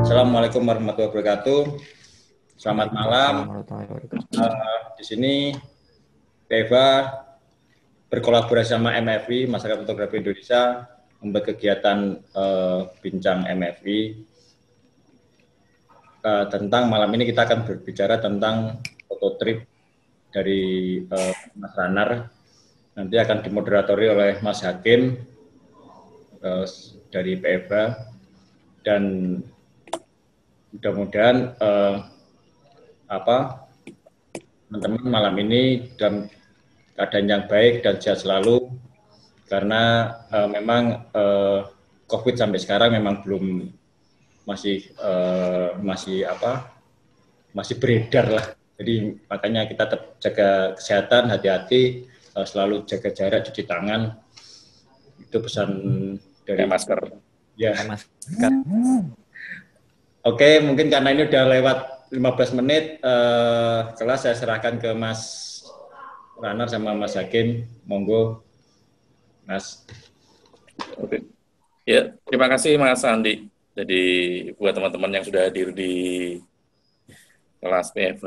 Assalamualaikum warahmatullahi wabarakatuh. Selamat malam. Uh, di sini Eva berkolaborasi sama MFI, Masyarakat Fotografi Indonesia, membuat kegiatan uh, bincang MFI. Uh, eh, tentang malam ini kita akan berbicara tentang foto trip dari uh, Mas Ranar nanti akan dimoderatori oleh Mas Hakim uh, dari PEBA dan mudah-mudahan uh, apa teman-teman malam ini dalam keadaan yang baik dan sehat selalu karena uh, memang uh, COVID sampai sekarang memang belum masih uh, masih apa masih beredar lah jadi makanya kita tetap jaga kesehatan hati-hati Eh, selalu jaga jarak, cuci tangan. Itu pesan dari masker. Ya. Oke, okay, Oke, mungkin karena ini udah lewat 15 menit, uh, kelas saya serahkan ke Mas Ranar sama Mas Hakim. Monggo, Mas. Oke. Ya, terima kasih Mas Andi. Jadi buat teman-teman yang sudah hadir di kelas PF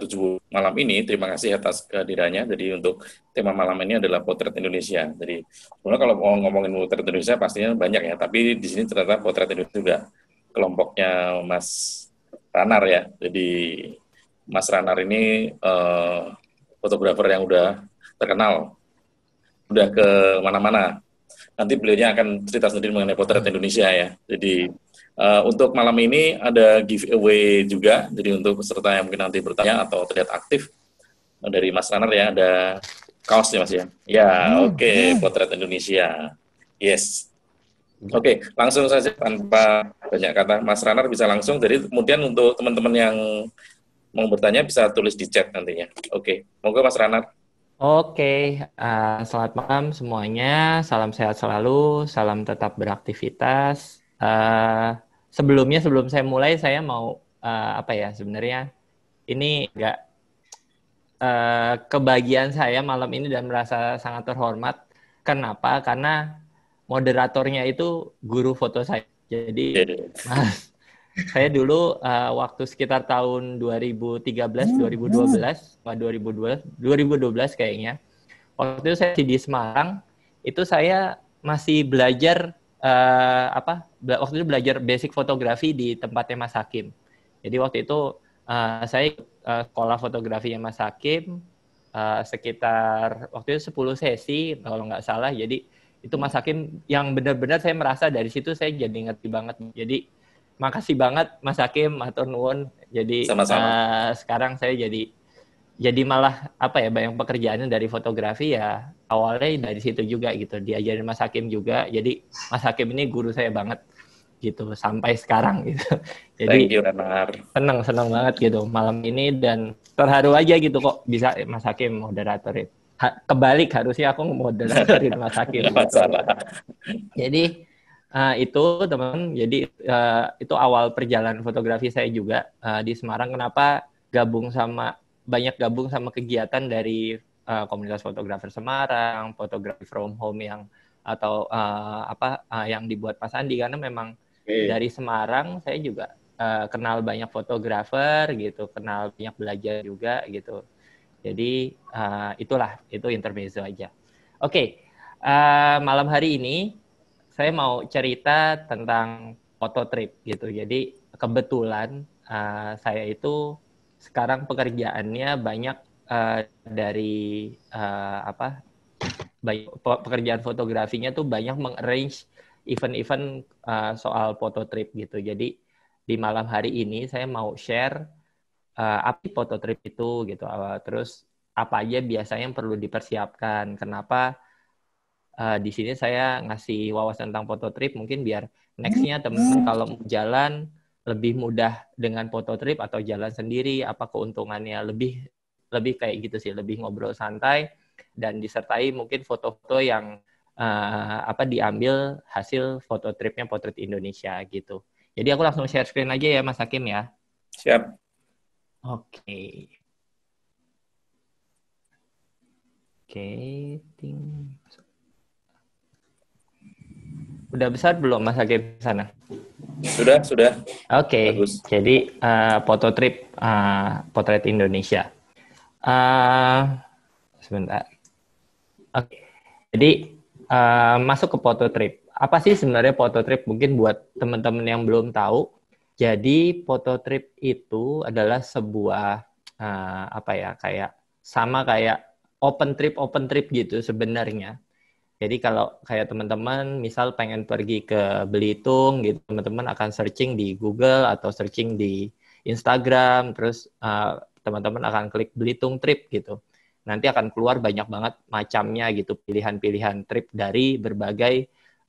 70 eh, malam ini. Terima kasih atas kehadirannya. Jadi untuk tema malam ini adalah potret Indonesia. Jadi sebenarnya kalau mau ngomongin potret Indonesia pastinya banyak ya, tapi di sini ternyata potret Indonesia juga kelompoknya Mas Ranar ya. Jadi Mas Ranar ini uh, fotografer yang udah terkenal, udah ke mana-mana. Nanti beliaunya akan cerita sendiri mengenai potret Indonesia ya. Jadi Uh, untuk malam ini ada giveaway juga, jadi untuk peserta yang mungkin nanti bertanya atau terlihat aktif eh, dari Mas Runner ya ada kaos nih Mas ya. Ya, hmm, oke, okay. Iya. Yeah. potret Indonesia. Yes. Oke, okay, langsung saja tanpa banyak kata, Mas Runner bisa langsung. Jadi kemudian untuk teman-teman yang mau bertanya bisa tulis di chat nantinya. Oke, okay. monggo Mas Runner. Oke, okay. uh, eh, selamat malam semuanya. Salam sehat selalu, salam tetap beraktivitas. Uh, sebelumnya sebelum saya mulai saya mau uh, apa ya sebenarnya ini enggak uh, eh, kebagian saya malam ini dan merasa sangat terhormat. Kenapa? Karena moderatornya itu guru foto saya. Jadi Mas saya dulu uh, waktu sekitar tahun 2013 2012 hmm. nggak 2012 2012 kayaknya waktu itu saya di Semarang itu saya masih belajar uh, apa waktu itu belajar basic fotografi di tempatnya Mas Hakim. Jadi waktu itu uh, saya uh, sekolah fotografi Mas Hakim uh, sekitar waktu itu 10 sesi kalau nggak salah. Jadi itu Mas Hakim yang benar-benar saya merasa dari situ saya jadi ngerti banget. Jadi makasih banget Mas Hakim, atau Nuwun. Jadi Sama-sama. Uh, sekarang saya jadi jadi malah apa ya banyak pekerjaannya dari fotografi ya awalnya dari situ juga gitu diajarin Mas Hakim juga jadi Mas Hakim ini guru saya banget gitu sampai sekarang gitu. Jadi senang senang banget gitu malam ini dan terharu aja gitu kok bisa Mas Hakim moderatorin. Ha, kebalik harusnya aku moderatorin gitu, Mas Hakim. gitu. Jadi uh, itu teman. Jadi uh, itu awal perjalanan fotografi saya juga uh, di Semarang. Kenapa gabung sama banyak gabung sama kegiatan dari uh, komunitas fotografer Semarang, fotografi from home yang atau uh, apa uh, yang dibuat Pak Sandi karena memang okay. dari Semarang saya juga uh, kenal banyak fotografer gitu, kenal banyak belajar juga gitu. Jadi uh, itulah itu intermezzo aja. Oke, okay. uh, eh, malam hari ini saya mau cerita tentang foto trip gitu. Jadi kebetulan uh, saya itu sekarang pekerjaannya banyak uh, dari uh, apa banyak, pekerjaan fotografinya tuh banyak mengarrange event-event uh, soal foto trip gitu. Jadi di malam hari ini saya mau share uh, apa foto trip itu gitu. Uh, terus apa aja biasanya yang perlu dipersiapkan. Kenapa uh, di sini saya ngasih wawasan tentang foto trip mungkin biar nextnya teman-teman kalau jalan lebih mudah dengan foto trip atau jalan sendiri apa keuntungannya lebih lebih kayak gitu sih lebih ngobrol santai dan disertai mungkin foto-foto yang uh, apa diambil hasil foto tripnya Potret Indonesia gitu. Jadi aku langsung share screen aja ya Mas Hakim ya. Siap. Oke. Okay. Oke, okay, Udah besar belum Mas Hakim sana? Sudah, sudah. Oke. Okay. Jadi Jadi uh, eh, trip uh, potret Indonesia. Uh, sebentar. Oke. Okay. Jadi Eh, masuk ke photo trip. Apa sih sebenarnya photo trip? Mungkin buat teman-teman yang belum tahu. Jadi photo trip itu adalah sebuah uh, apa ya kayak sama kayak open trip open trip gitu sebenarnya. Jadi kalau kayak teman-teman misal pengen pergi ke Belitung gitu, teman-teman akan searching di Google atau searching di Instagram, terus eh, teman-teman uh, teman -teman akan klik Belitung trip gitu nanti akan keluar banyak banget macamnya gitu pilihan-pilihan trip dari berbagai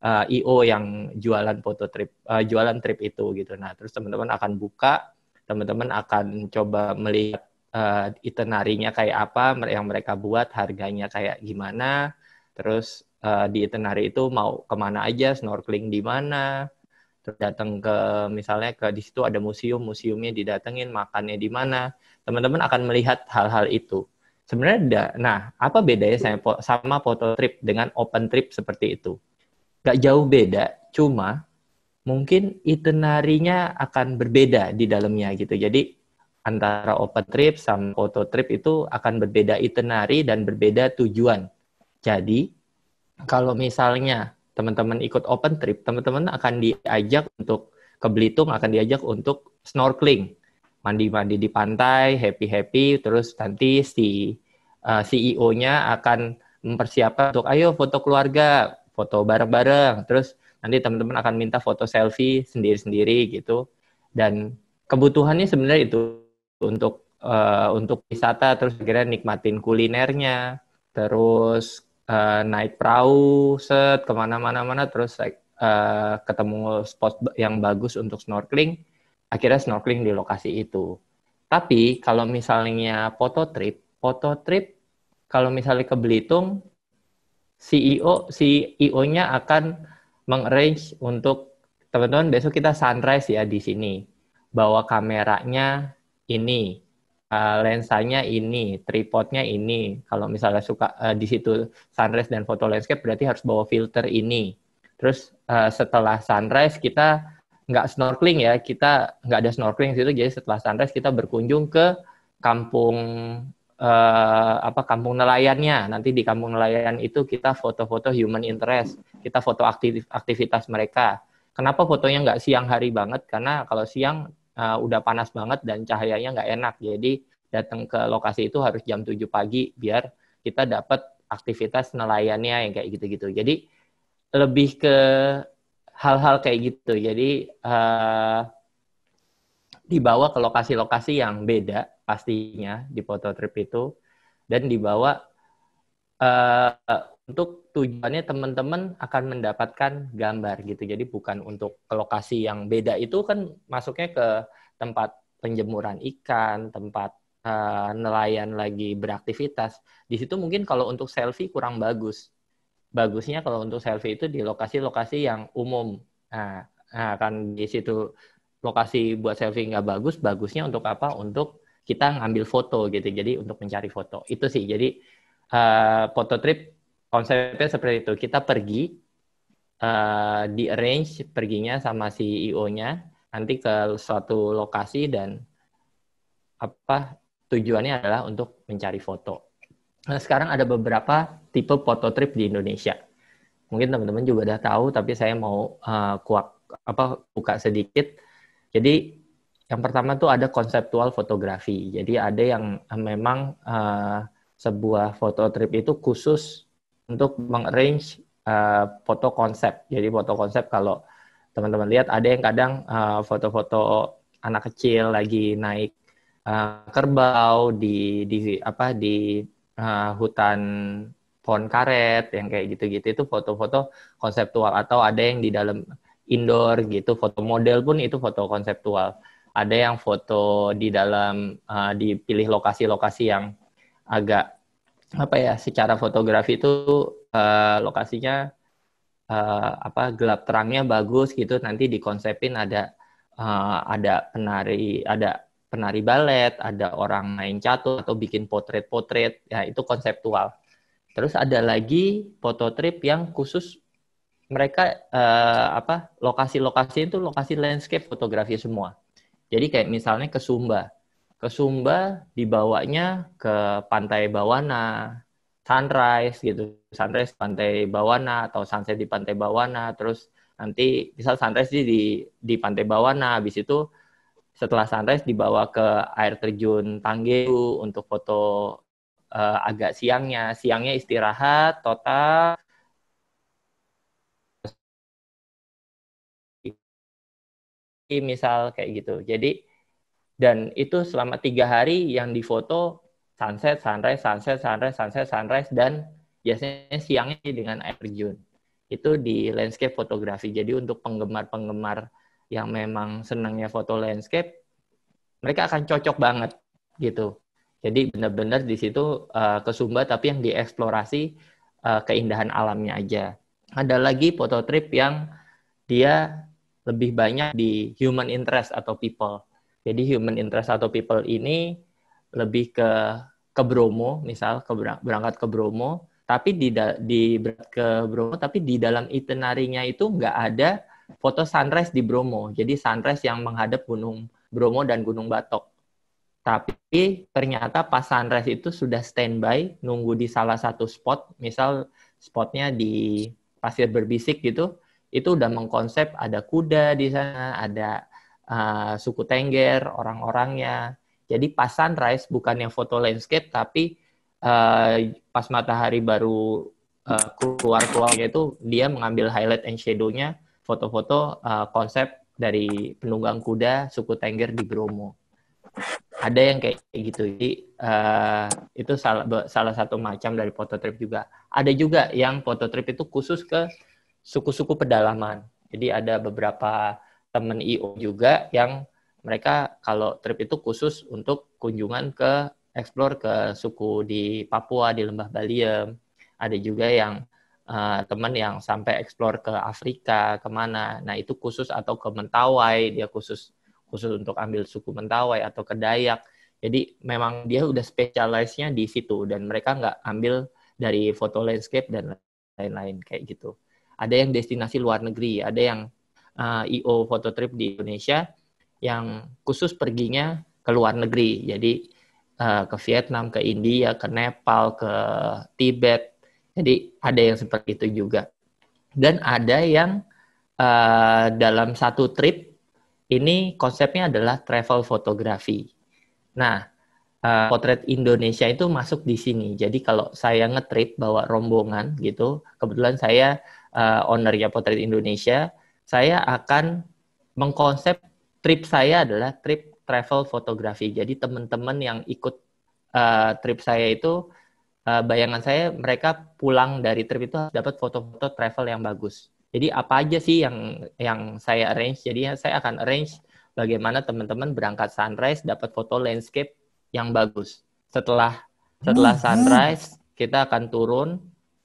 uh, eh, IO yang jualan foto trip uh, jualan trip itu gitu. Nah, terus teman-teman akan buka, teman-teman akan coba melihat uh, eh, itinerary-nya kayak apa yang mereka buat, harganya kayak gimana, terus uh, di itinerary itu mau kemana aja, snorkeling di mana, terus datang ke misalnya ke di situ ada museum, museumnya didatengin, makannya di mana. Teman-teman akan melihat hal-hal itu. Sebenarnya ada. Nah, apa bedanya sama foto trip dengan open trip seperti itu? Gak jauh beda, cuma mungkin itinerarinya akan berbeda di dalamnya gitu. Jadi antara open trip sama foto trip itu akan berbeda itinerari dan berbeda tujuan. Jadi kalau misalnya teman-teman ikut open trip, teman-teman akan diajak untuk ke Belitung akan diajak untuk snorkeling mandi-mandi di pantai, happy-happy, terus nanti si uh, eh, CEO-nya akan mempersiapkan untuk ayo foto keluarga, foto bareng-bareng, terus nanti teman-teman akan minta foto selfie sendiri-sendiri gitu. Dan kebutuhannya sebenarnya itu untuk uh, untuk wisata, terus akhirnya nikmatin kulinernya, terus uh, naik perahu, set kemana-mana-mana, terus uh, ketemu spot yang bagus untuk snorkeling akhirnya snorkeling di lokasi itu. Tapi kalau misalnya foto trip, foto trip kalau misalnya ke Belitung, CEO CEO-nya akan mengarrange untuk teman-teman besok kita sunrise ya di sini. Bawa kameranya ini, eh, lensanya ini, tripodnya ini. Kalau misalnya suka eh, di situ sunrise dan foto landscape berarti harus bawa filter ini. Terus eh, setelah sunrise kita nggak snorkeling ya, kita nggak ada snorkeling situ. Jadi setelah sunrise kita berkunjung ke kampung eh, apa kampung nelayannya. Nanti di kampung nelayan itu kita foto-foto human interest, kita foto aktif, aktivitas mereka. Kenapa fotonya nggak siang hari banget? Karena kalau siang uh, udah panas banget dan cahayanya nggak enak. Jadi datang ke lokasi itu harus jam 7 pagi biar kita dapat aktivitas nelayannya yang kayak gitu-gitu. Jadi lebih ke hal-hal kayak gitu. Jadi uh, dibawa ke lokasi-lokasi yang beda pastinya di foto trip itu dan dibawa uh, untuk tujuannya teman-teman akan mendapatkan gambar gitu. Jadi bukan untuk ke lokasi yang beda itu kan masuknya ke tempat penjemuran ikan, tempat uh, nelayan lagi beraktivitas. Di situ mungkin kalau untuk selfie kurang bagus bagusnya kalau untuk selfie itu di lokasi-lokasi yang umum. Nah, nah kan di situ lokasi buat selfie nggak bagus, bagusnya untuk apa? Untuk kita ngambil foto gitu. Jadi untuk mencari foto itu sih. Jadi uh, foto trip konsepnya seperti itu. Kita pergi uh, eh, di arrange perginya sama CEO-nya nanti ke suatu lokasi dan apa tujuannya adalah untuk mencari foto. Nah, sekarang ada beberapa tipe foto trip di Indonesia. Mungkin teman-teman juga udah tahu, tapi saya mau uh, kuak apa buka sedikit. Jadi yang pertama tuh ada konseptual fotografi. Jadi ada yang uh, memang uh, sebuah foto trip itu khusus untuk mengarrange uh, foto konsep. Jadi foto konsep kalau teman-teman lihat ada yang kadang uh, foto-foto uh, anak kecil lagi naik uh, kerbau di di apa di uh, hutan pohon karet yang kayak gitu-gitu itu foto-foto konseptual atau ada yang di dalam indoor gitu foto model pun itu foto konseptual ada yang foto di dalam uh, dipilih lokasi-lokasi yang agak apa ya secara fotografi itu uh, lokasinya uh, apa gelap terangnya bagus gitu nanti dikonsepin ada uh, ada penari ada penari balet ada orang main catur atau bikin potret-potret ya itu konseptual Terus ada lagi foto trip yang khusus mereka uh, apa lokasi-lokasi itu lokasi landscape fotografi semua. Jadi kayak misalnya ke Sumba. Ke Sumba dibawanya ke Pantai Bawana, sunrise gitu. Sunrise Pantai Bawana atau sunset di Pantai Bawana, terus nanti misal sunrise di di, di Pantai Bawana, habis itu setelah sunrise dibawa ke air terjun Tanggeu untuk foto uh, agak siangnya. Siangnya istirahat total. Misal kayak gitu. Jadi dan itu selama tiga hari yang difoto sunset, sunrise, sunset, sunrise, sunset, sunrise dan biasanya siangnya dengan air terjun. Itu di landscape fotografi. Jadi untuk penggemar-penggemar yang memang senangnya foto landscape, mereka akan cocok banget gitu. Jadi benar-benar di situ uh, ke Sumba tapi yang dieksplorasi uh, keindahan alamnya aja. Ada lagi foto trip yang dia lebih banyak di human interest atau people. Jadi human interest atau people ini lebih ke ke Bromo misal ke berangkat ke Bromo tapi di di ke Bromo tapi di dalam itinerarinya itu nggak ada foto sunrise di Bromo. Jadi sunrise yang menghadap Gunung Bromo dan Gunung Batok tapi ternyata pas sunrise itu sudah standby nunggu di salah satu spot, misal spotnya di pasir berbisik gitu, itu udah mengkonsep ada kuda di sana, ada uh, suku Tengger, orang-orangnya. Jadi pas sunrise bukan yang foto landscape, tapi uh, pas matahari baru uh, eh, keluar keluarnya itu dia mengambil highlight and shadow-nya foto-foto uh, konsep dari penunggang kuda suku Tengger di Bromo ada yang kayak gitu jadi uh, itu salah salah satu macam dari foto trip juga ada juga yang foto trip itu khusus ke suku-suku pedalaman jadi ada beberapa temen IO juga yang mereka kalau trip itu khusus untuk kunjungan ke explore ke suku di Papua di Lembah Baliem ada juga yang uh, eh, teman yang sampai explore ke Afrika kemana nah itu khusus atau ke Mentawai dia khusus khusus untuk ambil suku Mentawai atau Kedayak. Jadi memang dia udah spesialisnya di situ dan mereka nggak ambil dari foto landscape dan lain-lain kayak gitu. Ada yang destinasi luar negeri, ada yang uh, eh, IO foto trip di Indonesia yang khusus perginya ke luar negeri. Jadi uh, ke Vietnam, ke India, ke Nepal, ke Tibet. Jadi ada yang seperti itu juga. Dan ada yang uh, dalam satu trip ini konsepnya adalah travel photography. Nah, uh, potret Indonesia itu masuk di sini. Jadi kalau saya ngetrip bawa rombongan gitu, kebetulan saya uh, eh, ownernya potret Indonesia, saya akan mengkonsep trip saya adalah trip travel photography. Jadi teman-teman yang ikut uh, trip saya itu uh, bayangan saya mereka pulang dari trip itu dapat foto-foto travel yang bagus. Jadi apa aja sih yang yang saya arrange? Jadi ya saya akan arrange bagaimana teman-teman berangkat sunrise dapat foto landscape yang bagus. Setelah setelah sunrise kita akan turun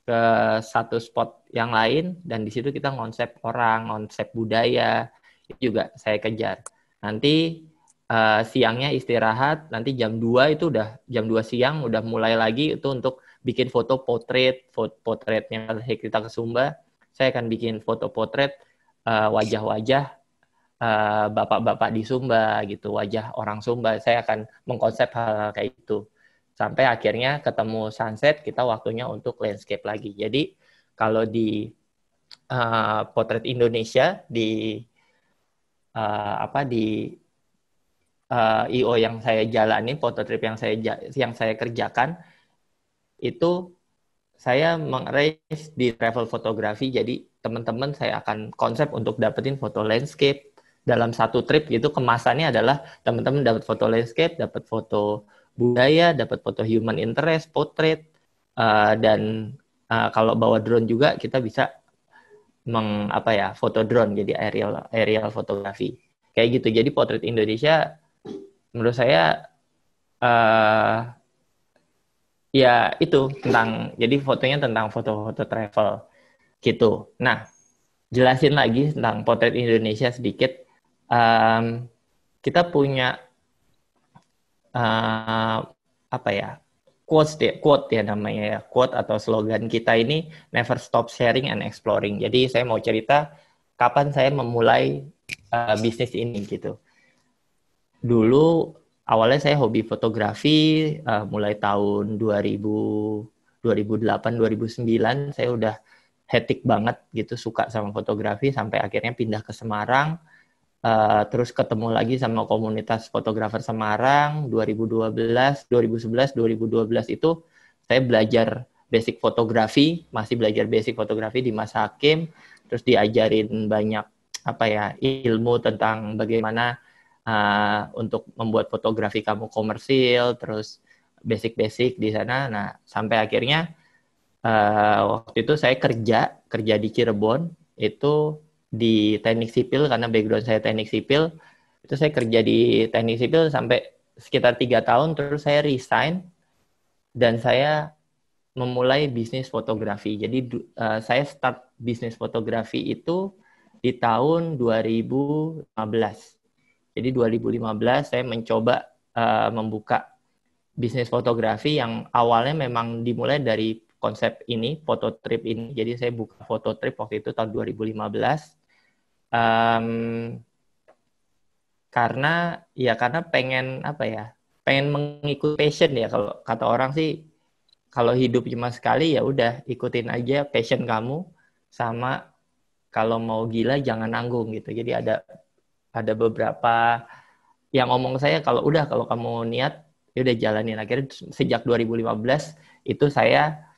ke satu spot yang lain dan di situ kita konsep orang, konsep budaya itu juga saya kejar. Nanti uh, siangnya istirahat, nanti jam 2 itu udah jam 2 siang udah mulai lagi itu untuk bikin foto potret, potretnya kita ke Sumba saya akan bikin foto potret eh, wajah-wajah uh, bapak-bapak di Sumba gitu, wajah orang Sumba. Saya akan mengkonsep hal, hal kayak itu. Sampai akhirnya ketemu sunset, kita waktunya untuk landscape lagi. Jadi kalau di uh, potret Indonesia di uh, apa di uh, IO yang saya jalani, foto trip yang saya yang saya kerjakan itu saya mengeris di travel fotografi jadi teman-teman saya akan konsep untuk dapetin foto landscape dalam satu trip gitu kemasannya adalah teman-teman dapat foto landscape, dapat foto budaya, dapat foto human interest, portrait uh, eh, dan uh, kalau bawa drone juga kita bisa meng apa ya foto drone jadi aerial aerial fotografi kayak gitu jadi potret Indonesia menurut saya uh, ya itu tentang jadi fotonya tentang foto-foto travel gitu. Nah, jelasin lagi tentang potret Indonesia sedikit. Um, kita punya uh, apa ya quote deh, quote ya namanya ya quote atau slogan kita ini never stop sharing and exploring. Jadi saya mau cerita kapan saya memulai uh, bisnis ini gitu. Dulu awalnya saya hobi fotografi uh, mulai tahun 2000 2008 2009 saya udah hetik banget gitu suka sama fotografi sampai akhirnya pindah ke Semarang uh, terus ketemu lagi sama komunitas fotografer Semarang 2012 2011 2012 itu saya belajar basic fotografi masih belajar basic fotografi di Mas Hakim terus diajarin banyak apa ya ilmu tentang bagaimana Eh, untuk membuat fotografi kamu komersil terus basic-basic di sana nah sampai akhirnya uh, waktu itu saya kerja kerja di Cirebon itu di teknik sipil karena background saya teknik sipil itu saya kerja di teknik sipil sampai sekitar tiga tahun terus saya resign dan saya memulai bisnis fotografi jadi uh, saya start bisnis fotografi itu di tahun 2015 jadi 2015 saya mencoba uh, membuka bisnis fotografi yang awalnya memang dimulai dari konsep ini, foto trip ini. Jadi saya buka foto trip waktu itu tahun 2015. Um, karena ya karena pengen apa ya? Pengen mengikuti passion ya kalau kata orang sih kalau hidup cuma sekali ya udah ikutin aja passion kamu sama kalau mau gila jangan nanggung gitu. Jadi ada ada beberapa yang ngomong saya kalau udah kalau kamu niat ya udah jalanin akhirnya sejak 2015 itu saya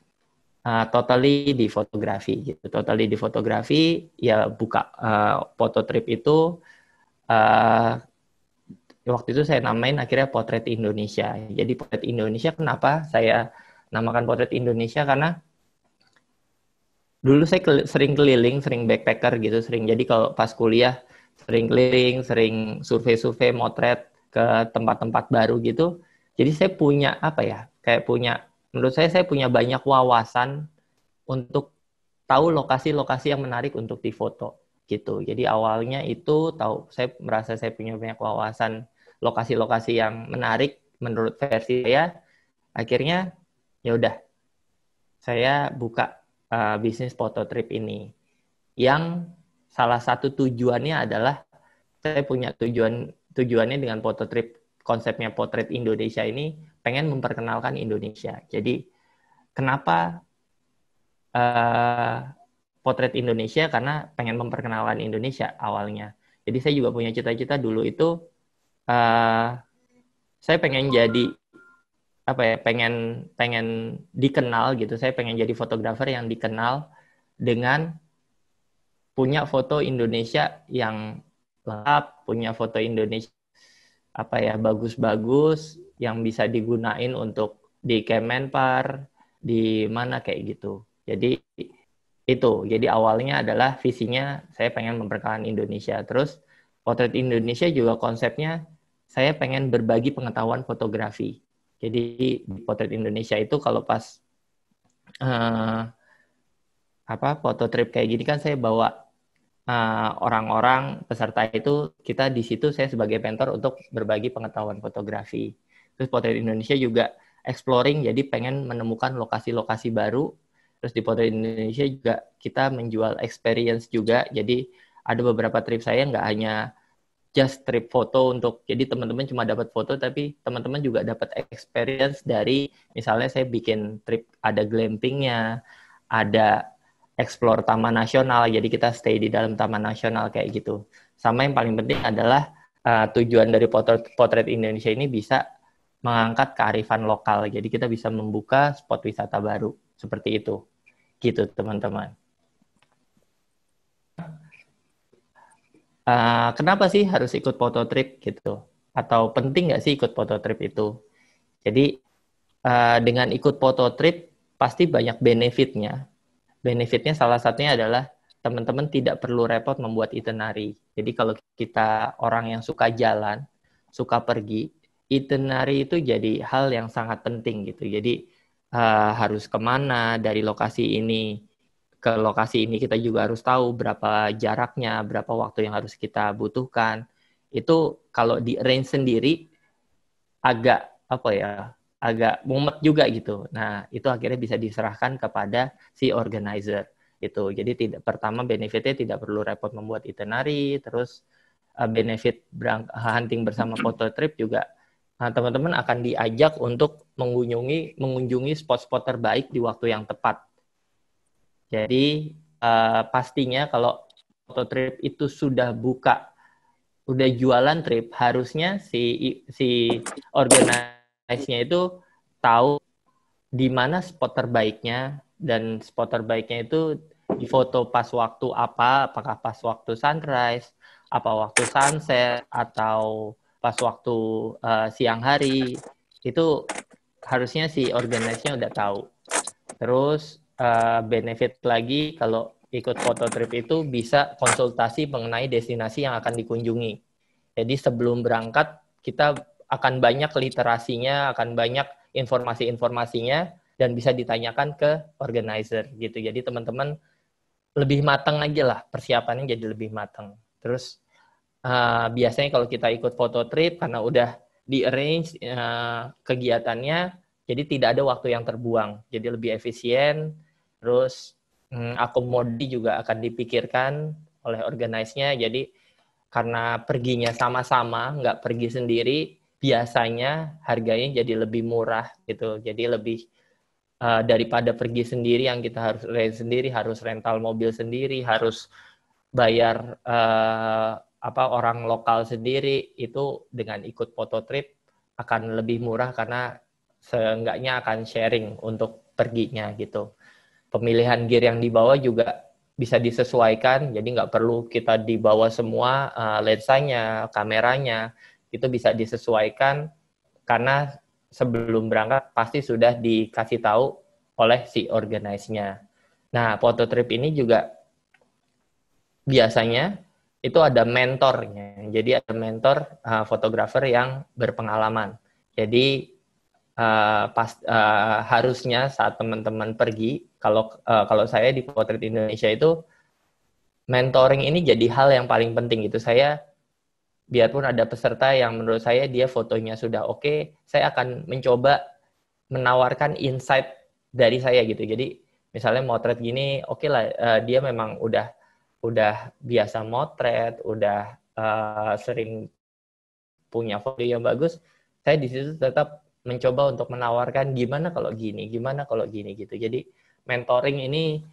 uh, totally di fotografi gitu totally di fotografi ya buka uh, foto trip itu uh, waktu itu saya namain akhirnya potret Indonesia jadi potret Indonesia kenapa saya namakan potret Indonesia karena dulu saya sering keliling sering backpacker gitu sering jadi kalau pas kuliah sering keliling, sering survei-survei, motret ke tempat-tempat baru gitu. Jadi saya punya apa ya? Kayak punya menurut saya saya punya banyak wawasan untuk tahu lokasi-lokasi yang menarik untuk difoto gitu. Jadi awalnya itu tahu saya merasa saya punya banyak wawasan lokasi-lokasi yang menarik menurut versi saya. Akhirnya ya udah saya buka uh, bisnis foto trip ini yang salah satu tujuannya adalah saya punya tujuan tujuannya dengan foto trip konsepnya potret Indonesia ini pengen memperkenalkan Indonesia. Jadi kenapa uh, eh, potret Indonesia karena pengen memperkenalkan Indonesia awalnya. Jadi saya juga punya cita-cita dulu itu uh, saya pengen jadi apa ya pengen pengen dikenal gitu. Saya pengen jadi fotografer yang dikenal dengan punya foto Indonesia yang lengkap, punya foto Indonesia apa ya bagus-bagus yang bisa digunain untuk di Kemenpar, di mana kayak gitu. Jadi itu. Jadi awalnya adalah visinya saya pengen memperkenalkan Indonesia. Terus potret Indonesia juga konsepnya saya pengen berbagi pengetahuan fotografi. Jadi di potret Indonesia itu kalau pas uh, apa foto trip kayak gini kan saya bawa eh, orang-orang uh, peserta itu kita di situ saya sebagai mentor untuk berbagi pengetahuan fotografi. Terus Potret Indonesia juga exploring jadi pengen menemukan lokasi-lokasi baru. Terus di Potret Indonesia juga kita menjual experience juga. Jadi ada beberapa trip saya nggak hanya just trip foto untuk jadi teman-teman cuma dapat foto tapi teman-teman juga dapat experience dari misalnya saya bikin trip ada glampingnya, ada explore taman nasional jadi kita stay di dalam taman nasional kayak gitu sama yang paling penting adalah uh, tujuan dari potret potret Indonesia ini bisa mengangkat kearifan lokal jadi kita bisa membuka spot wisata baru seperti itu gitu teman-teman uh, kenapa sih harus ikut foto trip gitu atau penting nggak sih ikut foto trip itu jadi uh, dengan ikut foto trip pasti banyak benefitnya benefitnya salah satunya adalah teman-teman tidak perlu repot membuat itinerary. Jadi kalau kita orang yang suka jalan, suka pergi, itinerary itu jadi hal yang sangat penting gitu. Jadi uh, harus kemana dari lokasi ini ke lokasi ini kita juga harus tahu berapa jaraknya, berapa waktu yang harus kita butuhkan. Itu kalau di range sendiri agak apa ya agak mumet juga gitu. Nah, itu akhirnya bisa diserahkan kepada si organizer gitu. Jadi tidak pertama benefitnya tidak perlu repot membuat itinerary, terus uh, benefit berang, hunting bersama foto trip juga teman nah, teman-teman akan diajak untuk mengunjungi mengunjungi spot-spot terbaik di waktu yang tepat. Jadi uh, pastinya kalau foto trip itu sudah buka, udah jualan trip, harusnya si si organizer nice-nya itu tahu di mana spot terbaiknya dan spot terbaiknya itu di foto pas waktu apa, apakah pas waktu sunrise, apa waktu sunset atau pas waktu uh, siang hari itu harusnya si organisasinya udah tahu. Terus uh, benefit lagi kalau ikut foto trip itu bisa konsultasi mengenai destinasi yang akan dikunjungi. Jadi sebelum berangkat kita akan banyak literasinya, akan banyak informasi-informasinya dan bisa ditanyakan ke organizer gitu. Jadi teman-teman lebih matang aja lah persiapannya jadi lebih matang. Terus uh, biasanya kalau kita ikut foto trip karena udah di arrange uh, eh, kegiatannya, jadi tidak ada waktu yang terbuang. Jadi lebih efisien. Terus um, akomodi juga akan dipikirkan oleh organisnya. Jadi karena perginya sama-sama, nggak pergi sendiri, biasanya harganya jadi lebih murah gitu. Jadi lebih uh, daripada pergi sendiri yang kita harus rent sendiri, harus rental mobil sendiri, harus bayar uh, apa orang lokal sendiri itu dengan ikut foto trip akan lebih murah karena seenggaknya akan sharing untuk perginya gitu. Pemilihan gear yang dibawa juga bisa disesuaikan, jadi nggak perlu kita dibawa semua uh, lensanya, kameranya, itu bisa disesuaikan karena sebelum berangkat pasti sudah dikasih tahu oleh si organisnya. Nah, foto trip ini juga biasanya itu ada mentornya. Jadi ada mentor eh, fotografer yang berpengalaman. Jadi uh, pas uh, harusnya saat teman-teman pergi, kalau uh, kalau saya di Potret Indonesia itu mentoring ini jadi hal yang paling penting gitu. Saya biarpun ada peserta yang menurut saya dia fotonya sudah oke, okay, saya akan mencoba menawarkan insight dari saya gitu. Jadi misalnya motret gini, oke okay lah uh, dia memang udah udah biasa motret, udah uh, sering punya foto yang bagus. Saya di situ tetap mencoba untuk menawarkan gimana kalau gini, gimana kalau gini gitu. Jadi mentoring ini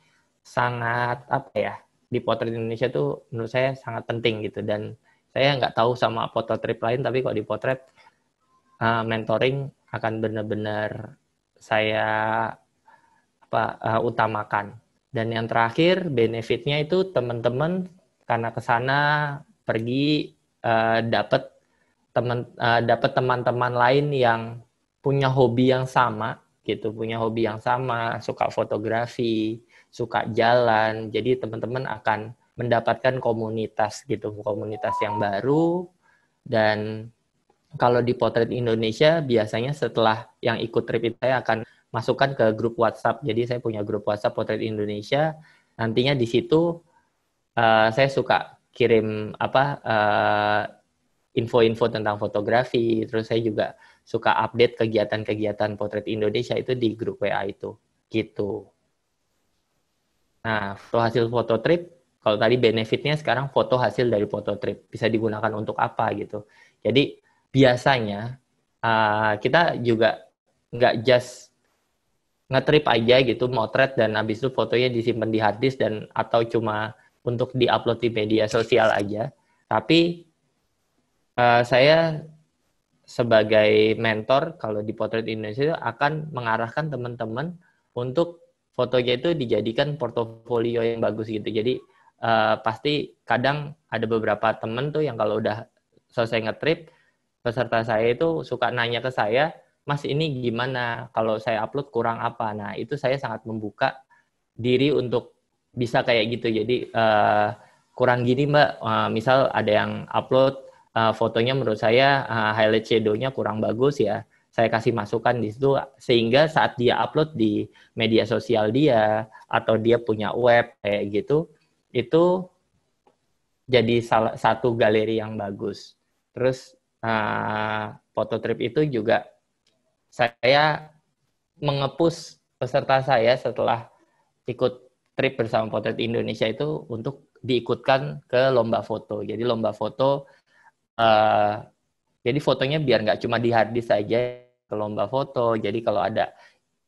sangat apa ya di potret Indonesia tuh menurut saya sangat penting gitu dan saya nggak tahu sama foto trip lain tapi kalau di potret uh, mentoring akan benar-benar saya apa uh, utamakan dan yang terakhir benefitnya itu teman-teman karena ke sana pergi uh, eh, dapat teman uh, dapat teman-teman lain yang punya hobi yang sama gitu punya hobi yang sama suka fotografi suka jalan jadi teman-teman akan mendapatkan komunitas gitu, komunitas yang baru dan kalau di Potret Indonesia biasanya setelah yang ikut trip itu saya akan masukkan ke grup WhatsApp. Jadi saya punya grup WhatsApp Potret Indonesia. Nantinya di situ uh, saya suka kirim apa info eh, info-info tentang fotografi, terus saya juga suka update kegiatan-kegiatan Potret Indonesia itu di grup WA itu. Gitu. Nah, hasil foto trip kalau tadi benefitnya sekarang foto hasil dari foto trip bisa digunakan untuk apa gitu. Jadi biasanya uh, kita juga nggak just ngetrip aja gitu motret dan habis itu fotonya disimpan di hard disk dan atau cuma untuk diupload di media sosial aja. Tapi uh, saya sebagai mentor kalau di Potret Indonesia itu akan mengarahkan teman-teman untuk fotonya itu dijadikan portofolio yang bagus gitu. Jadi uh, pasti kadang ada beberapa temen tuh yang kalau udah selesai ngetrip peserta saya itu suka nanya ke saya mas ini gimana kalau saya upload kurang apa nah itu saya sangat membuka diri untuk bisa kayak gitu jadi uh, kurang gini mbak uh, misal ada yang upload uh, fotonya menurut saya uh, highlight shadownya kurang bagus ya saya kasih masukan di situ sehingga saat dia upload di media sosial dia atau dia punya web kayak gitu itu jadi salah satu galeri yang bagus. Terus uh, foto trip itu juga saya mengepus peserta saya setelah ikut trip bersama Potret Indonesia itu untuk diikutkan ke lomba foto. Jadi lomba foto, uh, jadi fotonya biar nggak cuma di disk saja ke lomba foto. Jadi kalau ada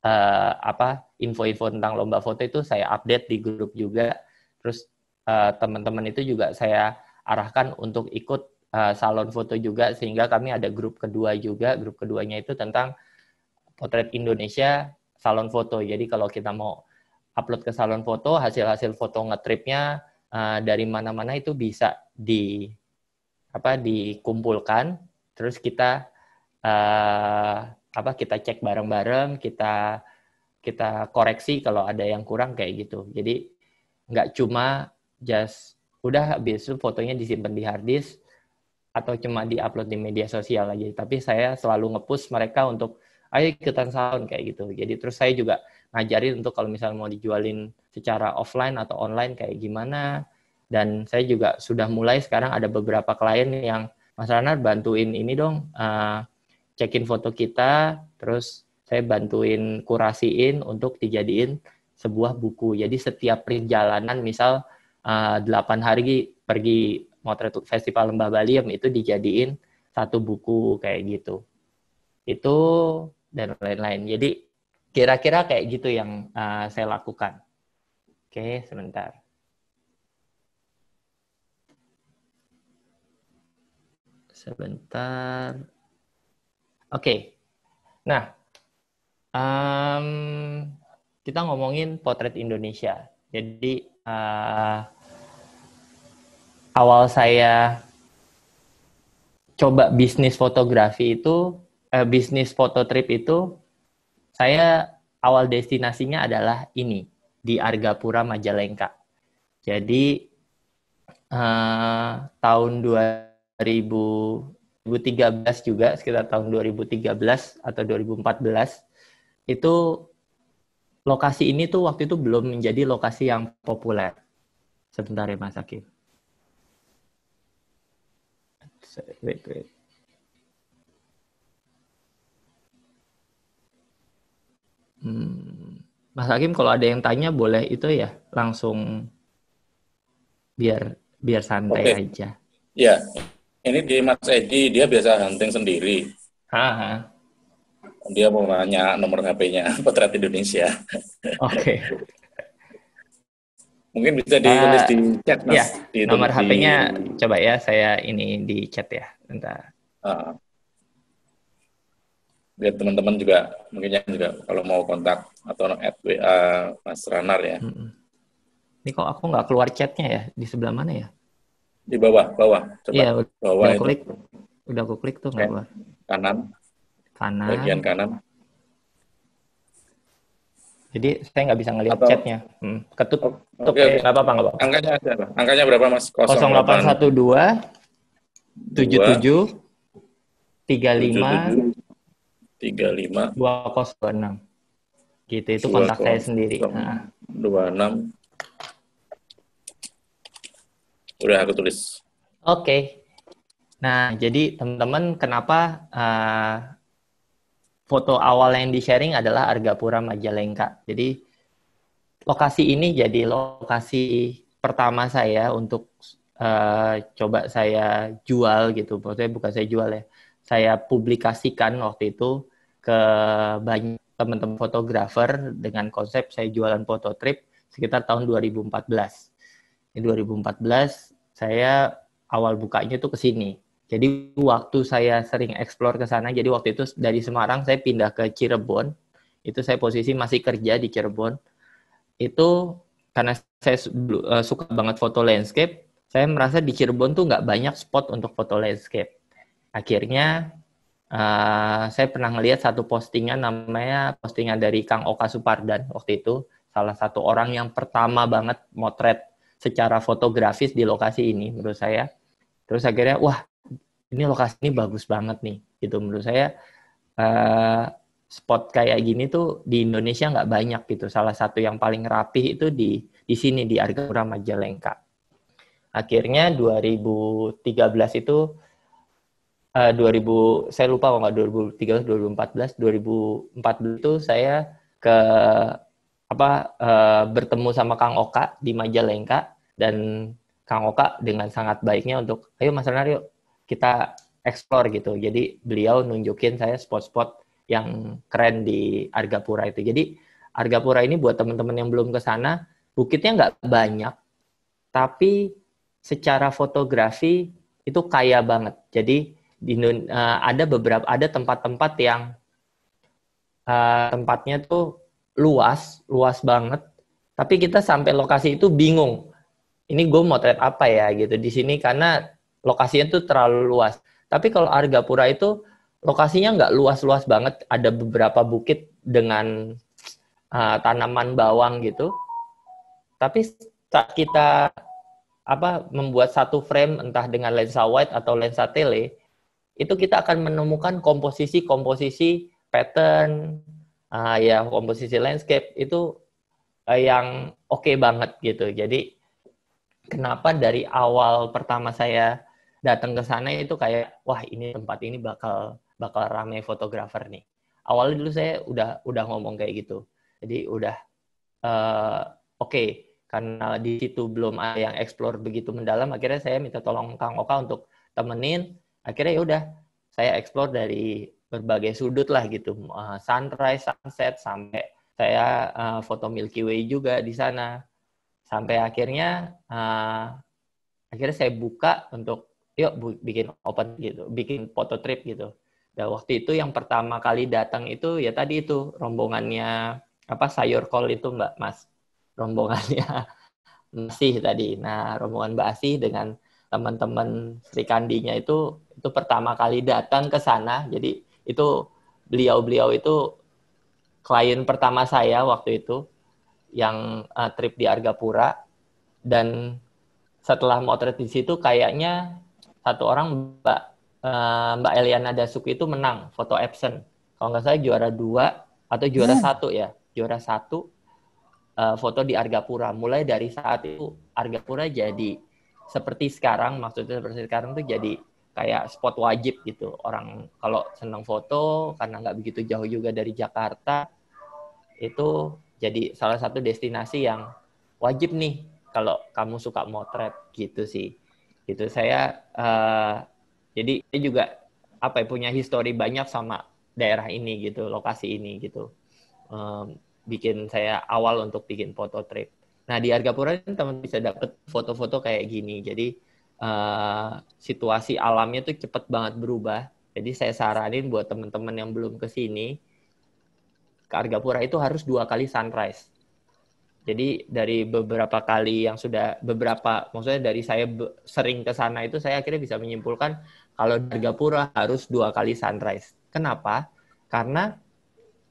uh, apa info-info tentang lomba foto itu saya update di grup juga Terus eh, teman-teman itu juga saya arahkan untuk ikut eh, salon foto juga sehingga kami ada grup kedua juga. Grup keduanya itu tentang potret Indonesia salon foto. Jadi kalau kita mau upload ke salon foto, hasil-hasil foto ngetripnya eh, dari mana-mana itu bisa di apa dikumpulkan terus kita uh, apa kita cek bareng-bareng kita kita koreksi kalau ada yang kurang kayak gitu jadi nggak cuma just udah habis itu fotonya disimpan di hard disk atau cuma diupload di media sosial aja tapi saya selalu ngepush mereka untuk ayo ikutan sound kayak gitu jadi terus saya juga ngajarin untuk kalau misalnya mau dijualin secara offline atau online kayak gimana dan saya juga sudah mulai sekarang ada beberapa klien yang Mas Ranar bantuin ini dong uh, eh, cekin foto kita terus saya bantuin kurasiin untuk dijadiin sebuah buku. Jadi setiap perjalanan misal eh, delapan uh, hari pergi motret festival Lembah Baliem ya, itu dijadiin satu buku kayak gitu. Itu dan lain-lain. Jadi kira-kira kayak gitu yang uh, saya lakukan. Oke, sebentar. Sebentar. Oke. Nah, um, kita ngomongin potret Indonesia. Jadi uh, awal saya coba bisnis fotografi itu, uh, bisnis foto trip itu, saya awal destinasinya adalah ini di Argapura Majalengka. Jadi uh, tahun 2000, 2013 juga sekitar tahun 2013 atau 2014 itu lokasi ini tuh waktu itu belum menjadi lokasi yang populer. Sebentar ya Mas Hakim. Wait, wait. Hmm. Mas Hakim kalau ada yang tanya boleh itu ya langsung biar biar santai okay. aja. Iya. Ini di Mas Edi dia biasa hunting sendiri. -ha dia mau nanya nomor HP-nya Potret Indonesia. Oke. Okay. Mungkin bisa ditulis uh, di chat, Mas. Ya, di, nomor HP-nya di... coba ya, saya ini di chat ya. entah. Uh, biar teman-teman juga, mungkin juga kalau mau kontak atau add WA Mas Ranar ya. Hmm. Ini kok aku nggak keluar chatnya ya? Di sebelah mana ya? Di bawah, bawah. Iya, bawah udah klik. Udah aku klik tuh nggak okay. Kanan. Kanan. Bagian kanan. Jadi saya nggak bisa ngelihat chatnya. Hmm, Ketut. Oh, oke, okay, eh, okay. apa-apa, nggak apa-apa. Angkanya ada. Angkanya berapa, Mas? 0812 77 35 35 2026. Gitu, itu kontak 20, saya sendiri. 26. Nah. 26. Udah aku tulis. Oke. Okay. Nah, jadi teman-teman kenapa uh, foto awal yang di-sharing adalah Argapura Majalengka. Jadi lokasi ini jadi lokasi pertama saya untuk uh, coba saya jual gitu. Maksudnya bukan saya jual ya. Saya publikasikan waktu itu ke banyak teman-teman fotografer dengan konsep saya jualan foto trip sekitar tahun 2014. Di 2014 saya awal bukanya itu ke sini. Jadi waktu saya sering eksplor ke sana, jadi waktu itu dari Semarang saya pindah ke Cirebon. Itu saya posisi masih kerja di Cirebon. Itu karena saya e, suka banget foto landscape, saya merasa di Cirebon tuh nggak banyak spot untuk foto landscape. Akhirnya uh, saya pernah ngelihat satu postingan namanya postingan dari Kang Oka Supardan waktu itu salah satu orang yang pertama banget motret secara fotografis di lokasi ini menurut saya. Terus akhirnya wah ini lokasi ini bagus banget nih gitu menurut saya uh, spot kayak gini tuh di Indonesia nggak banyak gitu salah satu yang paling rapih itu di di sini di Argapura Majalengka akhirnya 2013 itu uh, eh, 2000 saya lupa kalau nggak 2013 2014 2014 itu saya ke apa uh, bertemu sama Kang Oka di Majalengka dan Kang Oka dengan sangat baiknya untuk ayo Mas Renar yuk kita explore gitu. Jadi beliau nunjukin saya spot-spot yang keren di Argapura itu. Jadi Argapura ini buat teman-teman yang belum ke sana, bukitnya nggak banyak, tapi secara fotografi itu kaya banget. Jadi di uh, ada beberapa ada tempat-tempat yang uh, tempatnya tuh luas, luas banget. Tapi kita sampai lokasi itu bingung. Ini gue motret apa ya gitu di sini karena lokasinya itu terlalu luas. Tapi kalau Argapura itu lokasinya nggak luas-luas banget, ada beberapa bukit dengan uh, tanaman bawang gitu. Tapi saat kita apa membuat satu frame entah dengan lensa wide atau lensa tele, itu kita akan menemukan komposisi-komposisi pattern uh, ya komposisi landscape itu uh, yang oke okay banget gitu. Jadi kenapa dari awal pertama saya datang ke sana itu kayak wah ini tempat ini bakal bakal ramai fotografer nih. Awalnya dulu saya udah udah ngomong kayak gitu. Jadi udah uh, oke okay, karena di situ belum ada yang explore begitu mendalam akhirnya saya minta tolong Kang Oka untuk temenin akhirnya ya udah saya explore dari berbagai sudut lah gitu uh, sunrise sunset sampai saya uh, foto Milky Way juga di sana sampai akhirnya uh, akhirnya saya buka untuk yuk bikin open gitu, bikin foto trip gitu. Dan waktu itu yang pertama kali datang itu ya tadi itu rombongannya apa sayur kol itu Mbak Mas. Rombongannya masih tadi. Nah, rombongan Mbak Asih dengan teman-teman Sri Kandinya itu itu pertama kali datang ke sana. Jadi itu beliau-beliau itu klien pertama saya waktu itu yang uh, trip di Argapura dan setelah motret di situ kayaknya satu orang Mbak uh, Mbak Eliana Dasuki itu menang foto absen. Kalau nggak salah juara dua atau juara yeah. Hmm. satu ya, juara satu uh, foto di Argapura. Mulai dari saat itu Argapura jadi seperti sekarang, maksudnya seperti sekarang tuh jadi kayak spot wajib gitu. Orang kalau senang foto karena nggak begitu jauh juga dari Jakarta itu jadi salah satu destinasi yang wajib nih kalau kamu suka motret gitu sih gitu saya uh, jadi saya juga apa ya, punya histori banyak sama daerah ini gitu lokasi ini gitu um, bikin saya awal untuk bikin foto trip nah di Argapura teman bisa dapat foto-foto kayak gini jadi uh, situasi alamnya tuh cepet banget berubah jadi saya saranin buat teman-teman yang belum ke sini ke Argapura itu harus dua kali sunrise jadi dari beberapa kali yang sudah beberapa, maksudnya dari saya sering ke sana itu saya akhirnya bisa menyimpulkan kalau pura harus dua kali sunrise. Kenapa? Karena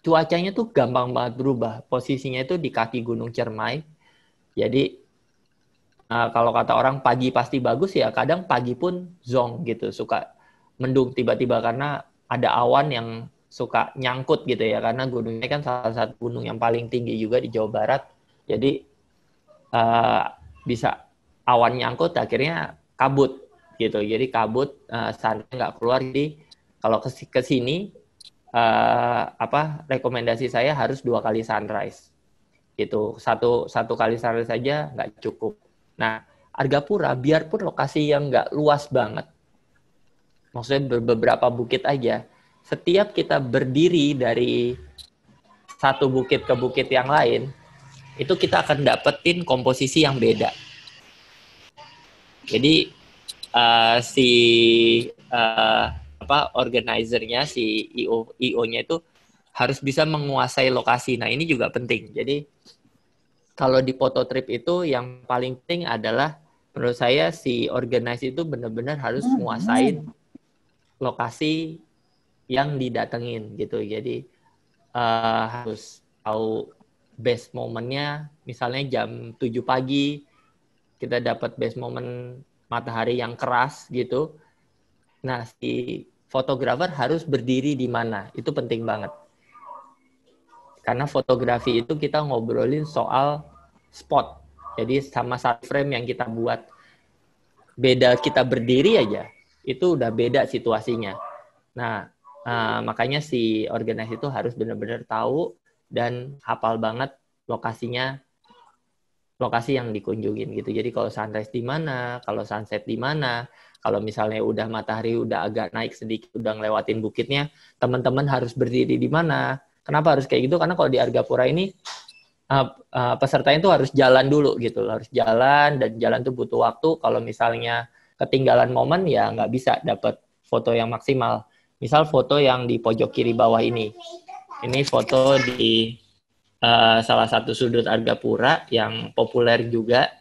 cuacanya tuh gampang banget berubah. Posisinya itu di kaki Gunung Cermai. Jadi uh, kalau kata orang pagi pasti bagus ya, kadang pagi pun zong gitu, suka mendung tiba-tiba karena ada awan yang suka nyangkut gitu ya karena gunungnya kan salah satu gunung yang paling tinggi juga di Jawa Barat jadi uh, bisa awan nyangkut akhirnya kabut gitu. Jadi kabut uh, eh, sarnya nggak keluar. Jadi kalau ke sini uh, apa rekomendasi saya harus dua kali sunrise gitu. Satu satu kali sunrise saja nggak cukup. Nah Argapura biarpun lokasi yang nggak luas banget, maksudnya beberapa bukit aja. Setiap kita berdiri dari satu bukit ke bukit yang lain, itu kita akan dapetin komposisi yang beda. Jadi uh, si uh, apa organizernya si IO IO-nya itu harus bisa menguasai lokasi. Nah, ini juga penting. Jadi kalau di foto trip itu yang paling penting adalah menurut saya si organizer itu benar-benar harus hmm, menguasai lokasi yang didatengin gitu. Jadi uh, harus tahu best momennya misalnya jam 7 pagi kita dapat best moment matahari yang keras gitu. Nah, si fotografer harus berdiri di mana? Itu penting banget. Karena fotografi itu kita ngobrolin soal spot. Jadi sama satu frame yang kita buat beda kita berdiri aja, itu udah beda situasinya. Nah, uh, makanya si organis itu harus benar-benar tahu dan hafal banget lokasinya lokasi yang dikunjungin gitu. Jadi kalau sunrise di mana, kalau sunset di mana, kalau misalnya udah matahari udah agak naik sedikit, udah ngelewatin bukitnya, teman-teman harus berdiri di mana. Kenapa harus kayak gitu? Karena kalau di Argapura ini uh, uh, pesertanya itu harus jalan dulu gitu, harus jalan dan jalan tuh butuh waktu. Kalau misalnya ketinggalan momen ya nggak bisa dapat foto yang maksimal. Misal foto yang di pojok kiri bawah ini. Ini foto di uh, salah satu sudut Argapura yang populer juga.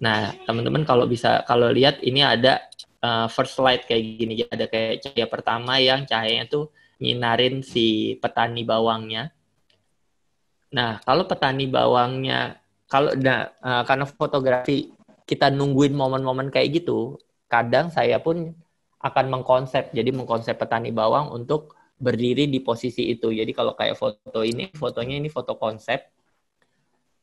Nah, teman-teman kalau bisa kalau lihat ini ada uh, first light kayak gini, ada kayak cahaya pertama yang cahayanya tuh nyinarin si petani bawangnya. Nah, kalau petani bawangnya kalau nah, uh, karena fotografi kita nungguin momen-momen kayak gitu, kadang saya pun akan mengkonsep, jadi mengkonsep petani bawang untuk berdiri di posisi itu. Jadi kalau kayak foto ini, fotonya ini foto konsep.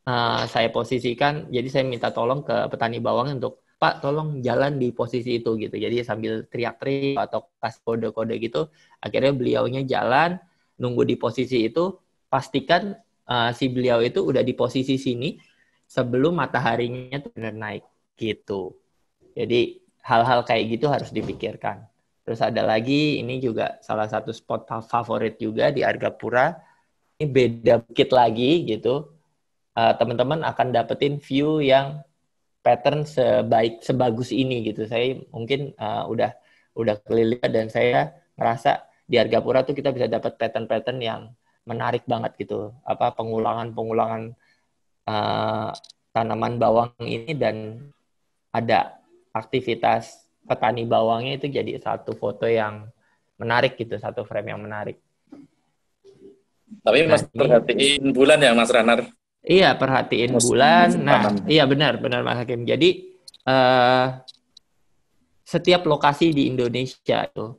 Uh, saya posisikan, jadi saya minta tolong ke petani bawang untuk Pak tolong jalan di posisi itu gitu. Jadi sambil teriak-teriak atau kasih kode-kode gitu, akhirnya beliaunya jalan, nunggu di posisi itu, pastikan uh, si beliau itu udah di posisi sini sebelum mataharinya benar naik gitu. Jadi hal-hal kayak gitu harus dipikirkan. Terus ada lagi ini juga salah satu spot favorit juga di Argapura. Ini beda bukit lagi gitu. teman eh, teman-teman akan dapetin view yang pattern sebaik sebagus ini gitu. Saya mungkin uh, udah udah keliling dan saya merasa di Argapura tuh kita bisa dapat pattern-pattern yang menarik banget gitu. Apa pengulangan-pengulangan uh, tanaman bawang ini dan ada aktivitas petani bawangnya itu jadi satu foto yang menarik gitu, satu frame yang menarik. Tapi nah, Mas perhatiin bulan ya Mas Ranar? Iya, perhatiin mas, bulan. Mas, nah, mas, iya benar, benar Mas Hakim. Jadi uh, setiap lokasi di Indonesia itu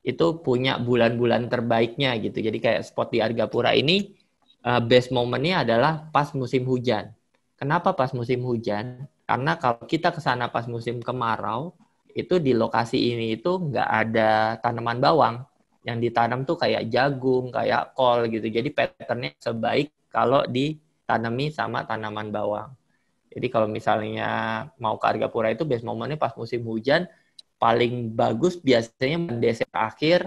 itu punya bulan-bulan terbaiknya gitu. Jadi kayak spot di Argapura ini uh, best momennya adalah pas musim hujan. Kenapa pas musim hujan? Karena kalau kita ke sana pas musim kemarau, itu di lokasi ini itu nggak ada tanaman bawang. Yang ditanam tuh kayak jagung, kayak kol gitu. Jadi patternnya sebaik kalau ditanami sama tanaman bawang. Jadi kalau misalnya mau ke pura itu best momennya pas musim hujan, paling bagus biasanya Desember akhir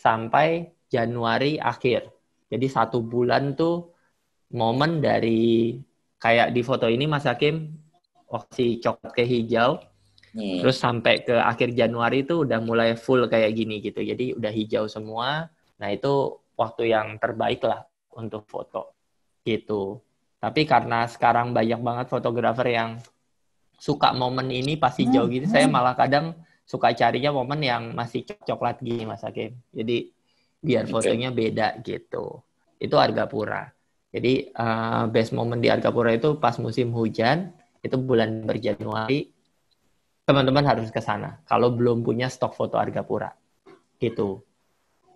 sampai Januari akhir. Jadi satu bulan tuh momen dari kayak di foto ini Mas Hakim, waktu oh, coklat ke hijau, Hmm. Terus sampai ke akhir Januari itu udah mulai full kayak gini gitu. Jadi udah hijau semua. Nah, itu waktu yang terbaik lah untuk foto. Gitu. Tapi karena sekarang banyak banget fotografer yang suka momen ini pas hijau hmm. gitu, saya hmm. malah kadang suka carinya momen yang masih coklat gini Mas Hakim. Jadi biar fotonya beda gitu. Itu harga pura. Jadi uh, best moment di Argapura itu pas musim hujan, itu bulan berjanuari teman-teman harus ke sana kalau belum punya stok foto Pura. gitu.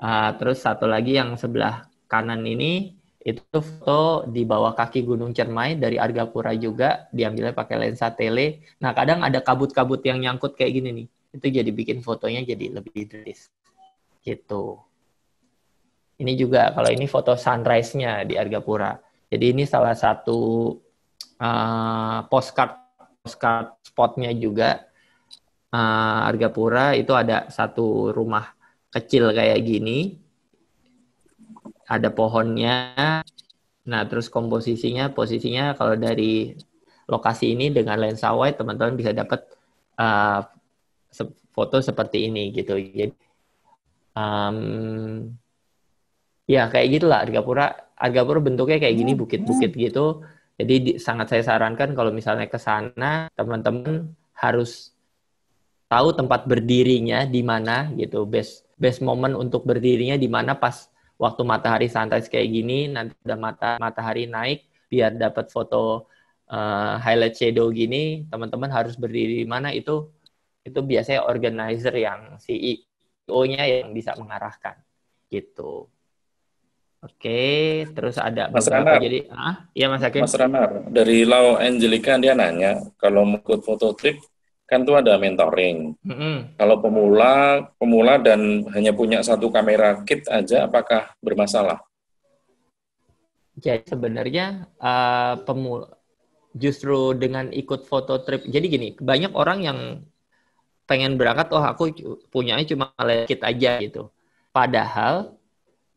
Uh, terus satu lagi yang sebelah kanan ini itu foto di bawah kaki Gunung Cermai dari Argapura juga diambilnya pakai lensa tele. Nah kadang ada kabut-kabut yang nyangkut kayak gini nih. Itu jadi bikin fotonya jadi lebih dress gitu. Ini juga kalau ini foto sunrise-nya di Argapura. Jadi ini salah satu uh, postcard postcard spotnya juga uh, Argapura itu ada satu rumah kecil kayak gini, ada pohonnya. Nah, terus komposisinya, posisinya kalau dari lokasi ini dengan lensa wide, teman-teman bisa dapat uh, eh, foto seperti ini gitu. Jadi, um, ya kayak gitulah Argapura. Argapura bentuknya kayak gini, bukit-bukit gitu. Jadi di, sangat saya sarankan kalau misalnya ke sana, teman-teman harus tahu tempat berdirinya di mana gitu best best moment untuk berdirinya di mana pas waktu matahari santai kayak gini nanti udah mata matahari naik biar dapat foto uh, highlight shadow gini teman-teman harus berdiri di mana itu itu biasanya organizer yang CEO-nya yang bisa mengarahkan gitu. Oke, terus ada Mas beberapa Ranar. jadi ah, ya Mas Hakim. Mas Ranar dari Lau Angelica dia nanya kalau mau foto trip kan tuh ada mentoring. Mm -hmm. Kalau pemula, pemula dan hanya punya satu kamera kit aja, apakah bermasalah? Jadi sebenarnya uh, eh, pemula justru dengan ikut foto trip. Jadi gini, banyak orang yang pengen berangkat, oh aku punyanya cuma lens kit aja gitu. Padahal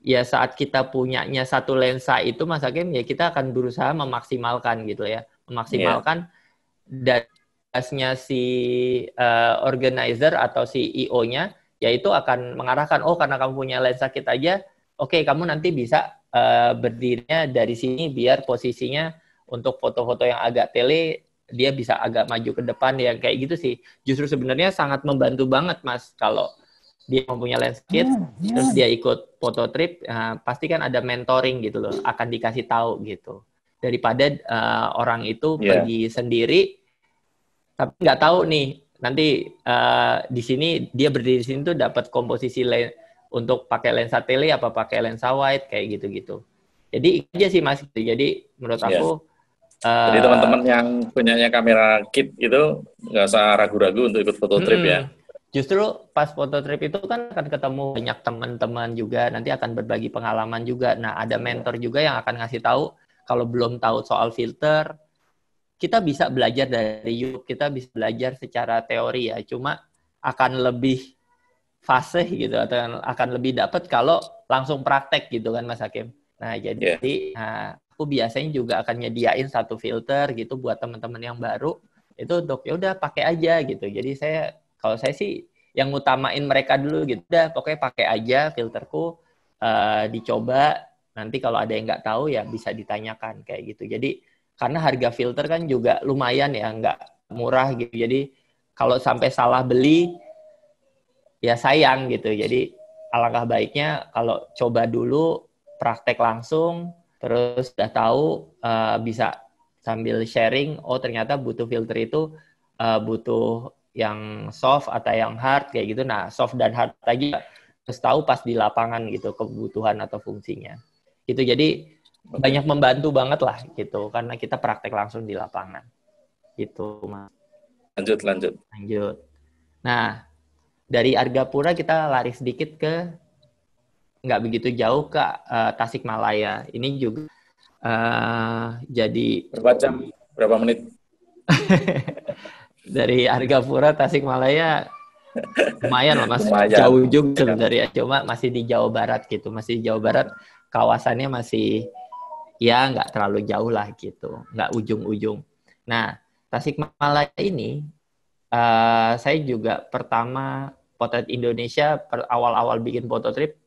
ya saat kita punyanya satu lensa itu Mas Hakim ya kita akan berusaha memaksimalkan gitu ya memaksimalkan yeah. dan tugasnya si uh, organizer atau CEO-nya yaitu akan mengarahkan oh karena kamu punya lensa kit aja, oke okay, kamu nanti bisa uh, berdirinya dari sini biar posisinya untuk foto-foto yang agak tele dia bisa agak maju ke depan ya kayak gitu sih. Justru sebenarnya sangat membantu banget Mas kalau dia mempunyai lens kit, yeah, yeah. terus dia ikut foto trip, uh, pasti kan ada mentoring gitu loh, akan dikasih tahu gitu. Daripada uh, orang itu yeah. pergi sendiri, tapi nggak tahu nih nanti uh, di sini dia berdiri di sini tuh dapat komposisi untuk pakai lensa tele apa pakai lensa wide kayak gitu-gitu. Jadi aja iya sih Mas. Jadi menurut iya. aku uh, Jadi eh, teman-teman yang punyanya kamera kit itu nggak usah ragu-ragu untuk ikut foto trip hmm, ya. Justru pas foto trip itu kan akan ketemu banyak teman-teman juga, nanti akan berbagi pengalaman juga. Nah, ada mentor juga yang akan ngasih tahu kalau belum tahu soal filter, kita bisa belajar dari YouTube, kita bisa belajar secara teori ya, cuma akan lebih fase gitu atau akan lebih dapat kalau langsung praktek gitu kan Mas Hakim. Nah, jadi yeah. nah, aku biasanya juga akan nyediain satu filter gitu buat teman-teman yang baru itu untuk ya udah pakai aja gitu. Jadi saya kalau saya sih yang utamain mereka dulu gitu. Udah pokoknya pakai aja filterku uh, dicoba nanti kalau ada yang nggak tahu ya bisa ditanyakan kayak gitu. Jadi karena harga filter kan juga lumayan ya, nggak murah gitu. Jadi kalau sampai salah beli, ya sayang gitu. Jadi alangkah baiknya kalau coba dulu praktek langsung, terus udah tahu uh, bisa sambil sharing, oh ternyata butuh filter itu uh, butuh yang soft atau yang hard kayak gitu. Nah soft dan hard aja terus tahu pas di lapangan gitu kebutuhan atau fungsinya. gitu jadi banyak membantu banget lah gitu karena kita praktek langsung di lapangan gitu lanjut lanjut lanjut nah dari Argapura kita lari sedikit ke nggak begitu jauh ke uh, Tasikmalaya ini juga uh, jadi berapa jam berapa menit dari Argapura Tasikmalaya lumayan lah mas lumayan. jauh juga dari cuma masih di Jawa Barat gitu masih di Jawa Barat kawasannya masih ya nggak terlalu jauh lah gitu, nggak ujung-ujung. Nah, Tasikmalaya ini uh, saya juga pertama potret Indonesia per awal-awal bikin foto trip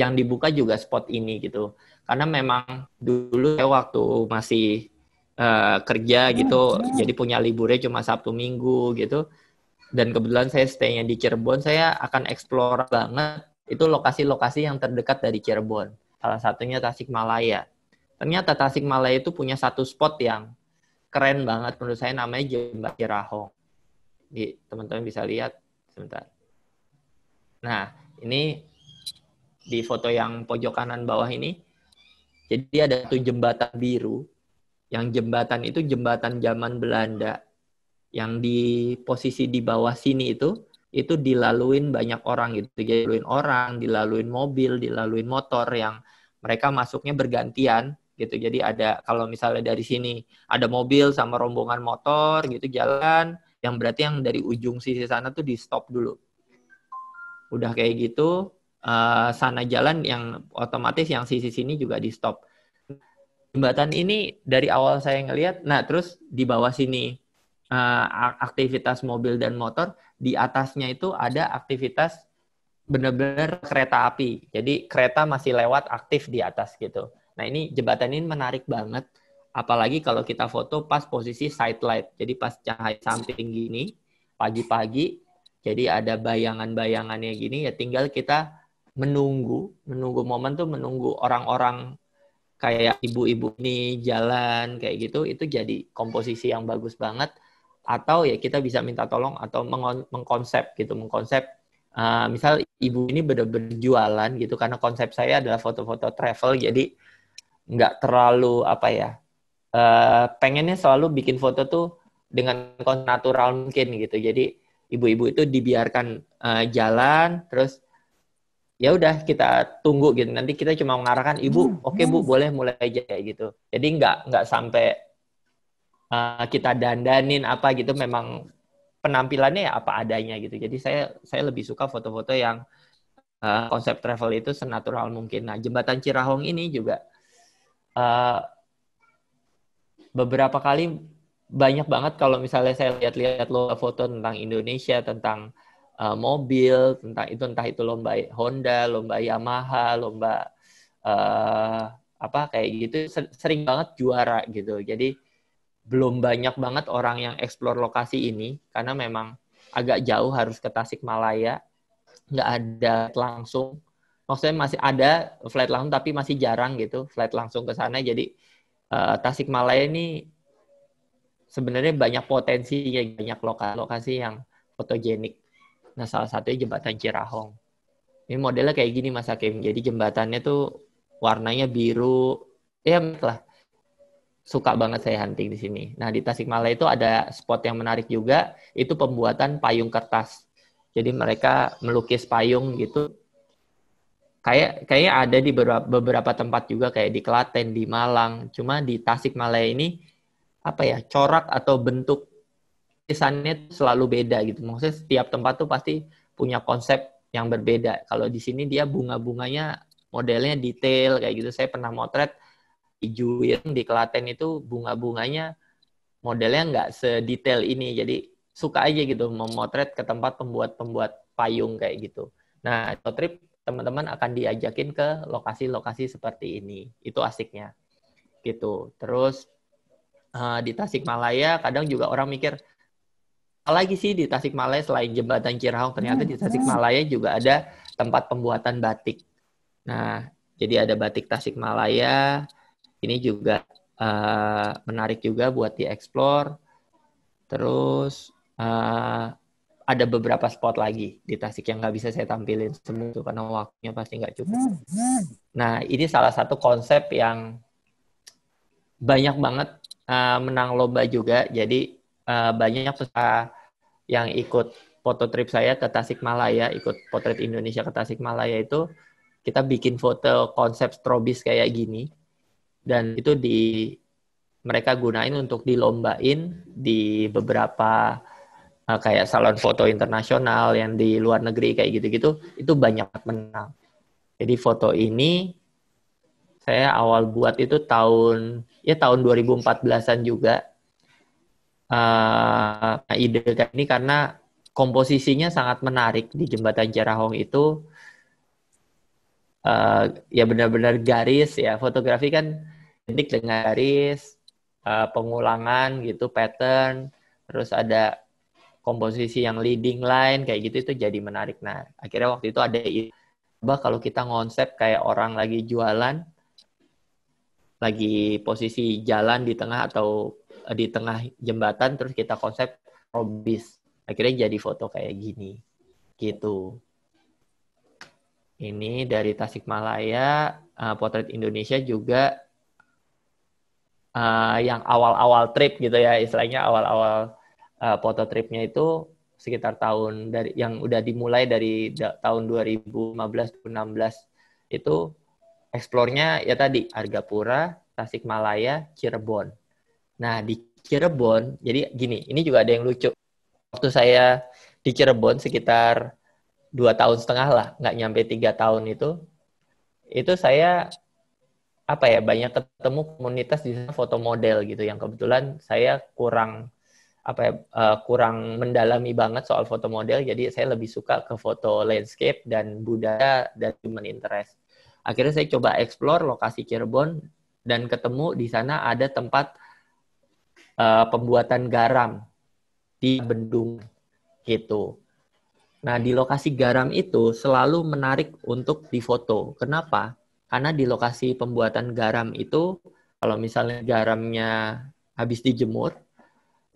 yang dibuka juga spot ini gitu. Karena memang dulu saya waktu masih uh, kerja gitu, oh, jadi punya liburnya cuma Sabtu Minggu gitu. Dan kebetulan saya stay-nya di Cirebon, saya akan explore banget itu lokasi-lokasi yang terdekat dari Cirebon. Salah satunya Tasikmalaya. Ternyata Tasikmalaya itu punya satu spot yang keren banget menurut saya namanya Jembatan Cirahong. Di teman-teman bisa lihat sebentar. Nah, ini di foto yang pojok kanan bawah ini. Jadi ada satu jembatan biru yang jembatan itu jembatan zaman Belanda yang di posisi di bawah sini itu itu dilaluin banyak orang gitu dilaluin orang dilaluin mobil dilaluin motor yang mereka masuknya bergantian gitu. Jadi ada kalau misalnya dari sini ada mobil sama rombongan motor gitu jalan, yang berarti yang dari ujung sisi sana tuh di stop dulu. Udah kayak gitu, eh, sana jalan yang otomatis yang sisi sini juga di stop. Jembatan ini dari awal saya ngelihat, nah terus di bawah sini eh, aktivitas mobil dan motor, di atasnya itu ada aktivitas benar-benar kereta api. Jadi kereta masih lewat aktif di atas gitu. Nah ini jembatan ini menarik banget, apalagi kalau kita foto pas posisi side light, jadi pas cahaya samping gini, pagi-pagi, jadi ada bayangan-bayangannya gini, ya tinggal kita menunggu, menunggu momen tuh menunggu orang-orang kayak ibu-ibu ini jalan kayak gitu, itu jadi komposisi yang bagus banget. Atau ya kita bisa minta tolong atau mengkonsep gitu, mengkonsep Uh, misal ibu ini benar-benar jualan gitu karena konsep saya adalah foto-foto travel jadi nggak terlalu apa ya uh, pengennya selalu bikin foto tuh dengan natural mungkin gitu jadi ibu-ibu itu dibiarkan uh, jalan terus ya udah kita tunggu gitu nanti kita cuma mengarahkan ibu hmm, oke okay, bu boleh mulai aja gitu jadi nggak nggak sampai uh, kita dandanin apa gitu memang penampilannya ya apa adanya gitu jadi saya saya lebih suka foto-foto yang uh, konsep travel itu senatural mungkin nah jembatan Cirahong ini juga Eh, beberapa kali banyak banget kalau misalnya saya lihat-lihat lo foto tentang Indonesia, tentang uh, mobil, tentang itu entah itu lomba Honda, lomba Yamaha, lomba uh, apa kayak gitu sering banget juara gitu. Jadi belum banyak banget orang yang eksplor lokasi ini karena memang agak jauh harus ke Tasikmalaya, nggak ada langsung maksudnya masih ada flight langsung tapi masih jarang gitu flight langsung ke sana jadi uh, Tasikmalaya ini sebenarnya banyak potensinya banyak lokasi lokasi yang fotogenik nah salah satunya jembatan Cirahong ini modelnya kayak gini Mas Hakim jadi jembatannya tuh warnanya biru ya lah suka banget saya hunting di sini nah di Tasikmalaya itu ada spot yang menarik juga itu pembuatan payung kertas jadi mereka melukis payung gitu kayak kayak ada di beberapa, beberapa tempat juga kayak di Klaten, di Malang. Cuma di Tasikmalaya ini apa ya corak atau bentuk lukisannya selalu beda gitu. Maksudnya setiap tempat tuh pasti punya konsep yang berbeda. Kalau di sini dia bunga-bunganya modelnya detail kayak gitu. Saya pernah motret di di Klaten itu bunga-bunganya modelnya nggak sedetail ini. Jadi suka aja gitu memotret ke tempat pembuat-pembuat payung kayak gitu. Nah, trip teman-teman akan diajakin ke lokasi-lokasi seperti ini. Itu asiknya. Gitu. Terus uh, di Tasikmalaya kadang juga orang mikir apalagi sih di Tasikmalaya selain jembatan Cirahong ternyata di iya, Tasikmalaya juga ada tempat pembuatan batik. Nah, jadi ada batik Tasikmalaya. Ini juga uh, menarik juga buat dieksplor. Terus uh, ada beberapa spot lagi di Tasik yang nggak bisa saya tampilin semua itu karena waktunya pasti nggak cukup. Hmm, hmm. Nah, ini salah satu konsep yang banyak banget uh, menang lomba juga. Jadi uh, banyak peserta yang ikut foto trip saya ke Tasik Malaya, ikut potret Indonesia ke Tasik Malaya itu kita bikin foto konsep strobis kayak gini dan itu di mereka gunain untuk dilombain di beberapa uh, kayak salon foto internasional yang di luar negeri kayak gitu-gitu itu banyak menang. Jadi foto ini saya awal buat itu tahun ya tahun 2014-an juga. Uh, ide ini karena komposisinya sangat menarik di jembatan cerahong itu uh, ya benar-benar garis ya fotografi kan identik dengan garis uh, pengulangan gitu pattern terus ada komposisi yang leading line kayak gitu itu jadi menarik. Nah, akhirnya waktu itu ada coba kalau kita ngonsep kayak orang lagi jualan lagi posisi jalan di tengah atau eh, di tengah jembatan terus kita konsep robis. Akhirnya jadi foto kayak gini. Gitu. Ini dari Tasikmalaya, uh, potret Indonesia juga uh, yang awal-awal trip gitu ya, istilahnya awal-awal uh, foto tripnya itu sekitar tahun dari yang udah dimulai dari da, tahun 2015-2016 itu eksplornya ya tadi Argapura, Tasikmalaya, Cirebon. Nah di Cirebon, jadi gini, ini juga ada yang lucu. Waktu saya di Cirebon sekitar dua tahun setengah lah, nggak nyampe tiga tahun itu, itu saya apa ya banyak ketemu komunitas di sana foto model gitu yang kebetulan saya kurang apa ya, uh, kurang mendalami banget soal foto model jadi saya lebih suka ke foto landscape dan budaya dan human interest akhirnya saya coba explore lokasi Cirebon dan ketemu di sana ada tempat uh, pembuatan garam di Bendung gitu nah di lokasi garam itu selalu menarik untuk difoto kenapa karena di lokasi pembuatan garam itu kalau misalnya garamnya habis dijemur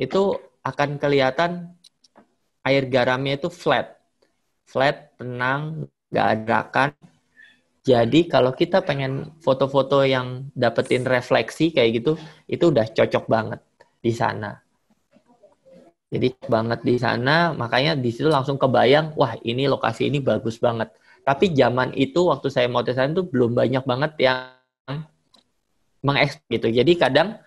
itu akan kelihatan air garamnya itu flat. Flat, tenang, nggak ada gerakan. Jadi kalau kita pengen foto-foto yang dapetin refleksi kayak gitu, itu udah cocok banget di sana. Jadi banget di sana, makanya di situ langsung kebayang, wah ini lokasi ini bagus banget. Tapi zaman itu waktu saya mau tes itu belum banyak banget yang mengeks gitu. Jadi kadang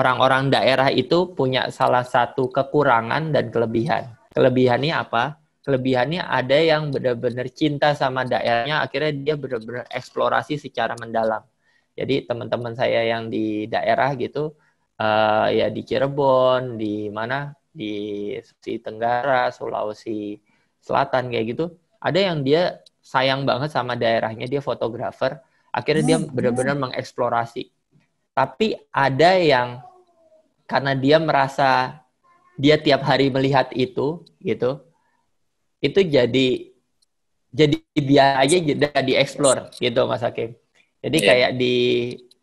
orang-orang daerah itu punya salah satu kekurangan dan kelebihan. Kelebihannya apa? Kelebihannya ada yang benar-benar cinta sama daerahnya, akhirnya dia benar-benar eksplorasi secara mendalam. Jadi teman-teman saya yang di daerah gitu, uh, ya di Cirebon, di mana di Sulawesi Tenggara, Sulawesi Selatan kayak gitu, ada yang dia sayang banget sama daerahnya, dia fotografer, akhirnya dia hmm, iya. benar-benar mengeksplorasi. Tapi ada yang karena dia merasa dia tiap hari melihat itu gitu itu jadi jadi biar aja jadi dieksplor gitu Mas Hakim. Jadi yeah. kayak di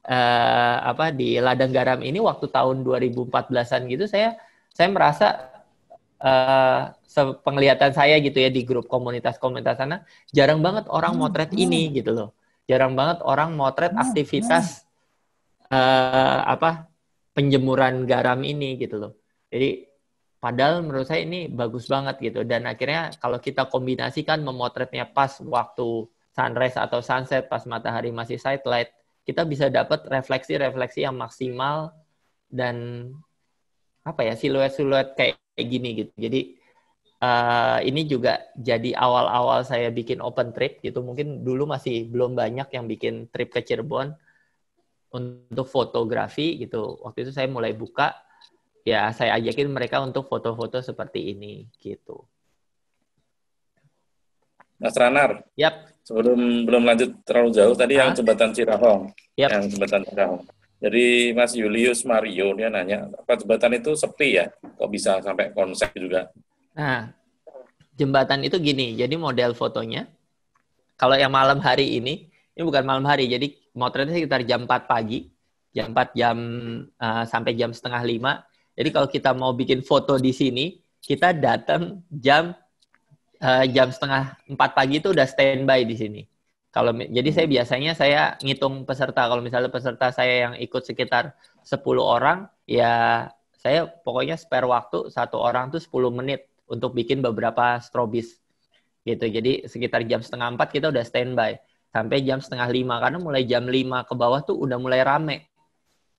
uh, apa di ladang garam ini waktu tahun 2014-an gitu saya saya merasa uh, penglihatan saya gitu ya di grup komunitas-komunitas sana jarang banget orang hmm, motret hmm. ini gitu loh. Jarang banget orang motret hmm, aktivitas uh, apa penjemuran garam ini gitu loh. Jadi padahal menurut saya ini bagus banget gitu dan akhirnya kalau kita kombinasikan memotretnya pas waktu sunrise atau sunset pas matahari masih side light, kita bisa dapat refleksi-refleksi yang maksimal dan apa ya siluet-siluet kayak gini gitu. Jadi uh, ini juga jadi awal-awal saya bikin open trip gitu. Mungkin dulu masih belum banyak yang bikin trip ke Cirebon untuk fotografi gitu. Waktu itu saya mulai buka, ya saya ajakin mereka untuk foto-foto seperti ini gitu. Mas Ranar. Yap. Sebelum belum lanjut terlalu jauh tadi ah. yang jembatan Cirahong. Yap. Yang jembatan Cirahong. Jadi Mas Julius Mario dia nanya, apa jembatan itu sepi ya? Kok bisa sampai konsep juga? Nah, jembatan itu gini. Jadi model fotonya, kalau yang malam hari ini, ini bukan malam hari. Jadi motretnya sekitar jam 4 pagi, jam 4 jam uh, sampai jam setengah 5. Jadi kalau kita mau bikin foto di sini, kita datang jam uh, jam setengah 4 pagi itu udah standby di sini. Kalau jadi saya hmm. biasanya saya ngitung peserta. Kalau misalnya peserta saya yang ikut sekitar 10 orang, ya saya pokoknya spare waktu satu orang tuh 10 menit untuk bikin beberapa strobis gitu. Jadi sekitar jam setengah empat kita udah standby sampai jam setengah lima karena mulai jam lima ke bawah tuh udah mulai rame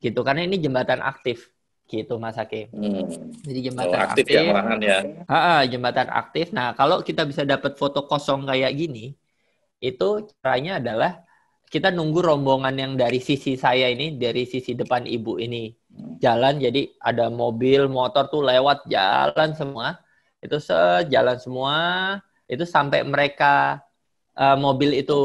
gitu karena ini jembatan aktif gitu Mas Hakim. Hmm. Jadi jembatan aktif, aktif ya, malahan ya. Ha, jembatan aktif. Nah kalau kita bisa dapat foto kosong kayak gini, itu caranya adalah kita nunggu rombongan yang dari sisi saya ini, dari sisi depan ibu ini jalan. Jadi ada mobil, motor tuh lewat jalan semua. Itu sejalan semua. Itu sampai mereka uh, mobil itu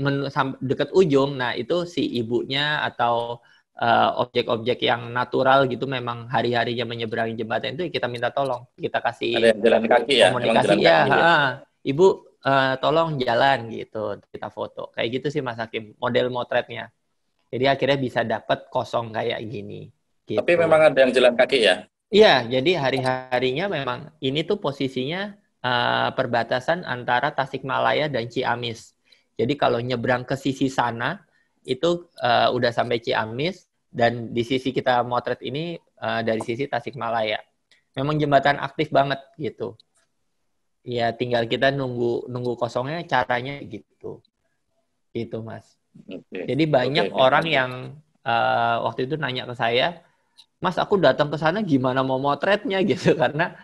men, deket ujung, nah itu si ibunya atau eh, objek-objek uh, yang natural gitu memang hari-harinya menyeberangi jembatan itu ya kita minta tolong kita kasih Ada jalan kaki ya komunikasi jalan ya, kaki ya. ibu uh, tolong jalan gitu kita foto kayak gitu sih Mas Hakim model motretnya jadi akhirnya bisa dapat kosong kayak gini gitu. tapi memang ada yang jalan kaki ya Iya, jadi hari-harinya memang ini tuh posisinya Eh, perbatasan antara Tasikmalaya dan Ciamis. Jadi kalau nyebrang ke sisi sana itu uh, udah sampai Ciamis dan di sisi kita motret ini uh, dari sisi Tasikmalaya. Memang jembatan aktif banget gitu. Ya tinggal kita nunggu nunggu kosongnya caranya gitu. Gitu Mas. Okay. Jadi banyak okay. orang yang uh, waktu itu nanya ke saya, "Mas, aku datang ke sana gimana mau motretnya?" gitu karena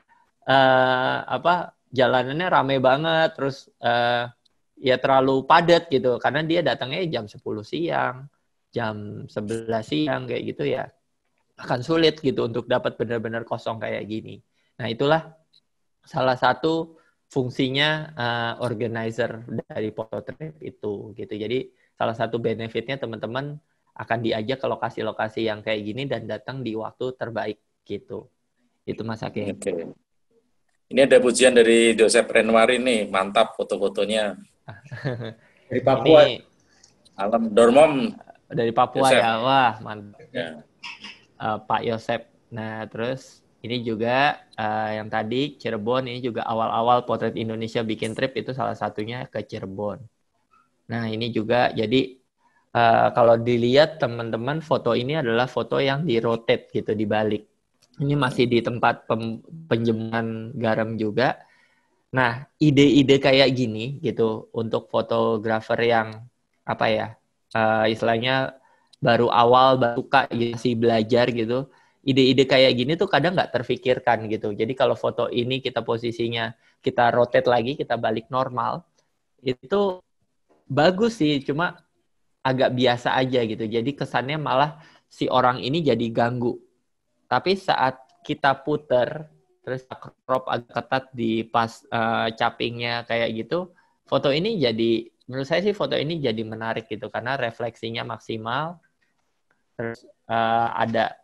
uh, apa jalanannya rame banget terus uh, ya terlalu padat gitu karena dia datangnya jam 10 siang jam 11 siang kayak gitu ya akan sulit gitu untuk dapat benar-benar kosong kayak gini nah itulah salah satu fungsinya uh, organizer dari photo trip itu gitu jadi salah satu benefitnya teman-teman akan diajak ke lokasi-lokasi yang kayak gini dan datang di waktu terbaik gitu itu mas Oke. Okay. Ini ada pujian dari Joseph Renwari nih, mantap foto-fotonya. Dari Papua. Ini... Alam Dormom. Dari Papua Joseph. ya, wah mantap. Ya. Uh, Pak Yosep. Nah, terus ini juga uh, yang tadi Cirebon ini juga awal-awal potret Indonesia bikin trip itu salah satunya ke Cirebon. Nah, ini juga jadi uh, kalau dilihat teman-teman foto ini adalah foto yang di rotate gitu dibalik ini masih di tempat penjemuran garam juga. Nah, ide-ide kayak gini gitu untuk fotografer yang apa ya uh, istilahnya baru awal baru suka masih belajar gitu. Ide-ide kayak gini tuh kadang nggak terfikirkan gitu. Jadi kalau foto ini kita posisinya kita rotate lagi, kita balik normal, itu bagus sih, cuma agak biasa aja gitu. Jadi kesannya malah si orang ini jadi ganggu tapi saat kita puter terus crop agak ketat di pas uh, capingnya kayak gitu, foto ini jadi menurut saya sih foto ini jadi menarik gitu karena refleksinya maksimal. Terus uh, ada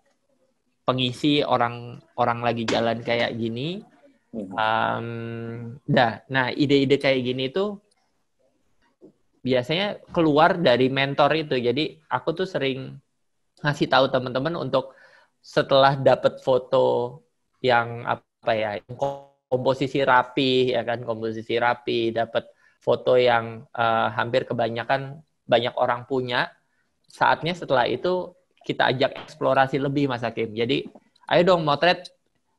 pengisi orang orang lagi jalan kayak gini. Um, dah, nah ide-ide kayak gini tuh biasanya keluar dari mentor itu. Jadi aku tuh sering ngasih tahu teman-teman untuk setelah dapat foto yang apa ya komposisi rapi ya kan komposisi rapi dapat foto yang uh, hampir kebanyakan banyak orang punya saatnya setelah itu kita ajak eksplorasi lebih Mas Hakim jadi ayo dong motret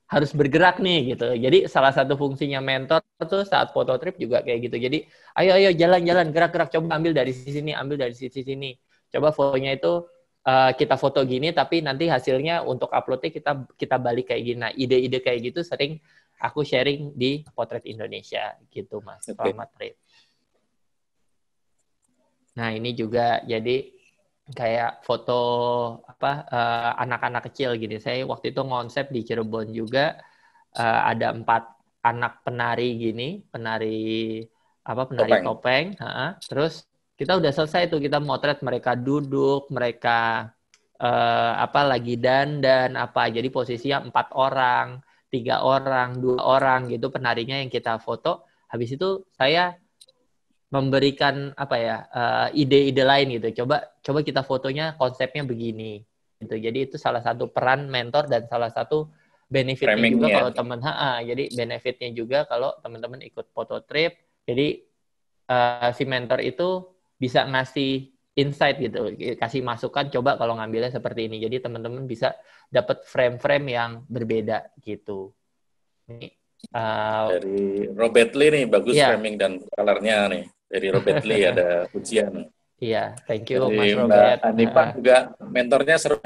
harus bergerak nih gitu jadi salah satu fungsinya mentor tuh saat foto trip juga kayak gitu jadi ayo ayo jalan-jalan gerak-gerak coba ambil dari sisi sini ambil dari sisi sini coba fotonya itu Eh, kita foto gini tapi nanti hasilnya untuk uploadnya kita kita balik kayak gini. Nah, ide-ide kayak gitu sering aku sharing di Potret Indonesia gitu, Mas. Okay. Selamat Nah, ini juga jadi kayak foto apa eh, anak-anak uh, kecil gini. Saya waktu itu ngonsep di Cirebon juga uh, ada empat anak penari gini, penari apa penari topeng, topeng. Ha -ha. terus kita udah selesai itu kita motret mereka duduk, mereka eh, apa lagi dan dan apa. Jadi posisinya empat orang, tiga orang, dua orang gitu penarinya yang kita foto. Habis itu saya memberikan apa ya eh, ide-ide uh, lain gitu. Coba coba kita fotonya konsepnya begini gitu. Jadi itu salah satu peran mentor dan salah satu benefitnya juga ya. kalau teman ha, jadi benefitnya juga kalau teman-teman ikut foto trip. Jadi uh, si mentor itu bisa ngasih insight gitu, kasih masukan coba kalau ngambilnya seperti ini. Jadi teman-teman bisa dapat frame-frame yang berbeda gitu. Ini, uh, dari Robert Lee nih bagus yeah. framing dan colornya nih. Dari Robert Lee ada ujian. Iya, yeah, thank you dari Mas Mbak Robert. Anipa uh, juga mentornya seru.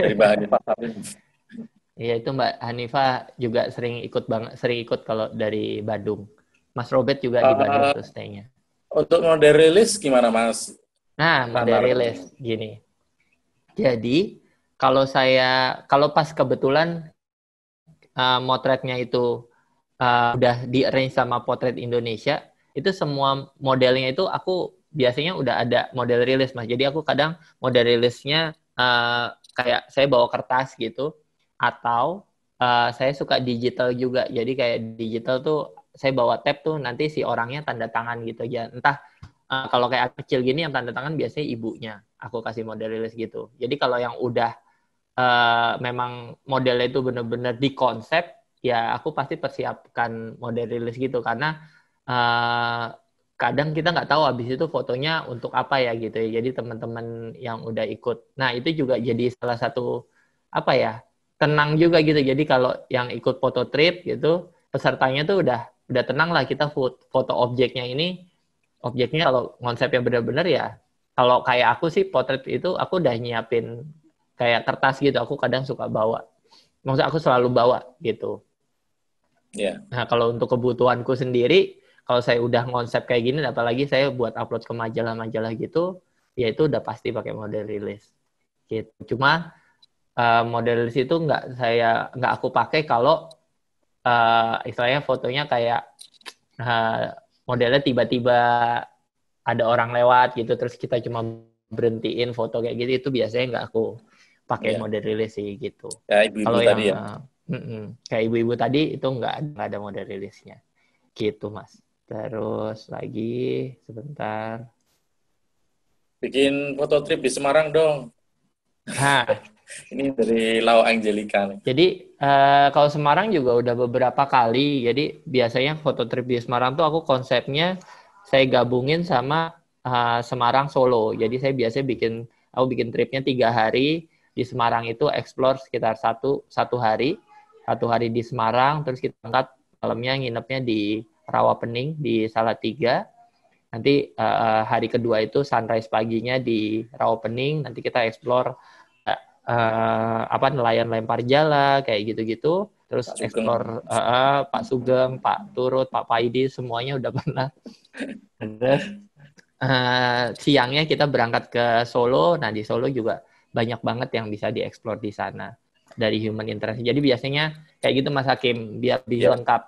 dari Mbak Hanifah. Iya itu Mbak Hanifa juga sering ikut banget, sering ikut kalau dari Badung. Mas Robert juga uh, di ah. Badung terus nya untuk model rilis gimana Mas? Nah, model rilis gini. Jadi, kalau saya kalau pas kebetulan uh, motretnya itu uh, udah di arrange sama potret Indonesia, itu semua modelnya itu aku biasanya udah ada model rilis Mas. Jadi aku kadang model rilisnya uh, kayak saya bawa kertas gitu atau uh, saya suka digital juga. Jadi kayak digital tuh saya bawa tab tuh nanti si orangnya tanda tangan gitu aja. Entah uh, kalau kayak kecil gini yang tanda tangan biasanya ibunya. Aku kasih model rilis gitu. Jadi kalau yang udah uh, memang modelnya itu benar-benar di konsep, ya aku pasti persiapkan model rilis gitu karena uh, kadang kita nggak tahu habis itu fotonya untuk apa ya gitu ya. Jadi teman-teman yang udah ikut. Nah, itu juga jadi salah satu apa ya? tenang juga gitu. Jadi kalau yang ikut foto trip gitu, pesertanya tuh udah udah tenang lah kita foto, objeknya ini objeknya kalau konsepnya benar-benar ya kalau kayak aku sih potret itu aku udah nyiapin kayak kertas gitu aku kadang suka bawa maksud aku selalu bawa gitu yeah. nah kalau untuk kebutuhanku sendiri kalau saya udah konsep kayak gini apalagi saya buat upload ke majalah-majalah gitu ya itu udah pasti pakai model rilis gitu cuma uh, model rilis itu nggak saya nggak aku pakai kalau uh, istilahnya fotonya kayak uh, modelnya tiba-tiba ada orang lewat gitu terus kita cuma berhentiin foto kayak gitu itu biasanya nggak aku pakai yeah. model rilis sih gitu. ibu-ibu Kalau tadi yang, ya. Uh, mm -mm, kayak ibu-ibu tadi itu nggak nggak ada model rilisnya. Gitu mas. Terus lagi sebentar. Bikin foto trip di Semarang dong ini dari Lau Angelika. Jadi uh, kalau Semarang juga udah beberapa kali. Jadi biasanya foto trip di Semarang tuh aku konsepnya saya gabungin sama uh, Semarang Solo. Jadi saya biasanya bikin aku bikin tripnya tiga hari di Semarang itu explore sekitar satu satu hari satu hari di Semarang terus kita angkat malamnya nginepnya di Rawapening di Salatiga nanti uh, hari kedua itu sunrise paginya di Rawapening nanti kita explore uh, apa nelayan lempar jala kayak gitu-gitu terus Pak explore uh, Pak Sugeng, Pak Turut, Pak Paidi semuanya udah pernah. uh, siangnya kita berangkat ke Solo. Nah di Solo juga banyak banget yang bisa dieksplor di sana dari human interest. Jadi biasanya kayak gitu Mas Hakim biar bisa iya. yeah. lengkap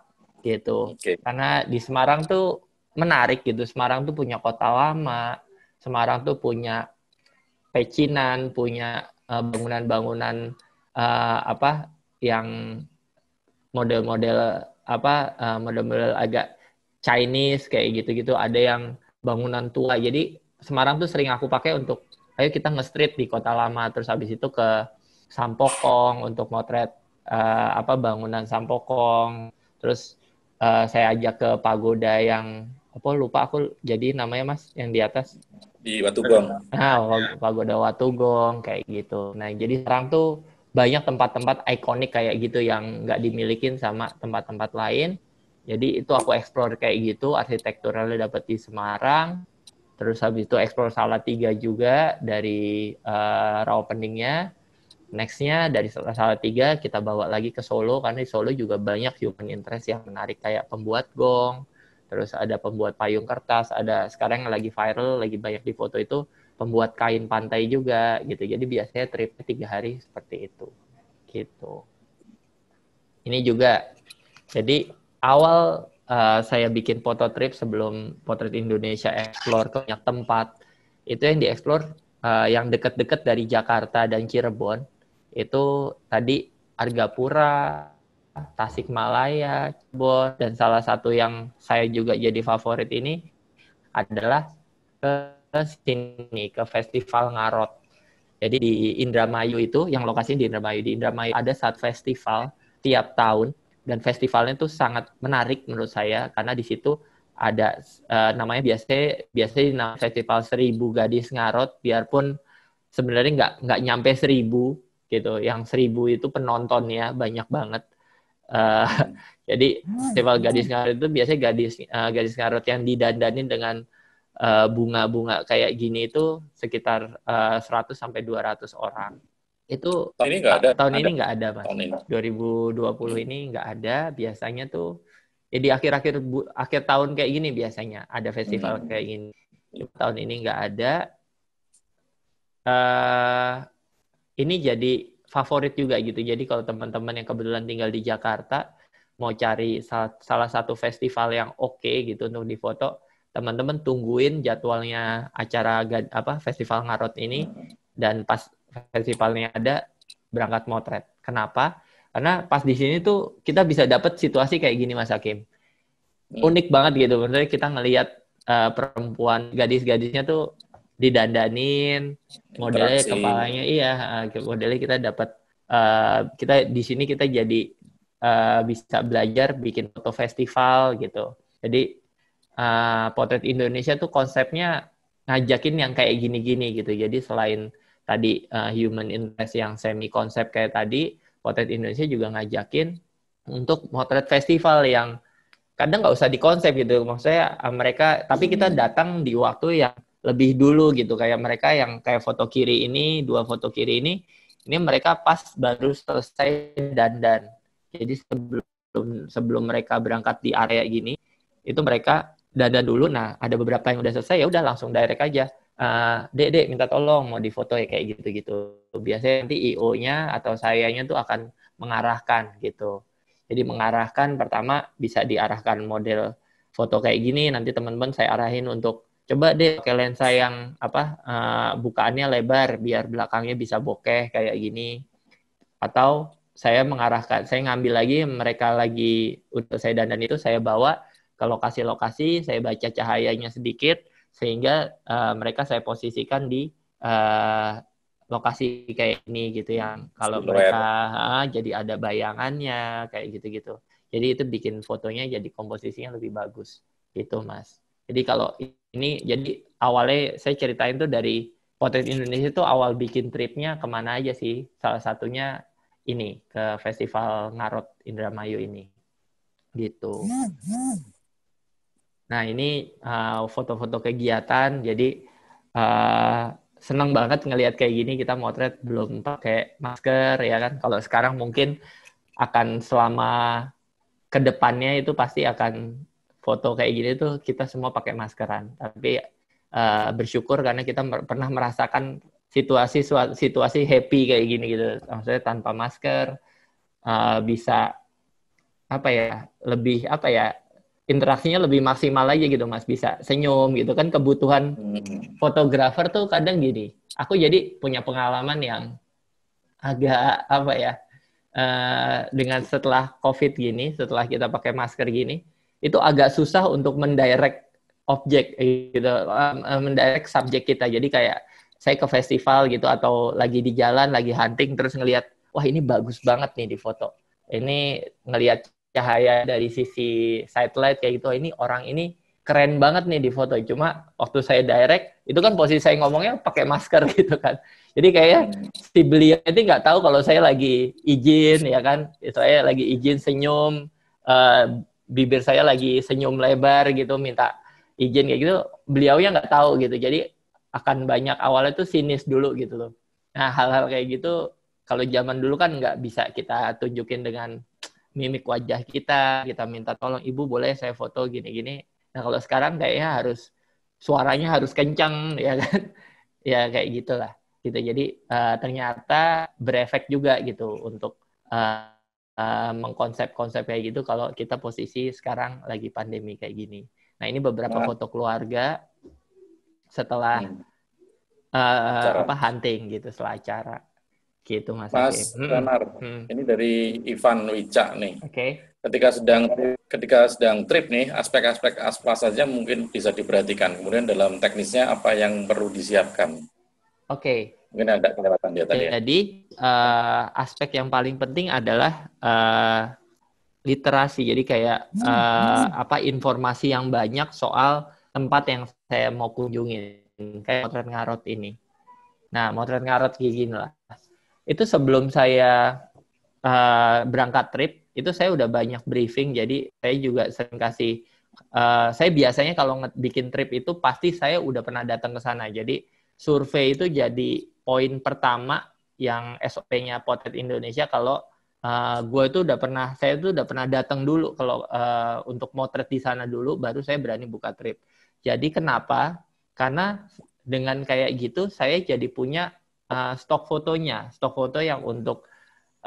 gitu. Okay. Karena di Semarang tuh menarik gitu. Semarang tuh punya kota lama. Semarang tuh punya pecinan, punya Eh, bangunan-bangunan uh, apa yang model-model apa model eh, model-model agak Chinese kayak gitu-gitu ada yang bangunan tua jadi Semarang tuh sering aku pakai untuk ayo kita nge-street di kota lama terus habis itu ke Sampokong untuk motret uh, apa bangunan Sampokong terus uh, saya ajak ke pagoda yang apa lupa aku jadi namanya mas yang di atas di gong Nah, pagoda gong kayak gitu. Nah, jadi sekarang tuh banyak tempat-tempat ikonik kayak gitu yang nggak dimilikin sama tempat-tempat lain. Jadi itu aku explore kayak gitu, arsitekturalnya dapat di Semarang. Terus habis itu explore Salatiga juga dari uh, raw openingnya. Nextnya dari Salatiga kita bawa lagi ke Solo karena di Solo juga banyak human interest yang menarik kayak pembuat gong, terus ada pembuat payung kertas, ada sekarang yang lagi viral, lagi banyak di foto itu pembuat kain pantai juga gitu. Jadi biasanya tripnya tiga hari seperti itu, gitu. Ini juga, jadi awal uh, saya bikin foto trip sebelum potret Indonesia explore ke banyak tempat itu yang dieksplor uh, yang deket-deket dari Jakarta dan Cirebon itu tadi Argapura, Tasik Malaya, Cirebon, dan salah satu yang saya juga jadi favorit ini adalah ke sini, ke Festival Ngarot. Jadi di Indramayu itu, yang lokasinya di Indramayu, di Indramayu ada saat festival tiap tahun, dan festivalnya itu sangat menarik menurut saya, karena di situ ada uh, namanya biasanya biasanya nama festival seribu gadis ngarot biarpun sebenarnya nggak nggak nyampe seribu gitu yang seribu itu penontonnya banyak banget Uh, jadi festival ah, gitu. gadis ngarut itu biasanya gadis uh, gadis ngarut yang didandanin dengan eh, bunga-bunga uh, kayak gini itu sekitar uh, 100 sampai 200 orang. Itu tahun ini nggak ada. Tahun ada. ini nggak ada, Mas. 2020 ini nggak ada. Biasanya tuh ya di akhir-akhir akhir tahun kayak gini biasanya ada festival hmm. kayak gini. Tahun ini nggak ada. Uh, ini jadi favorit juga gitu. Jadi kalau teman-teman yang kebetulan tinggal di Jakarta mau cari salah, satu festival yang oke okay gitu untuk difoto, teman-teman tungguin jadwalnya acara apa festival ngarot ini dan pas festivalnya ada berangkat motret. Kenapa? Karena pas di sini tuh kita bisa dapat situasi kayak gini Mas Hakim. Iya. Unik banget gitu, maksudnya kita ngelihat uh, eh, perempuan gadis-gadisnya tuh didandanin modelnya Interaksi. kepalanya iya ah, modelnya kita dapat uh, kita di sini kita jadi uh, bisa belajar bikin foto festival gitu jadi uh, potret Indonesia tuh konsepnya ngajakin yang kayak gini-gini gitu jadi selain tadi uh, human interest yang semi konsep kayak tadi potret Indonesia juga ngajakin untuk potret festival yang kadang nggak usah dikonsep gitu maksudnya mereka tapi kita hmm. datang di waktu yang lebih dulu gitu kayak mereka yang kayak foto kiri ini dua foto kiri ini ini mereka pas baru selesai dandan jadi sebelum sebelum mereka berangkat di area gini itu mereka dandan dulu nah ada beberapa yang udah selesai ya udah langsung direct aja uh, dek dek minta tolong mau difoto ya kayak gitu gitu biasanya nanti io nya atau sayanya tuh akan mengarahkan gitu jadi mengarahkan pertama bisa diarahkan model foto kayak gini nanti teman-teman saya arahin untuk coba deh pakai lensa yang apa uh, bukaannya lebar biar belakangnya bisa bokeh kayak gini atau saya mengarahkan saya ngambil lagi mereka lagi untuk saya dandan itu saya bawa ke lokasi-lokasi saya baca cahayanya sedikit sehingga uh, mereka saya posisikan di uh, lokasi kayak ini gitu yang kalau mereka uh, jadi ada bayangannya kayak gitu-gitu jadi itu bikin fotonya jadi komposisinya lebih bagus gitu mas jadi kalau ini jadi awalnya saya ceritain tuh dari potret Indonesia tuh awal bikin tripnya kemana aja sih? Salah satunya ini ke Festival Ngarot Indramayu ini, gitu. Nah ini foto eh, foto-foto kegiatan. Jadi uh, seneng banget ngelihat kayak gini kita motret belum pakai masker ya kan. Kalau sekarang mungkin akan selama kedepannya itu pasti akan foto kayak gini tuh kita semua pakai maskeran. Tapi uh, bersyukur karena kita mer pernah merasakan situasi situasi happy kayak gini gitu. Maksudnya tanpa masker uh, bisa apa ya lebih apa ya interaksinya lebih maksimal aja gitu mas bisa senyum gitu kan kebutuhan hmm. fotografer tuh kadang gini aku jadi punya pengalaman yang agak apa ya uh, dengan setelah covid gini setelah kita pakai masker gini itu agak susah untuk mendirect objek eh, gitu, mendirect subjek kita. Jadi kayak saya ke festival gitu atau lagi di jalan, lagi hunting terus ngelihat wah ini bagus banget nih di foto. Ini ngelihat cahaya dari sisi light kayak gitu. Ini orang ini keren banget nih di foto. Cuma waktu saya direct itu kan posisi saya ngomongnya pakai masker gitu kan. Jadi kayaknya si beliau itu nggak tahu kalau saya lagi izin ya kan. Saya lagi izin senyum uh, bibir saya lagi senyum lebar gitu minta izin kayak gitu beliau yang nggak tahu gitu jadi akan banyak awalnya tuh sinis dulu gitu loh nah hal-hal kayak gitu kalau zaman dulu kan nggak bisa kita tunjukin dengan mimik wajah kita kita minta tolong ibu boleh saya foto gini-gini nah kalau sekarang kayaknya harus suaranya harus kencang ya kan ya kayak gitulah gitu jadi uh, ternyata berefek juga gitu untuk eh, uh, mengkonsep-konsep kayak gitu kalau kita posisi sekarang lagi pandemi kayak gini. Nah ini beberapa nah. foto keluarga setelah hmm. uh, apa hunting gitu setelah acara gitu mas. Mas hmm. benar. Renar, hmm. ini dari Ivan Wica nih. Oke. Okay. Ketika sedang ketika sedang trip nih aspek-aspek apa saja mungkin bisa diperhatikan. Kemudian dalam teknisnya apa yang perlu disiapkan? Oke. Okay Mungkin ada kelewatan dia tadi. Ya. Jadi uh, aspek yang paling penting adalah uh, literasi. Jadi kayak hmm. Uh, apa informasi yang banyak soal tempat yang saya mau kunjungi. Kayak motret ngarot ini. Nah, motret ngarot kayak gini lah. Itu sebelum saya uh, berangkat trip, itu saya udah banyak briefing. Jadi saya juga sering kasih Uh, saya biasanya kalau bikin trip itu pasti saya udah pernah datang ke sana. Jadi survei itu jadi poin pertama yang SOP-nya Potret Indonesia kalau uh, eh, gue itu udah pernah saya itu udah pernah datang dulu kalau uh, untuk motret di sana dulu baru saya berani buka trip. Jadi kenapa? Karena dengan kayak gitu saya jadi punya uh, stok fotonya, stok foto yang untuk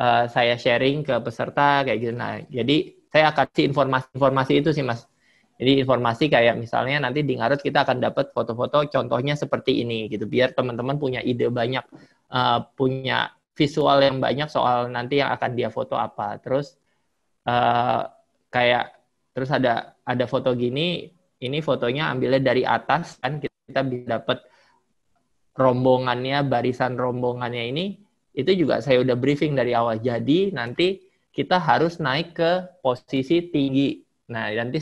uh, saya sharing ke peserta kayak gitu. Nah, jadi saya akan kasih informasi-informasi itu sih Mas jadi informasi kayak misalnya nanti di Ngarut kita akan dapat foto-foto contohnya seperti ini gitu biar teman-teman punya ide banyak uh, punya visual yang banyak soal nanti yang akan dia foto apa. Terus uh, kayak terus ada ada foto gini, ini fotonya ambilnya dari atas kan kita bisa dapat rombongannya, barisan rombongannya ini itu juga saya udah briefing dari awal. Jadi nanti kita harus naik ke posisi tinggi. Nah, nanti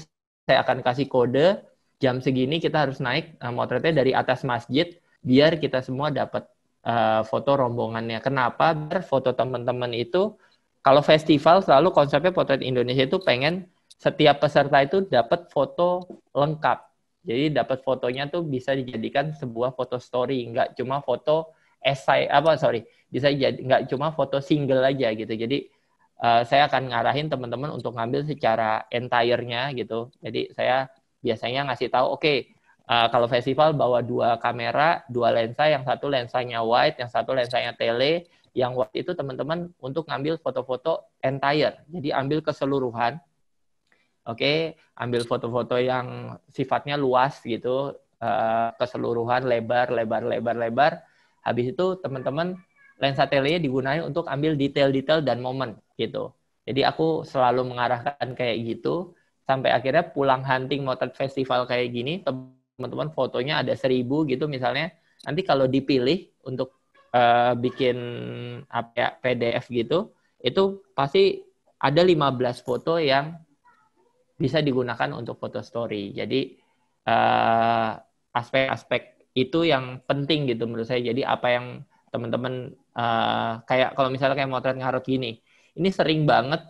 saya akan kasih kode jam segini kita harus naik uh, motretnya dari atas masjid biar kita semua dapat uh, foto rombongannya. Kenapa? Biar foto teman-teman itu kalau festival selalu konsepnya potret Indonesia itu pengen setiap peserta itu dapat foto lengkap. Jadi dapat fotonya tuh bisa dijadikan sebuah foto story, nggak cuma foto essay apa sorry, bisa jadi nggak cuma foto single aja gitu. Jadi uh, saya akan ngarahin teman-teman untuk ngambil secara entire-nya gitu. Jadi saya biasanya ngasih tahu, oke, okay, uh, eh, kalau festival bawa dua kamera, dua lensa, yang satu lensanya wide, yang satu lensanya tele, yang waktu itu teman-teman untuk ngambil foto-foto entire. Jadi ambil keseluruhan. Oke, okay, ambil foto-foto yang sifatnya luas gitu, eh, keseluruhan lebar, lebar, lebar, lebar. Habis itu teman-teman lensa tele digunakan untuk ambil detail-detail dan momen gitu. Jadi aku selalu mengarahkan kayak gitu sampai akhirnya pulang hunting motret festival kayak gini teman-teman fotonya ada seribu gitu misalnya nanti kalau dipilih untuk uh, bikin apa ya PDF gitu itu pasti ada 15 foto yang bisa digunakan untuk foto story. Jadi aspek eh, aspek-aspek itu yang penting gitu menurut saya. Jadi apa yang teman-teman uh, kayak kalau misalnya kayak motret ngarut gini, ini sering banget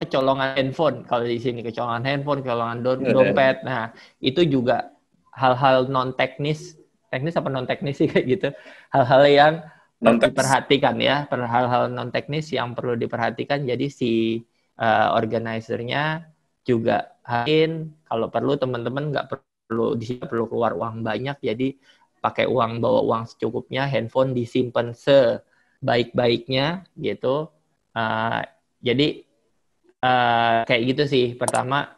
kecolongan handphone kalau di sini kecolongan handphone, kecolongan do iya, iya. dompet. Nah, itu juga hal-hal non teknis, teknis apa non teknis sih kayak gitu. Hal-hal yang non diperhatikan ya, hal-hal non teknis yang perlu diperhatikan. Jadi si uh, eh, organisernya juga hain kalau perlu teman-teman nggak perlu di perlu keluar uang banyak jadi pakai uang bawa uang secukupnya handphone disimpan se baik-baiknya gitu. Uh, jadi uh, kayak gitu sih. Pertama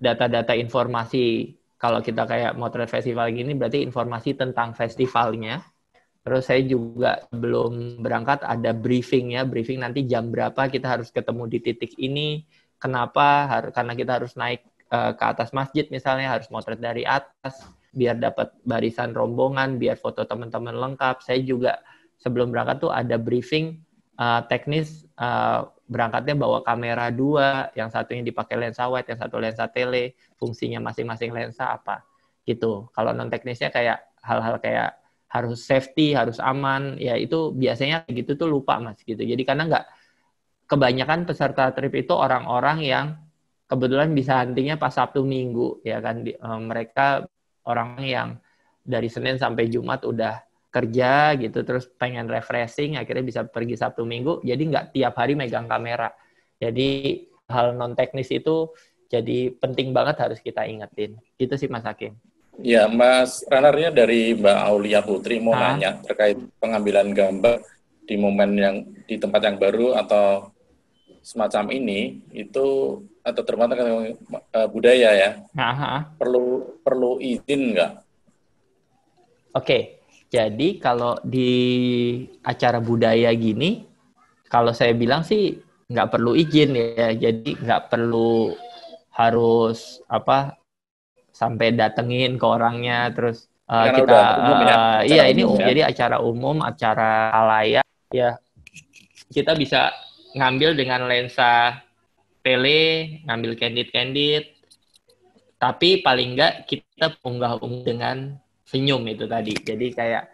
data-data informasi kalau kita kayak motret festival gini berarti informasi tentang festivalnya. Terus saya juga belum berangkat ada briefing ya, briefing nanti jam berapa kita harus ketemu di titik ini, kenapa karena kita harus naik eh, ke atas masjid misalnya harus motret dari atas biar dapat barisan rombongan, biar foto teman-teman lengkap. Saya juga sebelum berangkat tuh ada briefing uh, teknis uh, berangkatnya bawa kamera dua, yang satunya dipakai lensa wide, yang satu lensa tele, fungsinya masing-masing lensa apa gitu. Kalau non teknisnya kayak hal-hal kayak harus safety, harus aman, ya itu biasanya gitu tuh lupa mas gitu. Jadi karena nggak kebanyakan peserta trip itu orang-orang yang kebetulan bisa huntingnya pas Sabtu Minggu ya kan di, um, mereka orang yang dari Senin sampai Jumat udah kerja gitu terus pengen refreshing akhirnya bisa pergi Sabtu Minggu jadi nggak tiap hari megang kamera jadi hal non teknis itu jadi penting banget harus kita ingetin itu sih Mas Hakim ya Mas Ranarnya dari Mbak Aulia Putri mau Hah? nanya terkait pengambilan gambar di momen yang di tempat yang baru atau semacam ini itu atau termasuk uh, eh, budaya ya Aha. perlu perlu izin nggak? Oke, okay jadi kalau di acara budaya gini, kalau saya bilang sih nggak perlu izin ya. Jadi nggak perlu harus apa sampai datengin ke orangnya terus uh, kita umum, ya? uh, iya ini ya? jadi acara umum, acara alaya ya kita bisa ngambil dengan lensa tele, ngambil candid-candid. Tapi paling nggak kita unggah-unggah dengan senyum itu tadi. Jadi kayak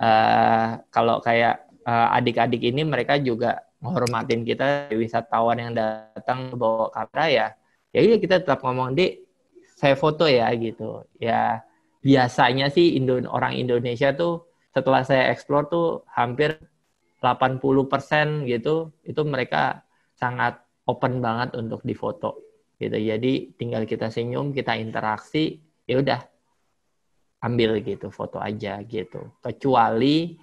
uh, kalau kayak adik eh, adik-adik ini mereka juga menghormatin kita wisatawan yang datang bawa kamera ya. Ya iya kita tetap ngomong dek saya foto ya gitu. Ya biasanya sih Indo orang Indonesia tuh setelah saya explore tuh hampir 80% gitu itu mereka sangat open banget untuk difoto gitu. Jadi tinggal kita senyum, kita interaksi, ya udah ambil gitu foto aja gitu kecuali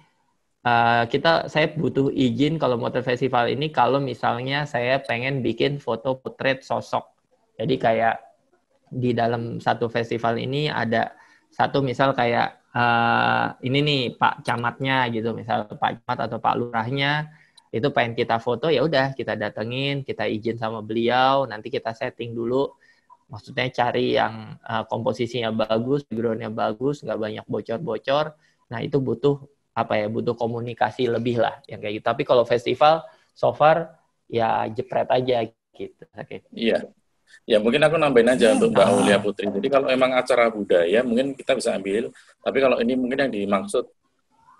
uh, kita saya butuh izin kalau motor festival ini kalau misalnya saya pengen bikin foto potret sosok jadi kayak di dalam satu festival ini ada satu misal kayak uh, ini nih Pak Camatnya gitu misal Pak Camat atau Pak Lurahnya itu pengen kita foto ya udah kita datengin kita izin sama beliau nanti kita setting dulu maksudnya cari yang uh, komposisinya bagus, backgroundnya bagus, nggak banyak bocor-bocor. Nah itu butuh apa ya? Butuh komunikasi lebih lah yang kayak gitu. Tapi kalau festival, so far ya jepret aja gitu. Oke. Okay. Gitu. Iya. Ya mungkin aku nambahin aja untuk Mbak nah. Aulia Putri. Jadi kalau emang acara budaya mungkin kita bisa ambil. Tapi kalau ini mungkin yang dimaksud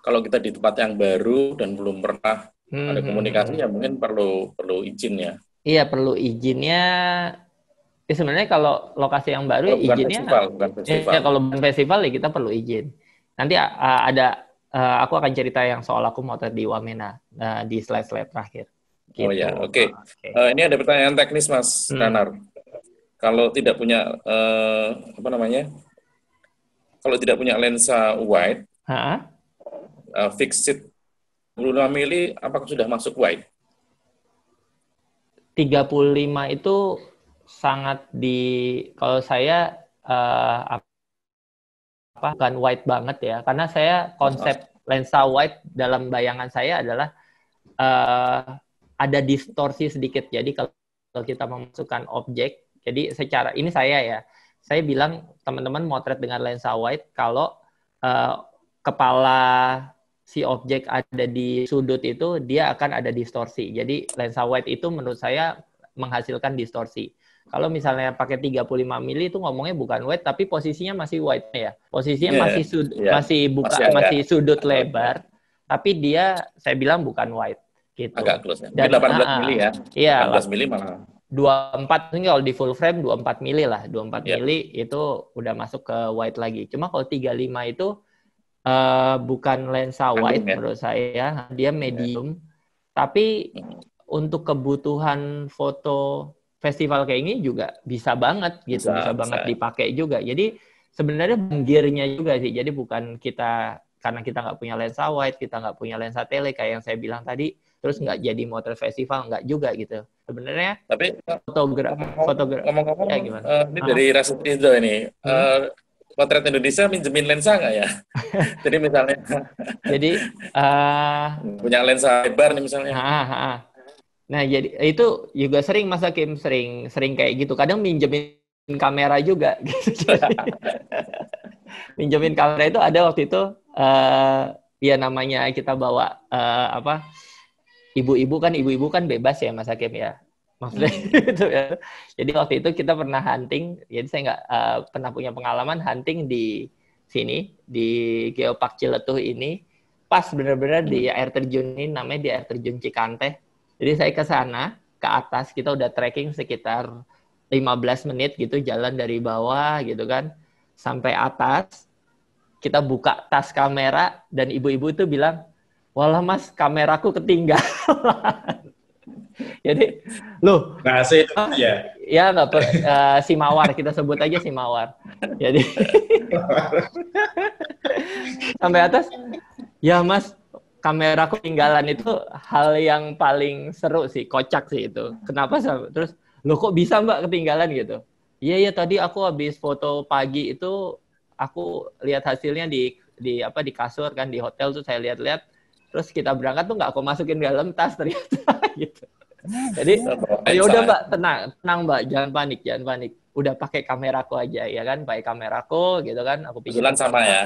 kalau kita di tempat yang baru dan belum pernah ada hmm, hmm, komunikasi hmm. ya mungkin perlu perlu izin ya. Iya perlu izinnya Ya sebenarnya kalau lokasi yang baru kalau izinnya izinnya festival, bukan ya, festival. Ya, kalau bukan festival ya kita perlu izin. Nanti uh, ada uh, aku akan cerita yang soal aku mau di Wamena uh, di slide-slide terakhir. Gitu. Oh ya, gitu. oke. Okay. Ah, okay. Uh, e, ini ada pertanyaan teknis Mas hmm. Danar. Kalau tidak punya uh, apa namanya? Kalau tidak punya lensa wide, ha? Uh, fixed 35 mili apakah sudah masuk wide? 35 itu sangat di kalau saya uh, apa kan white banget ya karena saya konsep lensa white dalam bayangan saya adalah uh, ada distorsi sedikit jadi kalau, kita memasukkan objek jadi secara ini saya ya saya bilang teman-teman motret dengan lensa white kalau uh, kepala si objek ada di sudut itu dia akan ada distorsi jadi lensa white itu menurut saya menghasilkan distorsi kalau misalnya pakai 35 mili itu ngomongnya bukan wide tapi posisinya masih wide ya. Posisinya yeah, masih iya. sud yeah. masih buka masih, masih sudut lebar tapi dia saya bilang bukan wide gitu. Agak close ya. Dan, 18 uh, ah, mili ya. Iya. 18 mili malah 24 ini kalau di full frame 24 mili lah, 24 yeah. Iya. mili itu udah masuk ke wide lagi. Cuma kalau 35 itu uh, bukan lensa wide ya? menurut saya, dia iya. medium. Yeah. Tapi hmm. untuk kebutuhan foto festival kayak ini juga bisa banget gitu, bisa, bisa, bisa. banget dipakai juga. Jadi sebenarnya gearnya juga sih. Jadi bukan kita karena kita nggak punya lensa wide, kita nggak punya lensa tele kayak yang saya bilang tadi, terus nggak jadi motor festival nggak juga gitu. Sebenarnya tapi fotografer fotografer ngomong-ngomong ya gimana? Uh, ini ah. dari Rasul ini. Hmm. Eh, potret Indonesia minjemin lensa nggak ya? jadi misalnya, jadi uh, punya lensa lebar nih misalnya. Ah, ah. Nah, jadi eh, itu juga sering Mas Hakim sering sering kayak gitu. Kadang minjemin kamera juga gitu. minjemin kamera itu ada waktu itu uh, ya namanya kita bawa uh, apa? Ibu-ibu kan ibu-ibu kan bebas ya Mas Hakim ya. Maksudnya hmm. gitu ya. Jadi waktu itu kita pernah hunting, jadi saya nggak uh, pernah punya pengalaman hunting di sini di Geopark Ciletuh ini pas benar-benar di hmm. air terjun ini namanya di air terjun Cikante jadi saya ke sana, ke atas, kita udah tracking sekitar 15 menit gitu, jalan dari bawah gitu kan, sampai atas. Kita buka tas kamera, dan ibu-ibu itu bilang, walah mas, kameraku ketinggalan. Jadi, loh. Bahasa itu ah, ya. Ya, nggak per, uh, si mawar kita sebut aja si mawar. Jadi sampai atas, ya mas, kamera ketinggalan itu hal yang paling seru sih, kocak sih itu. Kenapa sih? terus lo kok bisa mbak ketinggalan gitu? Iya iya tadi aku habis foto pagi itu aku lihat hasilnya di di apa di kasur kan di hotel tuh saya lihat-lihat terus kita berangkat tuh nggak aku masukin dalam tas ternyata gitu. Jadi ya udah mbak tenang tenang mbak jangan panik jangan panik udah pakai kameraku aja ya kan pakai kameraku gitu kan aku pikir sama aku. ya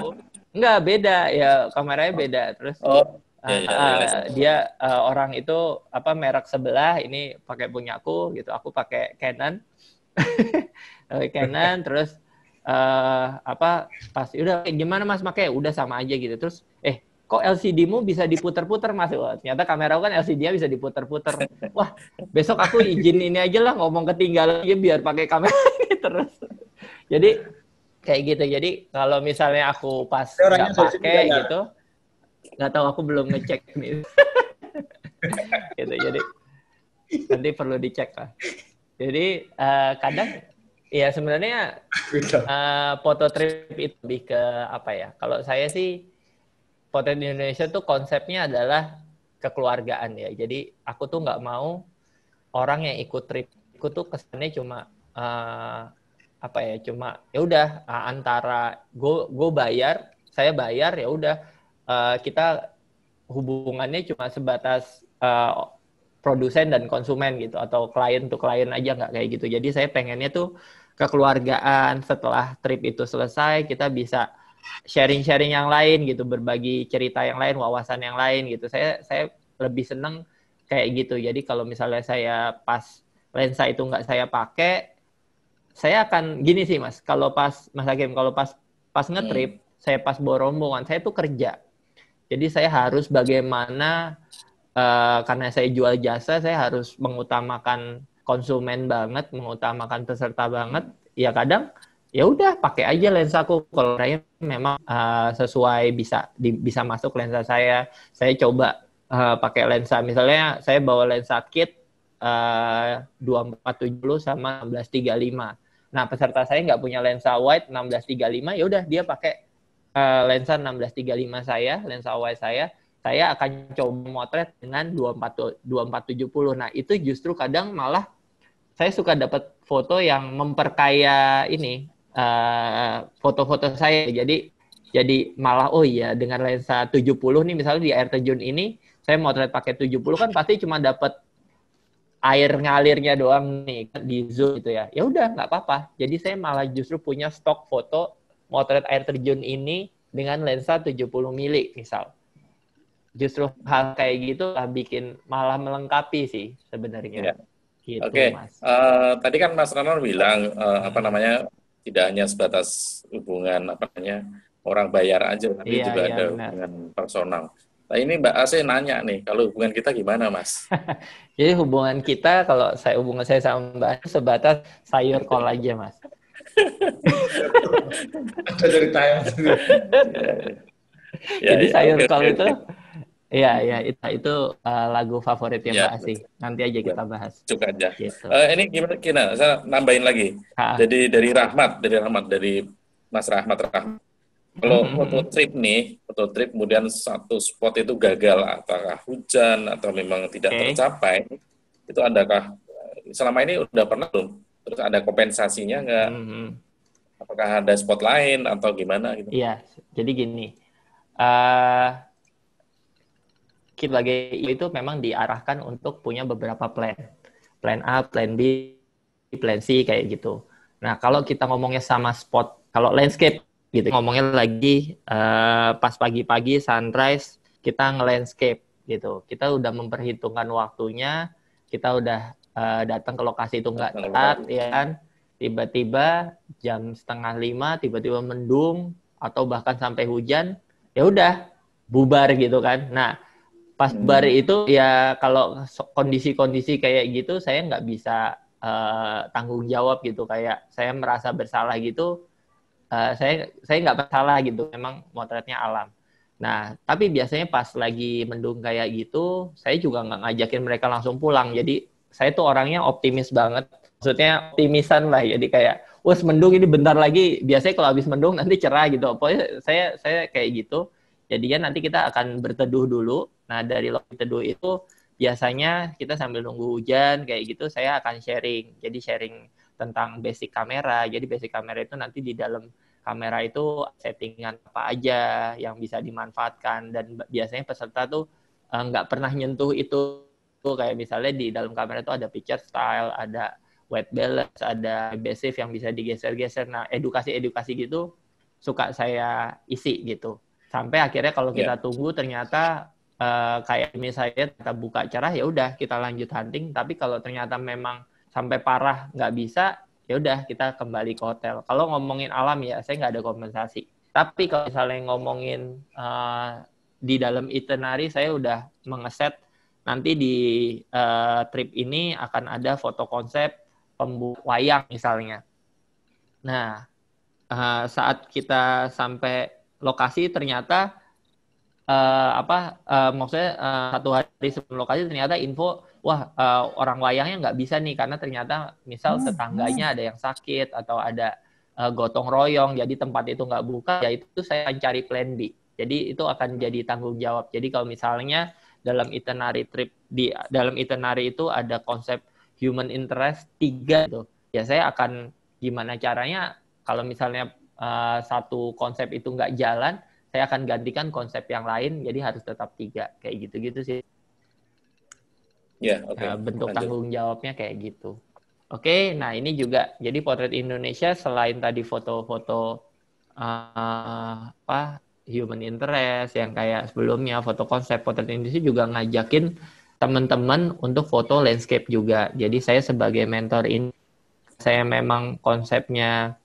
enggak beda ya kameranya oh. beda terus oh yeah, yeah, uh, yeah, dia uh, orang itu apa merek sebelah ini pakai punya aku gitu aku pakai Canon Canon terus uh, apa pas udah gimana mas pakai udah sama aja gitu terus eh kok LCD-mu bisa diputer-puter mas? Wah, ternyata kamera kan LCD-nya bisa diputer-puter. Wah, besok aku izin ini aja lah ngomong ketinggalan aja biar pakai kamera ini terus. Jadi kayak gitu. Jadi kalau misalnya aku pas nggak pakai gitu, nggak tahu aku belum ngecek nih gitu jadi nanti perlu dicek lah jadi uh, kadang ya sebenarnya uh, foto trip itu lebih ke apa ya kalau saya sih foto di Indonesia tuh konsepnya adalah kekeluargaan ya jadi aku tuh nggak mau orang yang ikut trip aku tuh kesannya cuma uh, apa ya cuma ya udah antara gue gue bayar saya bayar ya udah uh, kita hubungannya cuma sebatas uh, produsen dan konsumen gitu atau klien to klien aja nggak kayak gitu. Jadi saya pengennya tuh kekeluargaan setelah trip itu selesai kita bisa sharing-sharing yang lain gitu, berbagi cerita yang lain, wawasan yang lain gitu. Saya saya lebih seneng kayak gitu. Jadi kalau misalnya saya pas lensa itu nggak saya pakai, saya akan gini sih mas. Kalau pas mas Hakim, kalau pas pas ngetrip, hmm. saya pas bawa rombongan, saya tuh kerja jadi saya harus bagaimana uh, karena saya jual jasa, saya harus mengutamakan konsumen banget, mengutamakan peserta banget. Ya kadang ya udah pakai aja lensaku kalau saya memang uh, sesuai bisa di, bisa masuk lensa saya. Saya coba uh, pakai lensa misalnya saya bawa lensa kit dua tujuh tujuh sama enam belas tiga lima. Nah, peserta saya nggak punya lensa wide enam belas tiga lima, ya udah dia pakai Eh, lensa 1635 saya, lensa wide saya, saya akan coba motret dengan 24 2470. Nah, itu justru kadang malah saya suka dapat foto yang memperkaya ini eh, foto-foto uh, saya. Jadi jadi malah oh iya dengan lensa 70 nih misalnya di air terjun ini saya motret pakai 70 kan pasti cuma dapat air ngalirnya doang nih di zoom gitu ya. Ya udah nggak apa-apa. Jadi saya malah justru punya stok foto motret air terjun ini dengan lensa 70 mili misal. Justru hal kayak gitu lah bikin malah melengkapi sih sebenarnya. Ya. Gitu, Oke, okay. uh, eh, tadi kan Mas Ranon bilang uh, apa namanya tidak hanya sebatas hubungan apa namanya orang bayar aja, tapi iya, juga iya, ada benar. hubungan personal. Nah ini Mbak Ase nanya nih, kalau hubungan kita gimana Mas? Jadi hubungan kita kalau saya hubungan saya sama Mbak Ase sebatas sayur kol aja Mas. Ada dari Thailand. Ya, Jadi ya, sayur kol itu ya ya itu, itu uh, lagu favorit yang ya. Mbak sih Nanti aja kita bahas. Cukup aja. Gitu. Uh, ini gimana Kina? Saya nambahin lagi. Ha. Jadi dari Rahmat, dari Rahmat, dari Mas Rahmat Rahmat. Kalau hmm. foto trip nih, foto trip kemudian satu spot itu gagal, apakah hujan atau memang tidak okay. tercapai, itu adakah selama ini udah pernah belum terus ada kompensasinya nggak hmm, hmm. apakah ada spot lain atau gimana gitu iya jadi gini uh, eh, kita lagi itu memang diarahkan untuk punya beberapa plan plan A plan B plan C kayak gitu nah kalau kita ngomongnya sama spot kalau landscape gitu ngomongnya lagi uh, pas pagi-pagi sunrise kita nge landscape gitu kita udah memperhitungkan waktunya kita udah uh, datang ke lokasi itu nggak tepat, ya kan tiba-tiba jam setengah lima tiba-tiba mendung atau bahkan sampai hujan ya udah bubar gitu kan nah pas hmm. bar itu ya kalau kondisi-kondisi kayak gitu saya nggak bisa uh, tanggung jawab gitu kayak saya merasa bersalah gitu uh, saya saya nggak bersalah gitu memang motretnya alam Nah, tapi biasanya pas lagi mendung kayak gitu, saya juga nggak ngajakin mereka langsung pulang. Jadi saya tuh orangnya optimis banget. Maksudnya optimisan lah, ya, jadi kayak, wah mendung ini bentar lagi. Biasanya kalau habis mendung nanti cerah gitu. Pokoknya saya saya kayak gitu. Jadinya nanti kita akan berteduh dulu. Nah dari waktu teduh itu biasanya kita sambil nunggu hujan kayak gitu saya akan sharing. Jadi sharing tentang basic kamera. Jadi basic kamera itu nanti di dalam kamera itu settingan apa aja yang bisa dimanfaatkan dan biasanya peserta tuh eh, nggak uh, pernah nyentuh itu Gitu. kayak misalnya di dalam kamera itu ada picture style, ada white balance, ada basic yang bisa digeser-geser. Nah, edukasi-edukasi gitu suka saya isi gitu. Sampai akhirnya kalau kita yeah. tunggu ternyata uh, kayak misalnya kita buka cerah ya udah kita lanjut hunting, tapi kalau ternyata memang sampai parah nggak bisa, ya udah kita kembali ke hotel. Kalau ngomongin alam ya saya nggak ada kompensasi. Tapi kalau misalnya ngomongin uh, di dalam itinerary saya udah mengeset nanti di uh, trip ini akan ada foto konsep pembuat wayang misalnya. Nah, uh, saat kita sampai lokasi ternyata uh, apa uh, maksudnya uh, satu hari sebelum lokasi ternyata info wah uh, orang wayangnya nggak bisa nih karena ternyata misal hmm, tetangganya hmm. ada yang sakit atau ada uh, gotong royong jadi tempat itu nggak buka ya itu saya akan cari plan B jadi itu akan jadi tanggung jawab jadi kalau misalnya dalam itinerary trip di dalam itinerary itu ada konsep human interest tiga itu ya saya akan gimana caranya kalau misalnya uh, satu konsep itu nggak jalan saya akan gantikan konsep yang lain jadi harus tetap tiga kayak gitu gitu sih ya yeah, okay. uh, bentuk Lanjut. tanggung jawabnya kayak gitu oke okay, nah ini juga jadi potret Indonesia selain tadi foto-foto uh, apa human interest yang kayak sebelumnya foto konsep potret industri juga ngajakin teman-teman untuk foto landscape juga. Jadi saya sebagai mentor ini saya memang konsepnya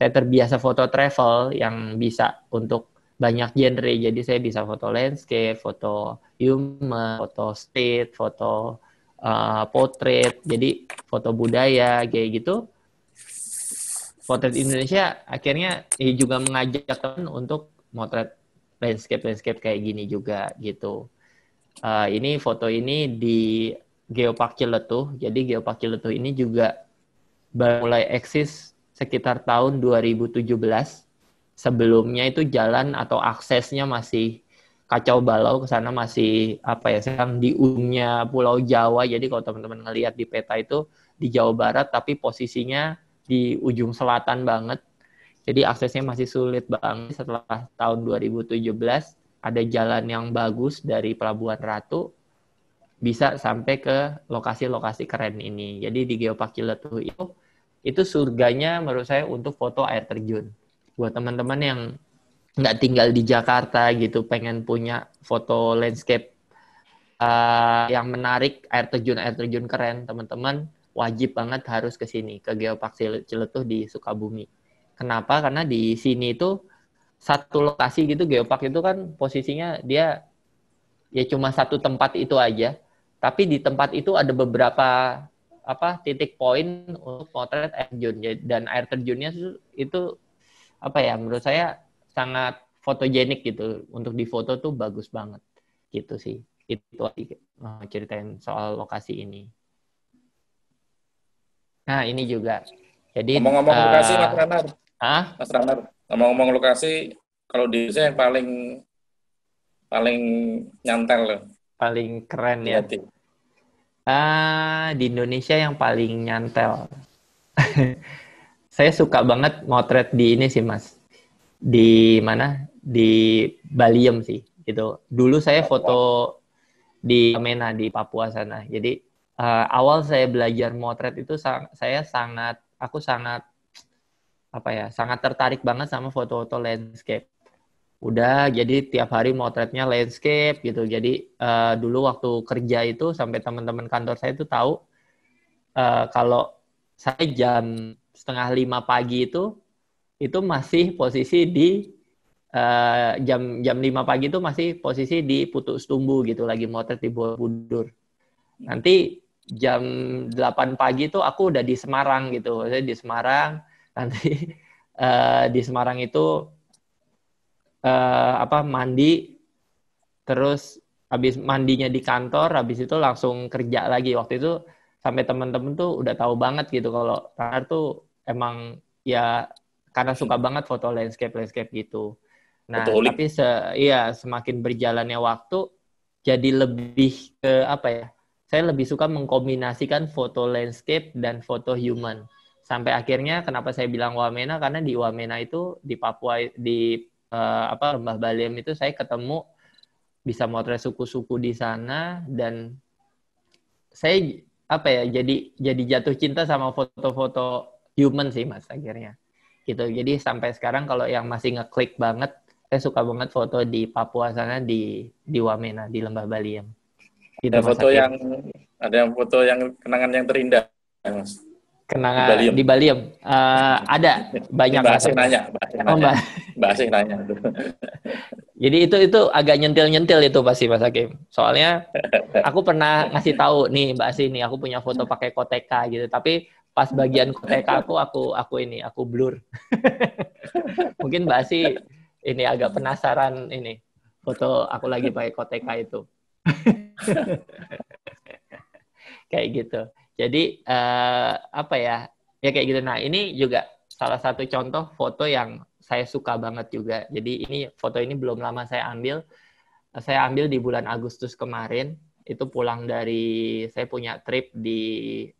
saya terbiasa foto travel yang bisa untuk banyak genre. Jadi saya bisa foto landscape, foto human, foto street, foto uh, eh, portrait. Jadi foto budaya kayak gitu. Potret Indonesia akhirnya eh, juga mengajak teman untuk motret landscape landscape kayak gini juga gitu. Uh, ini foto ini di Geopark Ciletuh. Jadi Geopark Ciletuh ini juga mulai eksis sekitar tahun 2017. Sebelumnya itu jalan atau aksesnya masih kacau balau ke sana masih apa ya sekarang di ujungnya Pulau Jawa. Jadi kalau teman-teman ngelihat di peta itu di Jawa Barat tapi posisinya di ujung selatan banget jadi aksesnya masih sulit banget setelah tahun 2017 ada jalan yang bagus dari Pelabuhan Ratu bisa sampai ke lokasi-lokasi keren ini. Jadi di Geopark Ciletuh itu itu surganya menurut saya untuk foto air terjun. Buat teman-teman yang nggak tinggal di Jakarta gitu, pengen punya foto landscape uh, yang menarik air terjun air terjun keren, teman-teman wajib banget harus ke sini ke Geopark Ciletuh di Sukabumi. Kenapa? Karena di sini itu satu lokasi gitu geopark itu kan posisinya dia ya cuma satu tempat itu aja. Tapi di tempat itu ada beberapa apa titik poin untuk potret air terjun ya, dan air terjunnya itu apa ya menurut saya sangat fotogenik gitu untuk difoto tuh bagus banget gitu sih itu ceritain soal lokasi ini nah ini juga jadi ngomong-ngomong uh, lokasi Hah? Mas Ramar, ngomong-ngomong lokasi, kalau di Indonesia yang paling paling nyantel loh. Paling keren ya. Hati. Ah, di Indonesia yang paling nyantel. Saya suka banget motret di ini sih, Mas. Di mana? Di Baliem sih, gitu. Dulu saya foto di Mena di Papua sana. Jadi uh, awal saya belajar motret itu sang, saya sangat aku sangat apa ya sangat tertarik banget sama foto-foto landscape. Udah jadi tiap hari motretnya landscape gitu. Jadi uh, dulu waktu kerja itu sampai teman-teman kantor saya itu tahu uh, kalau saya jam setengah lima pagi itu itu masih posisi di uh, jam jam lima pagi itu masih posisi di putus tumbuh gitu lagi motret di Borobudur. Nanti jam delapan pagi itu aku udah di Semarang gitu. Saya di Semarang nanti uh, di Semarang itu uh, apa mandi terus habis mandinya di kantor habis itu langsung kerja lagi waktu itu sampai temen-temen tuh udah tahu banget gitu kalau Tanar tuh emang ya karena suka banget foto landscape landscape gitu. Nah, Betul. tapi se iya semakin berjalannya waktu jadi lebih ke apa ya? Saya lebih suka mengkombinasikan foto landscape dan foto human sampai akhirnya kenapa saya bilang Wamena karena di Wamena itu di Papua di uh, apa Lembah Baliem itu saya ketemu bisa motret suku-suku di sana dan saya apa ya jadi jadi jatuh cinta sama foto-foto human sih mas akhirnya gitu jadi sampai sekarang kalau yang masih ngeklik banget saya suka banget foto di Papua sana di di Wamena di Lembah Baliem. Gitu, ada foto akhirnya. yang ada yang foto yang kenangan yang terindah mas kenangan di Bali uh, ada banyak bahasa nanya bahasa yang nanya jadi itu itu agak nyentil nyentil itu pasti Mas Hakim soalnya aku pernah ngasih tahu nih Mbak Asih nih aku punya foto pakai koteka gitu tapi pas bagian koteka aku aku aku ini aku blur mungkin Mbak Asih ini agak penasaran ini foto aku lagi pakai koteka itu kayak gitu jadi uh, apa ya? Ya kayak gitu. Nah, ini juga salah satu contoh foto yang saya suka banget juga. Jadi ini foto ini belum lama saya ambil. Saya ambil di bulan Agustus kemarin. Itu pulang dari saya punya trip di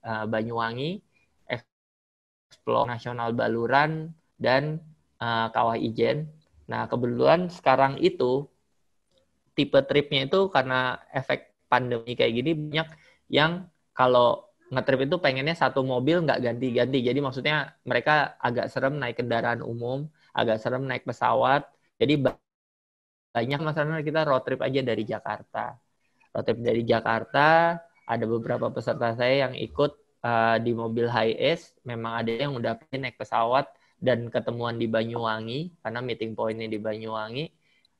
uh, Banyuwangi, Explore Nasional Baluran dan uh, Kawah Ijen. Nah, kebetulan sekarang itu tipe tripnya itu karena efek pandemi kayak gini banyak yang kalau ngetrip itu pengennya satu mobil nggak ganti-ganti. Jadi maksudnya mereka agak serem naik kendaraan umum, agak serem naik pesawat. Jadi banyak masalahnya kita road trip aja dari Jakarta. Road trip dari Jakarta, ada beberapa peserta saya yang ikut uh, di mobil high S. Memang ada yang udah naik pesawat dan ketemuan di Banyuwangi, karena meeting pointnya di Banyuwangi.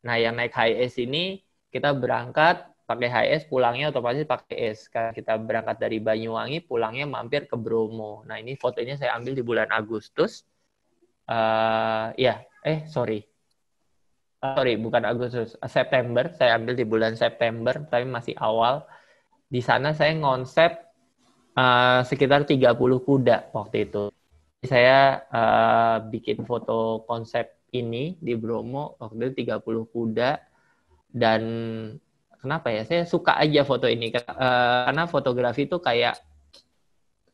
Nah, yang naik high S ini kita berangkat pakai HS pulangnya otomatis pakai S karena kita berangkat dari Banyuwangi pulangnya mampir ke Bromo nah ini fotonya saya ambil di bulan Agustus uh, ya eh sorry eh, sorry bukan Agustus September saya ambil di bulan September tapi masih awal di sana saya ngonsep uh, sekitar 30 kuda waktu itu saya uh, bikin foto konsep ini di Bromo waktu itu 30 kuda dan kenapa ya saya suka aja foto ini eh, karena fotografi itu kayak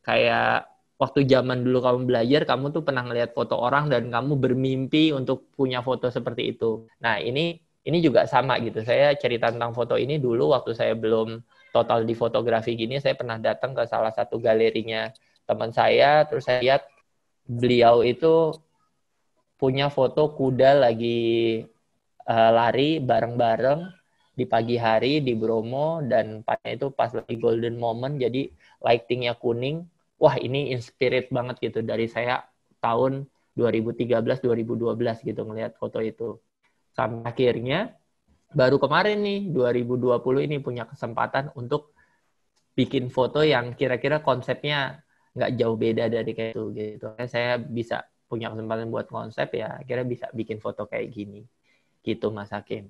kayak waktu zaman dulu kamu belajar kamu tuh pernah ngelihat foto orang dan kamu bermimpi untuk punya foto seperti itu. Nah ini ini juga sama gitu. Saya cerita tentang foto ini dulu waktu saya belum total di fotografi gini, saya pernah datang ke salah satu galerinya teman saya, terus saya lihat beliau itu punya foto kuda lagi uh, lari bareng-bareng, di pagi hari di Bromo dan pas itu pas lagi golden moment jadi lightingnya kuning wah ini inspirit banget gitu dari saya tahun 2013 2012 gitu ngelihat foto itu sampai akhirnya baru kemarin nih 2020 ini punya kesempatan untuk bikin foto yang kira-kira konsepnya nggak jauh beda dari kayak itu gitu saya bisa punya kesempatan buat konsep ya kira-kira bisa bikin foto kayak gini gitu Mas Hakim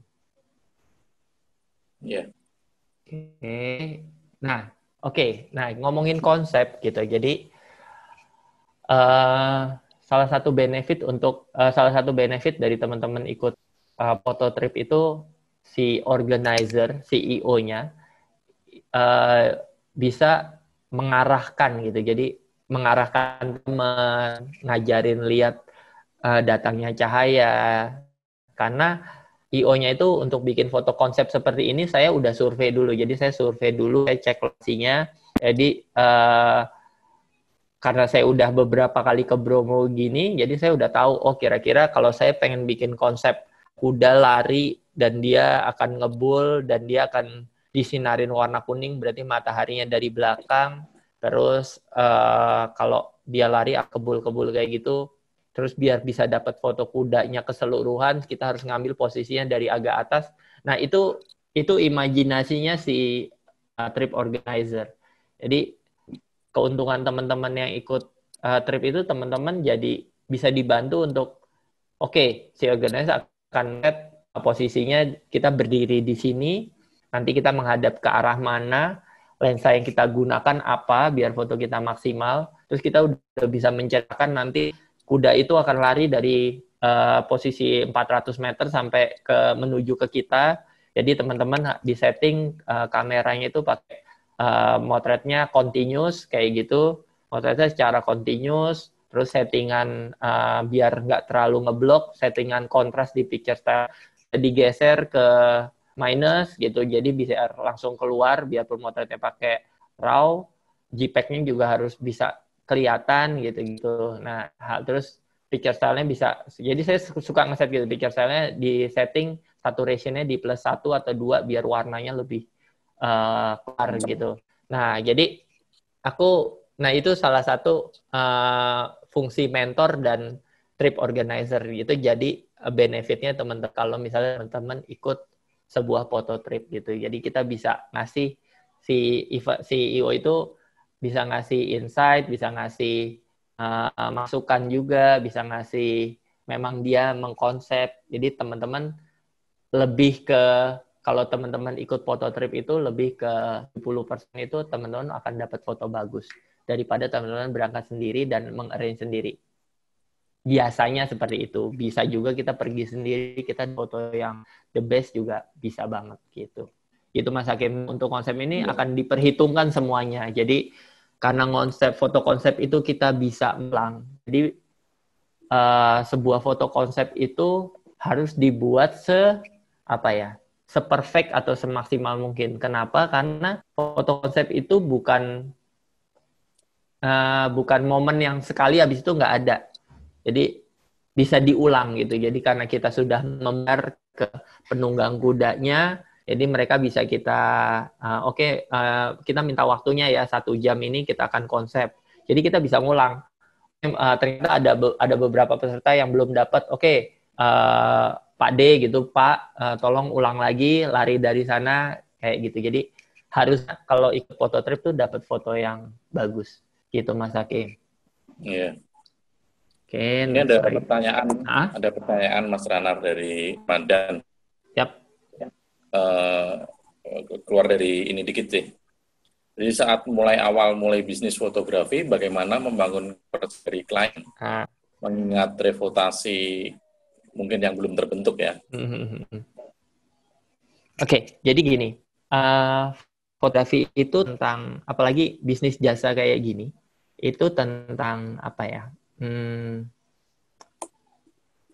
Iya. Yeah. Oke. Okay. Nah, oke. Okay. Nah, ngomongin konsep gitu. Jadi uh, salah satu benefit untuk uh, salah satu benefit dari teman-teman ikut uh, foto trip itu si organizer, CEO-nya uh, bisa mengarahkan gitu. Jadi mengarahkan mengajarin lihat uh, datangnya cahaya karena IO-nya itu untuk bikin foto konsep seperti ini saya udah survei dulu. Jadi saya survei dulu, saya cek lokasinya. Jadi uh, karena saya udah beberapa kali ke Bromo gini, jadi saya udah tahu oh kira-kira kalau saya pengen bikin konsep kuda lari dan dia akan ngebul dan dia akan disinarin warna kuning berarti mataharinya dari belakang. Terus uh, kalau dia lari kebul-kebul kayak gitu, Terus biar bisa dapat foto kudanya keseluruhan, kita harus ngambil posisinya dari agak atas. Nah, itu itu imajinasinya si uh, trip organizer. Jadi keuntungan teman-teman yang ikut uh, trip itu teman-teman jadi bisa dibantu untuk oke, okay, si organizer akan lihat posisinya kita berdiri di sini, nanti kita menghadap ke arah mana, lensa yang kita gunakan apa biar foto kita maksimal. Terus kita udah bisa mencetakkan nanti kuda itu akan lari dari uh, posisi 400 meter sampai ke menuju ke kita. Jadi teman-teman di setting uh, kameranya itu pakai uh, motretnya continuous kayak gitu, motretnya secara continuous, terus settingan uh, biar nggak terlalu ngeblok, settingan kontras di picture style digeser ke minus gitu jadi bisa langsung keluar biarpun motretnya pakai raw JPEG-nya juga harus bisa kelihatan gitu-gitu. Nah, hal, terus picture style-nya bisa. Jadi saya suka ngeset gitu picture style-nya di setting saturation-nya di plus satu atau dua biar warnanya lebih uh, eh, clear gitu. Nah, jadi aku nah itu salah satu uh, fungsi mentor dan trip organizer gitu. Jadi eh, benefitnya teman-teman kalau misalnya teman-teman ikut sebuah foto trip gitu. Jadi kita bisa ngasih si si itu bisa ngasih insight, bisa ngasih uh, masukan juga, bisa ngasih memang dia mengkonsep. Jadi teman-teman lebih ke kalau teman-teman ikut foto trip itu lebih ke 10% itu teman-teman akan dapat foto bagus daripada teman-teman berangkat sendiri dan mengarrange sendiri. Biasanya seperti itu. Bisa juga kita pergi sendiri, kita foto yang the best juga bisa banget gitu. Itu Mas Hakim. Untuk konsep ini ya. akan diperhitungkan semuanya. Jadi karena konsep foto konsep itu kita bisa ulang. Jadi uh, sebuah foto konsep itu harus dibuat se apa ya? seperfect atau semaksimal mungkin. Kenapa? Karena foto konsep itu bukan uh, bukan momen yang sekali habis itu nggak ada. Jadi bisa diulang gitu. Jadi karena kita sudah membar ke penunggang kudanya, jadi mereka bisa kita, uh, oke, okay, uh, eh, kita minta waktunya ya satu jam ini kita akan konsep. Jadi kita bisa ngulang. Uh, ternyata ada be ada beberapa peserta yang belum dapat. Oke, okay, uh, Pak D gitu, Pak, uh, tolong ulang lagi, lari dari sana kayak gitu. Jadi harus kalau ikut foto trip tuh dapat foto yang bagus gitu Mas Hakim. Iya. Yeah. okay, ini ada pertanyaan, ada pertanyaan Mas Ranar dari Mandan uh, keluar dari ini dikit sih. Jadi saat mulai awal mulai bisnis fotografi, bagaimana membangun dari klien, ah. mengingat reputasi mungkin yang belum terbentuk ya. Hmm. Oke, okay, jadi gini, uh, fotografi itu tentang apalagi bisnis jasa kayak gini, itu tentang apa ya? Hmm,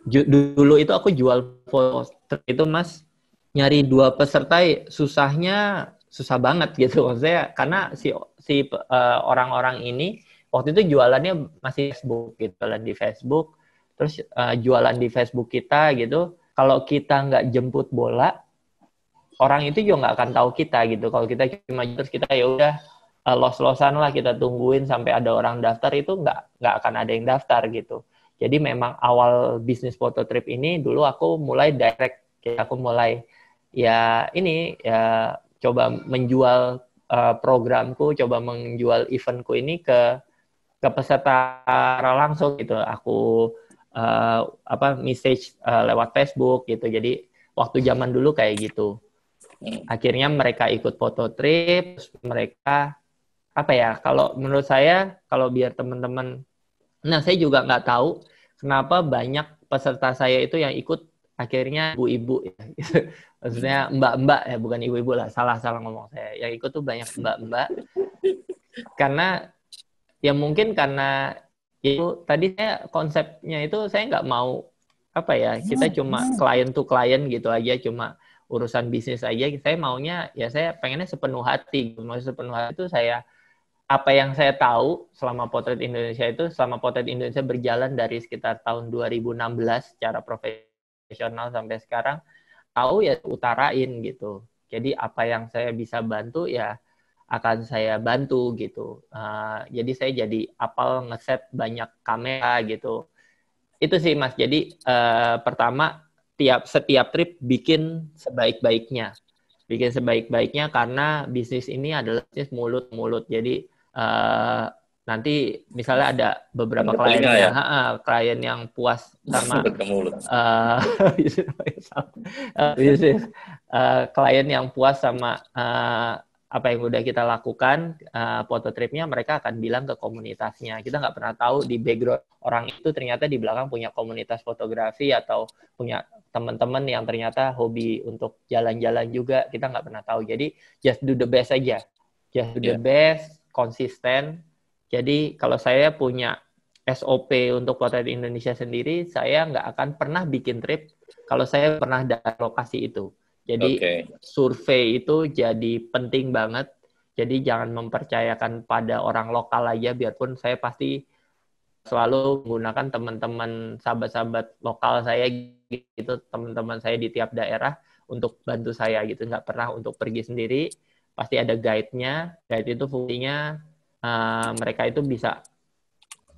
dulu itu aku jual foto itu mas nyari dua peserta susahnya susah banget gitu maksudnya karena si si orang eh, orang-orang ini waktu itu jualannya masih Facebook gitu jualan di Facebook terus uh, jualan di Facebook kita gitu kalau kita nggak jemput bola orang itu juga nggak akan tahu kita gitu kalau kita cuma terus kita ya udah uh, los-losan lah kita tungguin sampai ada orang daftar itu nggak nggak akan ada yang daftar gitu jadi memang awal bisnis foto trip ini dulu aku mulai direct aku mulai ya ini ya coba menjual uh, programku, coba menjual eventku ini ke ke peserta langsung gitu. Aku uh, apa message uh, lewat Facebook gitu. Jadi waktu zaman dulu kayak gitu. Akhirnya mereka ikut foto trip, mereka apa ya? Kalau menurut saya kalau biar teman-teman Nah, saya juga nggak tahu kenapa banyak peserta saya itu yang ikut akhirnya ibu-ibu ya, gitu. maksudnya mbak-mbak ya bukan ibu-ibu lah salah-salah ngomong saya yang ikut tuh banyak mbak-mbak karena ya mungkin karena itu tadi saya konsepnya itu saya nggak mau apa ya kita cuma klien tuh klien gitu aja cuma urusan bisnis aja saya maunya ya saya pengennya sepenuh hati mau sepenuh hati itu saya apa yang saya tahu selama potret Indonesia itu selama potret Indonesia berjalan dari sekitar tahun 2016 secara profesional profesional sampai sekarang tahu ya utarain gitu jadi apa yang saya bisa bantu ya akan saya bantu gitu uh, jadi saya jadi apal ngeset banyak kamera gitu itu sih mas jadi uh, pertama tiap setiap trip bikin sebaik-baiknya bikin sebaik-baiknya karena bisnis ini adalah bisnis mulut-mulut jadi uh, nanti misalnya ada beberapa klien yang, ya? ha, klien yang puas sama uh, uh, klien yang puas sama uh, apa yang udah kita lakukan uh, foto tripnya mereka akan bilang ke komunitasnya kita nggak pernah tahu di background orang itu ternyata di belakang punya komunitas fotografi atau punya teman-teman yang ternyata hobi untuk jalan-jalan juga kita nggak pernah tahu jadi just do the best aja just do yeah. the iya. best konsisten jadi kalau saya punya SOP untuk potret Indonesia sendiri, saya nggak akan pernah bikin trip kalau saya pernah dari lokasi itu. Jadi okay. survei itu jadi penting banget. Jadi jangan mempercayakan pada orang lokal aja, biarpun saya pasti selalu menggunakan teman-teman sahabat-sahabat lokal saya gitu, teman-teman saya di tiap daerah untuk bantu saya gitu, nggak pernah untuk pergi sendiri. Pasti ada guide-nya. Guide itu fungsinya Eh, mereka itu bisa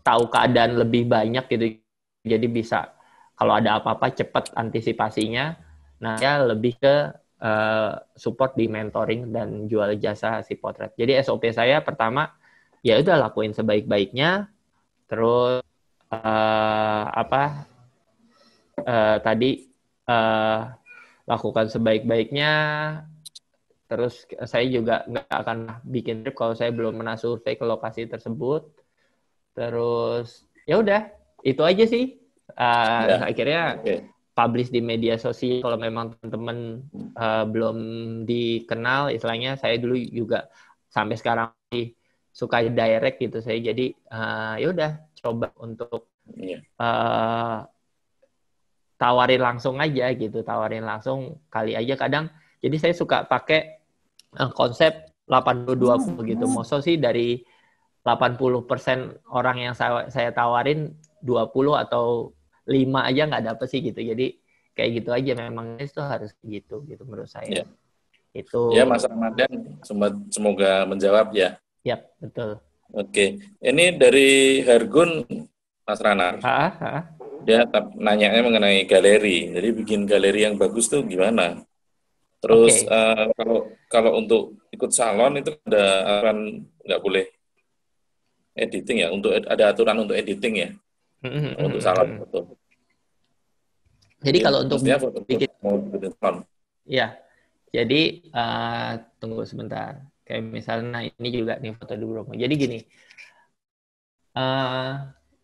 tahu keadaan lebih banyak gitu. Jadi bisa kalau ada apa-apa cepat antisipasinya. Nah, ya lebih ke uh, support di mentoring dan jual jasa si potret. Jadi SOP saya pertama ya udah lakuin sebaik-baiknya terus uh, apa uh, tadi uh, lakukan sebaik-baiknya Terus saya juga nggak akan bikin trip kalau saya belum pernah survei ke lokasi tersebut. Terus ya udah itu aja sih. Uh, ya. Akhirnya okay. publish di media sosial kalau memang teman-teman uh, belum dikenal, istilahnya saya dulu juga sampai sekarang sih suka direct gitu saya. Jadi uh, ya udah coba untuk uh, tawarin langsung aja gitu, tawarin langsung kali aja kadang. Jadi saya suka pakai Eh, konsep 820 hmm. gitu. Maksudnya sih dari 80% orang yang saya, saya tawarin 20 atau 5 aja nggak dapet sih gitu. Jadi kayak gitu aja memang itu harus gitu gitu menurut saya. Ya. Itu Ya Mas Ramadan semoga menjawab ya. Ya, betul. Oke. Ini dari Hergun, Mas Rana. Ha, ha. Dia nanyanya mengenai galeri. Jadi bikin galeri yang bagus tuh gimana? Terus okay. uh, eh, kalau kalau untuk ikut salon itu ada aturan nggak boleh editing ya. Untuk ada aturan untuk editing ya. Mm-hmm. Untuk salon foto. Jadi ya, kalau untuk foto, mm-hmm, mm-hmm. bikin mau bikin salon. Iya. Jadi uh, tunggu sebentar. Kayak misalnya ini juga nih foto di Bromo. Jadi gini. Uh,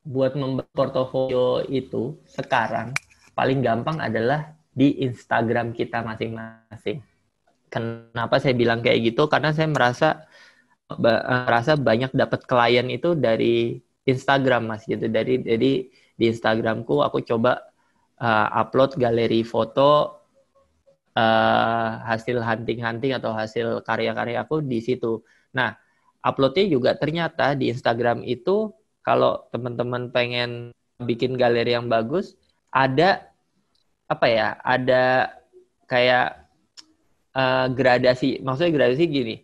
buat membuat portofolio itu sekarang paling gampang adalah di Instagram kita masing-masing. Kenapa saya bilang kayak gitu? Karena saya merasa eh, merasa banyak dapat klien itu dari Instagram mas gitu. Dari jadi di Instagramku aku coba uh, upload galeri foto uh, hasil hunting-hunting atau hasil karya-karya aku di situ. Nah uploadnya juga ternyata di Instagram itu kalau teman-teman pengen bikin galeri yang bagus ada apa ya ada kayak uh, gradasi maksudnya gradasi gini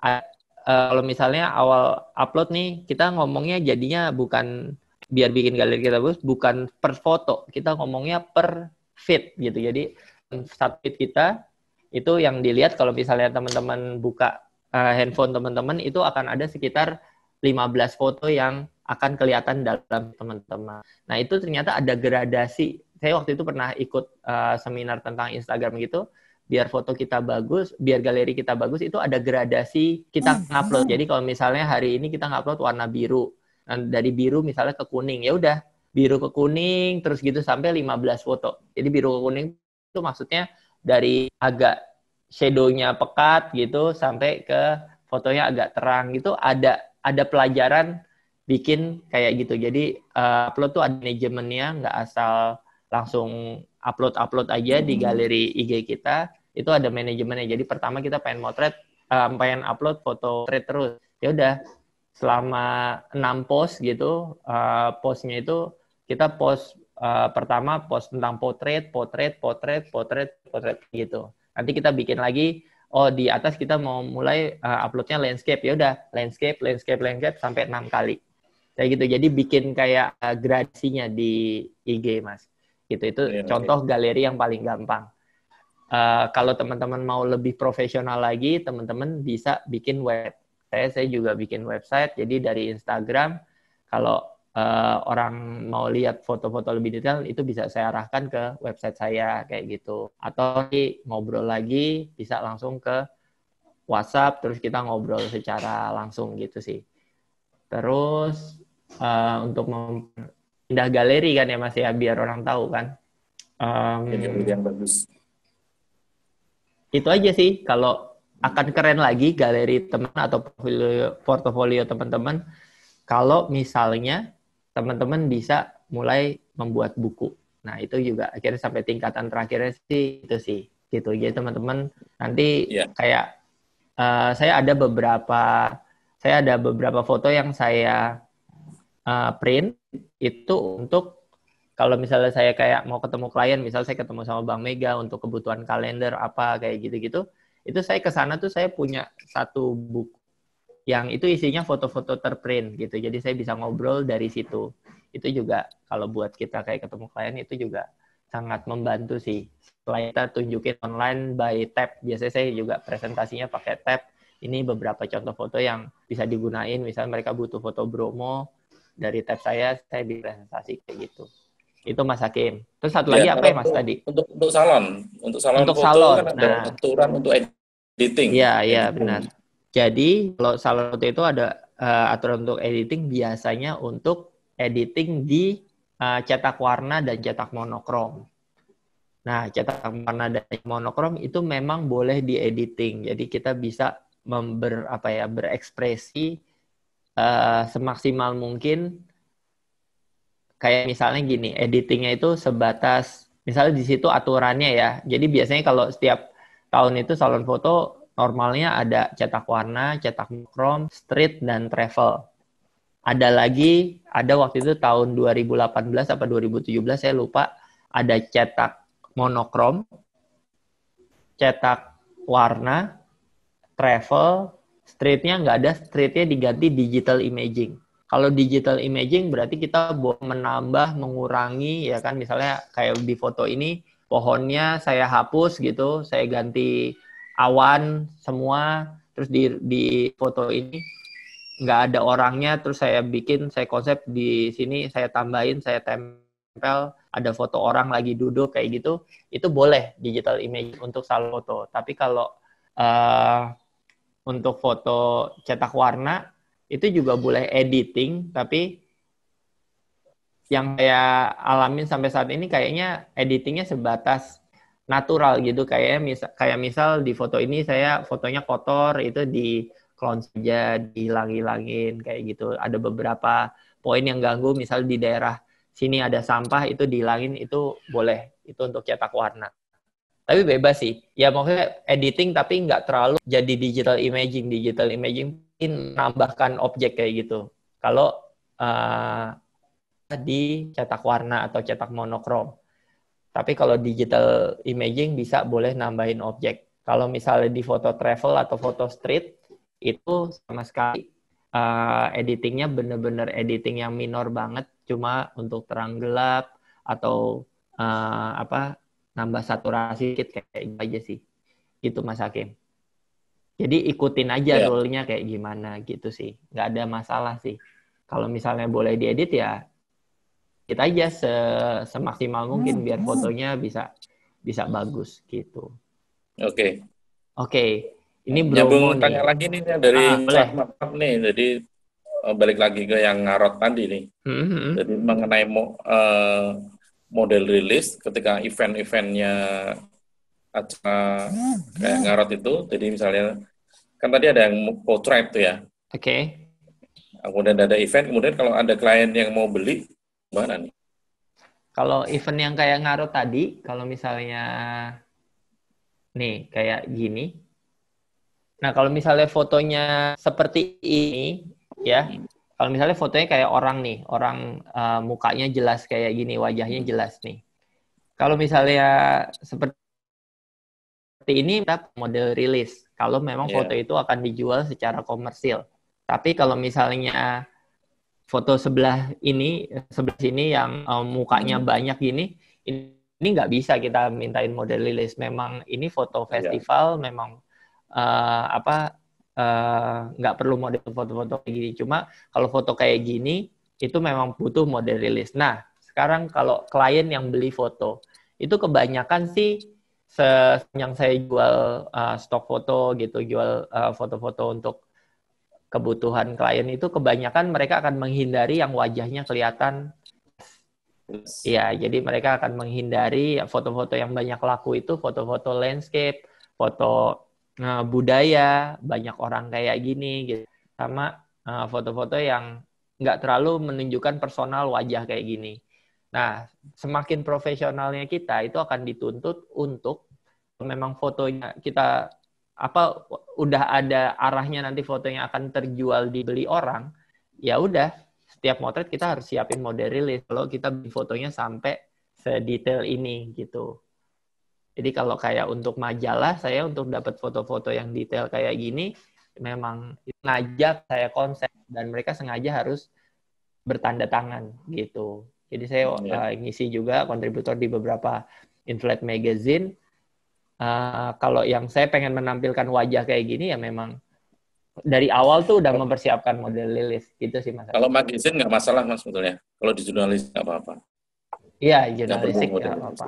uh, kalau misalnya awal upload nih kita ngomongnya jadinya bukan biar bikin galeri kita bagus bukan per foto kita ngomongnya per fit gitu jadi satu fit kita itu yang dilihat kalau misalnya teman-teman buka uh, handphone teman-teman itu akan ada sekitar 15 foto yang akan kelihatan dalam teman-teman. Nah, itu ternyata ada gradasi saya waktu itu pernah ikut uh, seminar tentang Instagram gitu biar foto kita bagus, biar galeri kita bagus itu ada gradasi kita oh, ngupload. Jadi kalau misalnya hari ini kita ngupload warna biru, nah, dari biru misalnya ke kuning ya udah biru ke kuning terus gitu sampai 15 foto. Jadi biru ke kuning itu maksudnya dari agak shadownya pekat gitu sampai ke fotonya agak terang gitu ada ada pelajaran bikin kayak gitu. Jadi uh, upload tuh ada manajemennya nggak asal langsung upload-upload aja di hmm. galeri IG kita. Itu ada manajemennya. Jadi pertama kita pengen motret, uh, pengen upload foto trade terus. Ya udah selama enam post gitu, uh, eh, postnya itu kita post uh, eh, pertama post tentang potret, potret, potret, potret, potret gitu. Nanti kita bikin lagi oh di atas kita mau mulai uh, uploadnya landscape ya udah landscape landscape landscape sampai enam kali kayak gitu jadi bikin kayak uh, gradasinya di IG mas gitu itu yeah, iya. contoh okay. galeri yang paling gampang uh, kalau teman-teman mau lebih profesional lagi teman-teman bisa bikin web saya saya juga bikin website jadi dari Instagram kalau uh, orang mau lihat foto-foto lebih detail itu bisa saya arahkan ke website saya kayak gitu atau ngobrol lagi bisa langsung ke WhatsApp terus kita ngobrol secara langsung gitu sih terus uh, untuk pindah galeri kan ya Mas ya biar orang tahu kan. Um, yang bagus. Itu aja sih kalau akan keren lagi galeri teman atau portfolio, portofolio teman-teman kalau misalnya teman-teman bisa mulai membuat buku. Nah, itu juga akhirnya sampai tingkatan terakhirnya sih itu sih gitu. Jadi teman-teman nanti yeah. kayak uh, saya ada beberapa saya ada beberapa foto yang saya uh, print itu untuk kalau misalnya saya kayak mau ketemu klien, misalnya saya ketemu sama Bang Mega untuk kebutuhan kalender apa kayak gitu-gitu, itu saya ke sana tuh saya punya satu buku yang itu isinya foto-foto terprint gitu. Jadi saya bisa ngobrol dari situ. Itu juga kalau buat kita kayak ketemu klien itu juga sangat membantu sih. Selain kita tunjukin online by tab, biasanya saya juga presentasinya pakai tab. Ini beberapa contoh foto yang bisa digunain, misalnya mereka butuh foto bromo, dari tab saya saya bikin presentasi kayak gitu itu Mas Hakim. Terus satu ya, lagi apa ya Mas untuk, tadi? Untuk untuk salon, untuk salon untuk foto salon. Kan ada nah, aturan untuk editing. Iya, iya benar. Jadi kalau salon foto itu ada uh, aturan untuk editing biasanya untuk editing di uh, cetak warna dan cetak monokrom. Nah, cetak warna dan monokrom itu memang boleh di editing. Jadi kita bisa member apa ya berekspresi Eh, semaksimal mungkin kayak misalnya gini editingnya itu sebatas misalnya di situ aturannya ya jadi biasanya kalau setiap tahun itu salon foto normalnya ada cetak warna cetak krom street dan travel ada lagi ada waktu itu tahun 2018 apa 2017 saya lupa ada cetak monokrom cetak warna travel straight-nya nggak ada, straight-nya diganti digital imaging. Kalau digital imaging berarti kita menambah, mengurangi, ya kan? Misalnya kayak di foto ini, pohonnya saya hapus gitu, saya ganti awan semua, terus di, di foto ini nggak ada orangnya, terus saya bikin, saya konsep di sini, saya tambahin, saya tempel, ada foto orang lagi duduk kayak gitu, itu boleh digital imaging untuk salah foto. Tapi kalau uh, untuk foto cetak warna itu juga boleh editing tapi yang saya alamin sampai saat ini kayaknya editingnya sebatas natural gitu kayak misal kayak misal di foto ini saya fotonya kotor itu di clone saja dihilang-hilangin kayak gitu ada beberapa poin yang ganggu misal di daerah sini ada sampah itu dihilangin itu boleh itu untuk cetak warna tapi bebas sih ya maksudnya editing tapi nggak terlalu jadi digital imaging digital imaging mungkin nambahkan objek kayak gitu kalau uh, di cetak warna atau cetak monokrom. Tapi kalau digital imaging bisa boleh nambahin objek. Kalau misalnya di foto travel atau foto street itu sama sekali uh, editingnya bener-bener editing yang minor banget, cuma untuk terang gelap atau uh, apa nambah saturasi dikit kayak gitu aja sih. Gitu Mas Hakim. Jadi ikutin aja yeah. rule-nya kayak gimana gitu sih. Nggak ada masalah sih. Kalau misalnya boleh diedit ya kita aja se semaksimal hmm, mungkin biar hmm. fotonya bisa bisa bagus gitu. Oke. Okay. Oke. Okay. Ini belum tanya nih. lagi nih dari ah, boleh. nih. Jadi eh, balik lagi ke yang ngarot tadi nih. Mm -hmm. Jadi mengenai uh, model rilis ketika event-eventnya acara kayak hmm. ngarot itu. Jadi misalnya kan tadi ada yang portrait tuh ya. Oke. Okay. Kemudian ada event, kemudian kalau ada klien yang mau beli, mana nih? Kalau event yang kayak ngarot tadi, kalau misalnya nih kayak gini. Nah, kalau misalnya fotonya seperti ini ya, hmm. Kalau misalnya fotonya kayak orang nih, orang uh, mukanya jelas kayak gini, wajahnya hmm. jelas nih. Kalau misalnya seperti ini model rilis. Kalau memang yeah. foto iya. itu akan dijual secara komersil. Tapi kalau misalnya foto sebelah ini, sebelah sini yang um, mukanya hmm. banyak gini, ini ini nggak bisa kita mintain model rilis. Memang ini foto iya. festival, yeah. memang uh, apa Eh, nggak uh, perlu model foto-foto kayak gini. Cuma kalau foto kayak gini itu memang butuh model rilis. Nah, sekarang kalau klien yang beli foto itu kebanyakan sih yang saya jual uh, stok foto gitu, jual eh, foto-foto uh, untuk kebutuhan klien itu kebanyakan mereka akan menghindari yang wajahnya kelihatan. Iya, jadi mereka akan menghindari foto-foto yang banyak laku itu foto-foto landscape, foto uh, budaya banyak orang kayak gini gitu sama foto eh, foto-foto yang nggak terlalu menunjukkan personal wajah kayak gini. Nah, semakin profesionalnya kita itu akan dituntut untuk memang fotonya kita apa udah ada arahnya nanti fotonya akan terjual dibeli orang, ya udah setiap motret kita harus siapin model rilis kalau kita fotonya sampai sedetail ini gitu. Jadi kalau kayak untuk majalah, saya untuk dapat foto-foto yang detail kayak gini, memang sengaja saya konsep dan mereka sengaja harus bertanda tangan gitu. Jadi saya ya. uh, ngisi juga kontributor di beberapa inflat magazine. Uh, kalau yang saya pengen menampilkan wajah kayak gini ya memang dari awal tuh udah mempersiapkan model lilis gitu sih mas. Kalau magazine nggak masalah mas sebetulnya. Kalau di jurnalis nggak apa-apa. Iya jurnalis nggak apa-apa.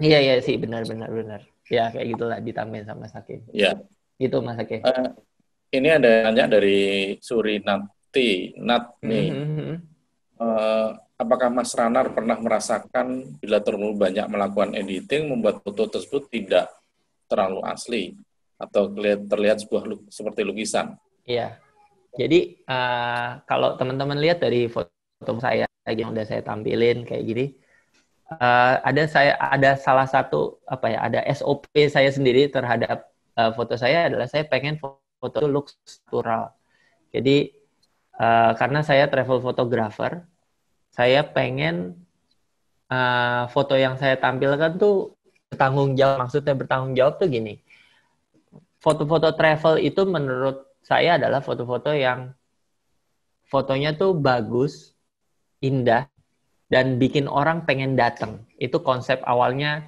Iya iya sih benar benar benar. Ya kayak gitulah ditambahin sama sake. Iya. Gitu Mas Sake. Uh, ini ada tanya dari Surinati Nat nih. Mm -hmm. uh, apakah Mas Ranar pernah merasakan bila terlalu banyak melakukan editing membuat foto tersebut tidak terlalu asli atau terlihat, terlihat sebuah luk, seperti lukisan? Iya. Jadi uh, kalau teman-teman lihat dari foto saya yang udah saya tampilin kayak gini, uh, ada saya ada salah satu apa ya ada SOP saya sendiri terhadap uh, foto saya adalah saya pengen foto itu look natural. Jadi uh, karena saya travel photographer, saya pengen uh, foto yang saya tampilkan tuh bertanggung jawab. Maksudnya bertanggung jawab tuh gini. Foto-foto travel itu menurut saya adalah foto-foto yang fotonya tuh bagus, indah, dan bikin orang pengen datang. Itu konsep awalnya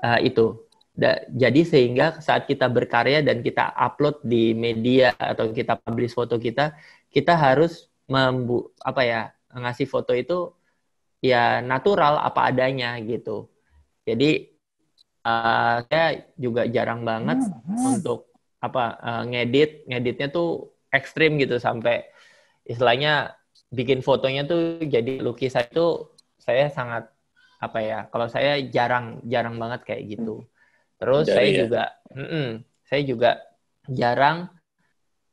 uh, itu. Da, jadi sehingga saat kita berkarya dan kita upload di media atau kita publish foto kita, kita harus membu apa ya ngasih foto itu ya natural apa adanya gitu. Jadi uh, saya juga jarang banget hmm. untuk apa uh, ngedit ngeditnya tuh ekstrim gitu sampai istilahnya bikin fotonya tuh jadi lukisan itu saya sangat apa ya kalau saya jarang jarang banget kayak gitu terus Jadi saya ya. juga mm -mm, saya juga jarang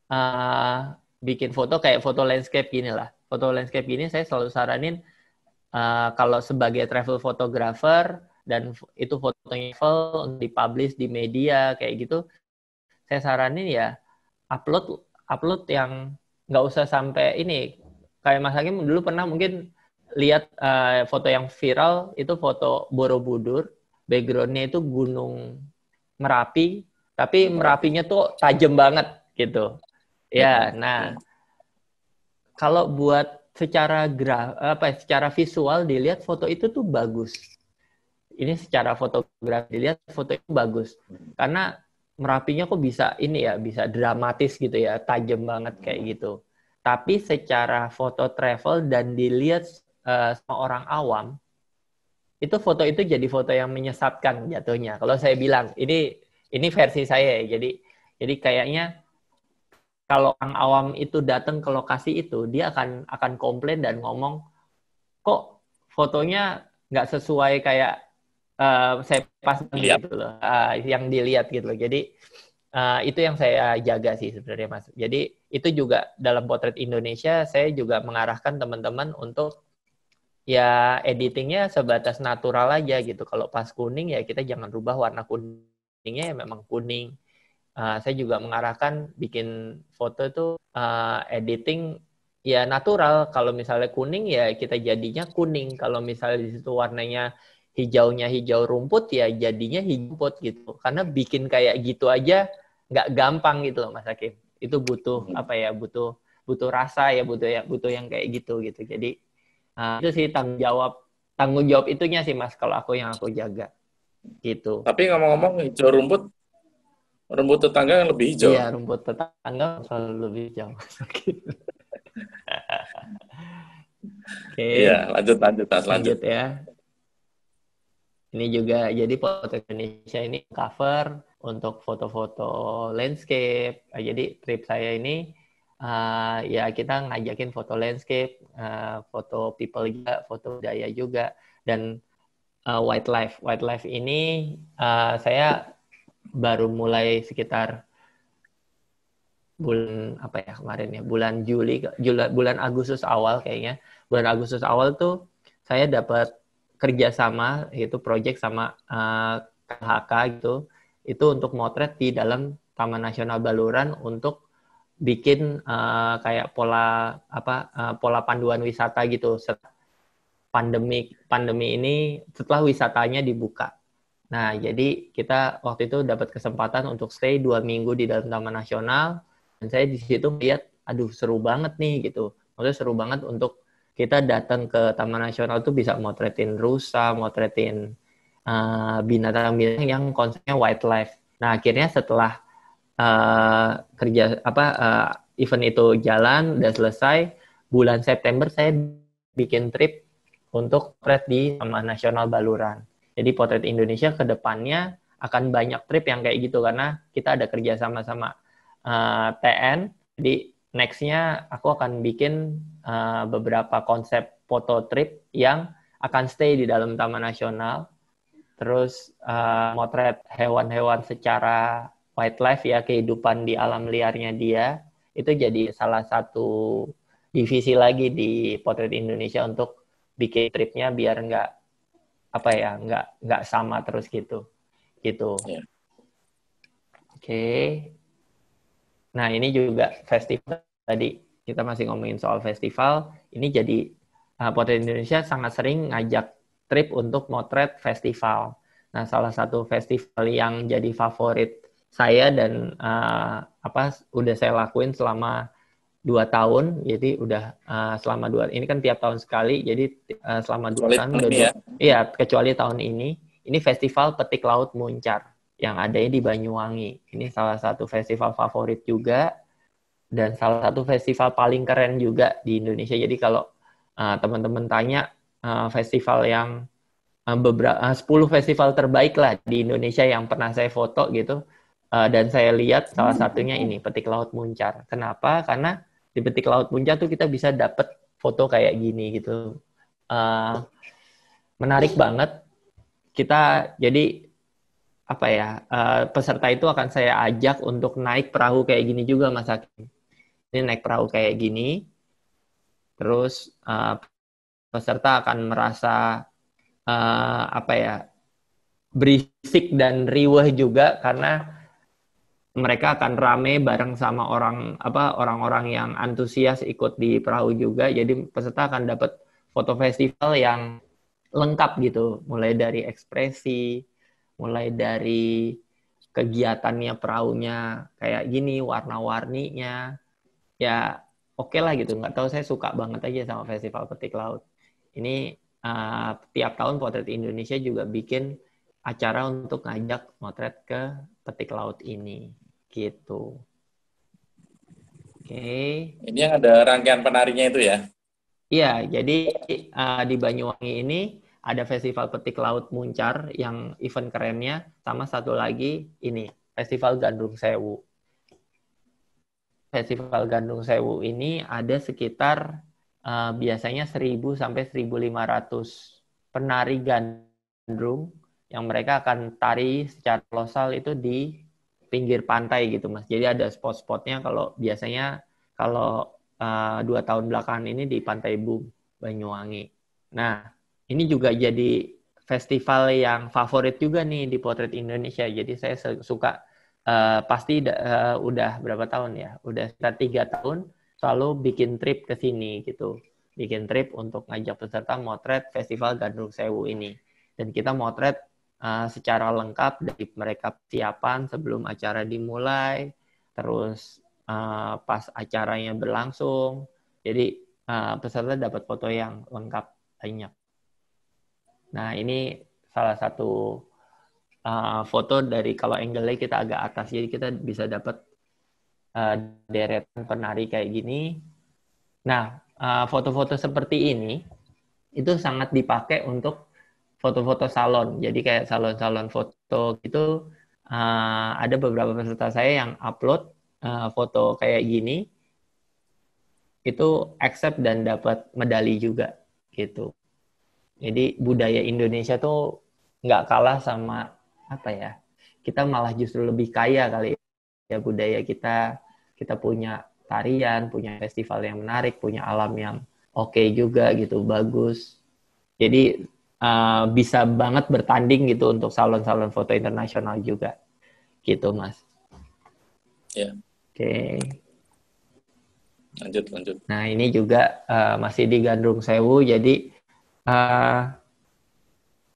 uh, bikin foto kayak foto landscape gini lah foto landscape gini saya selalu saranin uh, kalau sebagai travel photographer dan itu fotonya travel dipublish di media kayak gitu saya saranin ya upload upload yang nggak usah sampai ini kayak Mas Hakim dulu pernah mungkin lihat uh, foto yang viral itu foto Borobudur, backgroundnya itu gunung Merapi, tapi Merapinya tuh tajam banget gitu. Ya, iya. nah kalau buat secara graf apa ya, secara visual dilihat foto itu tuh bagus. Ini secara fotografi dilihat foto itu bagus. Hmm. Karena merapinya kok bisa ini ya, bisa dramatis gitu ya, tajam banget kayak hmm. gitu. Tapi secara foto travel dan dilihat uh, sama orang awam, itu foto itu jadi foto yang menyesatkan jatuhnya. Kalau saya bilang, ini ini versi saya ya. Jadi jadi kayaknya kalau orang awam itu datang ke lokasi itu, dia akan akan komplain dan ngomong, kok fotonya nggak sesuai kayak uh, saya pas gitu loh, uh, yang dilihat gitu loh. Jadi uh, itu yang saya jaga sih sebenarnya mas. Jadi itu juga dalam potret Indonesia, saya juga mengarahkan teman-teman untuk ya editingnya sebatas natural aja gitu. Kalau pas kuning ya kita jangan rubah warna kuningnya ya memang kuning. Uh, saya juga mengarahkan bikin foto itu uh, ah, editing ya natural. Kalau misalnya kuning ya kita jadinya kuning. Kalau misalnya di situ warnanya hijaunya hijau rumput ya jadinya hijau rumput gitu. Karena bikin kayak gitu aja nggak gampang gitu loh Mas Hakim. Itu butuh iya. apa ya? Butuh butuh rasa ya, butuh ya, butuh yang kayak gitu gitu. Jadi nah, itu sih tanggung jawab tanggung jawab itunya sih mas kalau aku yang aku jaga gitu tapi ngomong-ngomong hijau rumput rumput tetangga yang lebih hijau iya rumput tetangga selalu lebih hijau Oke. Okay. Iya, lanjut lanjut lanjut. lanjut ya. Ini juga jadi foto Indonesia ini cover untuk foto-foto landscape. Jadi trip saya ini uh, ya kita ngajakin foto landscape, uh, foto people juga, foto daya juga, dan uh, wildlife. Wildlife ini uh, saya baru mulai sekitar bulan apa ya kemarin ya bulan Juli bulan, bulan Agustus awal kayaknya bulan Agustus awal tuh saya dapat kerjasama itu project sama uh, KHK gitu itu untuk motret di dalam Taman Nasional Baluran untuk bikin uh, kayak pola apa uh, pola panduan wisata gitu pandemi pandemi ini setelah wisatanya dibuka. Nah, jadi kita waktu itu dapat kesempatan untuk stay dua minggu di dalam Taman Nasional, dan saya di situ melihat, aduh seru banget nih gitu. Maksudnya seru banget untuk kita datang ke Taman Nasional tuh bisa motretin rusa, motretin uh, eh, binatang -binatang yang konsepnya wildlife. Nah, akhirnya setelah Eh, kerja apa uh, event itu jalan dan selesai bulan September saya bikin trip untuk potret di Taman Nasional Baluran. Jadi potret Indonesia ke depannya akan banyak trip yang kayak gitu karena kita ada kerja sama sama uh, eh, TN. Jadi nextnya aku akan bikin uh, beberapa konsep foto trip yang akan stay di dalam Taman Nasional. Terus uh, motret hewan-hewan secara wildlife ya kehidupan di alam liarnya dia itu jadi salah satu divisi lagi di Potret Indonesia untuk bikin tripnya biar nggak apa ya nggak nggak sama terus gitu gitu yeah. oke okay. nah ini juga festival tadi kita masih ngomongin soal festival ini jadi uh, Potret Indonesia sangat sering ngajak trip untuk motret festival nah salah satu festival yang jadi favorit saya dan uh, apa udah saya lakuin selama dua tahun jadi udah uh, selama dua ini kan tiap tahun sekali jadi uh, selama dua kecuali tahun udah ya. iya kecuali tahun ini ini festival petik laut muncar yang ada di Banyuwangi ini salah satu festival favorit juga dan salah satu festival paling keren juga di Indonesia jadi kalau uh, teman-teman tanya uh, festival yang uh, beberapa uh, festival terbaik lah di Indonesia yang pernah saya foto gitu Uh, dan saya lihat salah hmm. satunya ini petik laut muncar. Kenapa? Karena di petik laut muncar tuh kita bisa dapat foto kayak gini gitu. Uh, menarik banget. Kita jadi apa ya uh, peserta itu akan saya ajak untuk naik perahu kayak gini juga Mas Hakim. Ini naik perahu kayak gini, terus uh, peserta akan merasa uh, apa ya berisik dan riweh juga karena mereka akan rame bareng sama orang apa orang-orang yang antusias ikut di perahu juga jadi peserta akan dapat foto festival yang lengkap gitu mulai dari ekspresi mulai dari kegiatannya perahunya kayak gini warna-warninya ya oke okay lah gitu nggak tahu saya suka banget aja sama festival petik laut ini uh, tiap tahun potret Indonesia juga bikin acara untuk ngajak motret ke petik laut ini Gitu. Oke. Okay. Ini yang ada rangkaian penarinya itu ya? Iya, jadi uh, di Banyuwangi ini ada festival petik laut Muncar yang event kerennya sama satu lagi ini festival gandrung sewu festival gandrung sewu ini ada sekitar uh, biasanya 1000 sampai 1500 penari gandrung yang mereka akan tari secara losal itu di pinggir pantai gitu mas. Jadi ada spot-spotnya kalau biasanya kalau uh, dua tahun belakangan ini di Pantai Bung Banyuwangi. Nah ini juga jadi festival yang favorit juga nih di Potret Indonesia. Jadi saya suka uh, pasti uh, udah berapa tahun ya, udah sekitar tiga tahun selalu bikin trip ke sini gitu, bikin trip untuk ngajak peserta motret Festival Gandrung Sewu ini. Dan kita motret uh, secara lengkap dari mereka persiapan sebelum acara dimulai, terus uh, pas acaranya berlangsung. Jadi uh, peserta dapat foto yang lengkap banyak. Nah ini salah satu uh, foto dari kalau angle-nya kita agak atas, jadi kita bisa dapat uh, deretan penari kayak gini. Nah foto-foto uh, foto -foto seperti ini itu sangat dipakai untuk foto-foto salon. Jadi kayak salon-salon foto gitu uh, ada beberapa peserta saya yang upload uh, foto kayak gini itu accept dan dapat medali juga gitu. Jadi budaya Indonesia tuh nggak kalah sama apa ya? Kita malah justru lebih kaya kali ya budaya kita. Kita punya tarian, punya festival yang menarik, punya alam yang oke okay juga gitu, bagus. Jadi Eh, bisa banget bertanding gitu untuk salon-salon foto internasional juga gitu mas. Ya. Oke. Okay. Lanjut lanjut. Nah ini juga uh, masih di Gandrung Sewu jadi uh,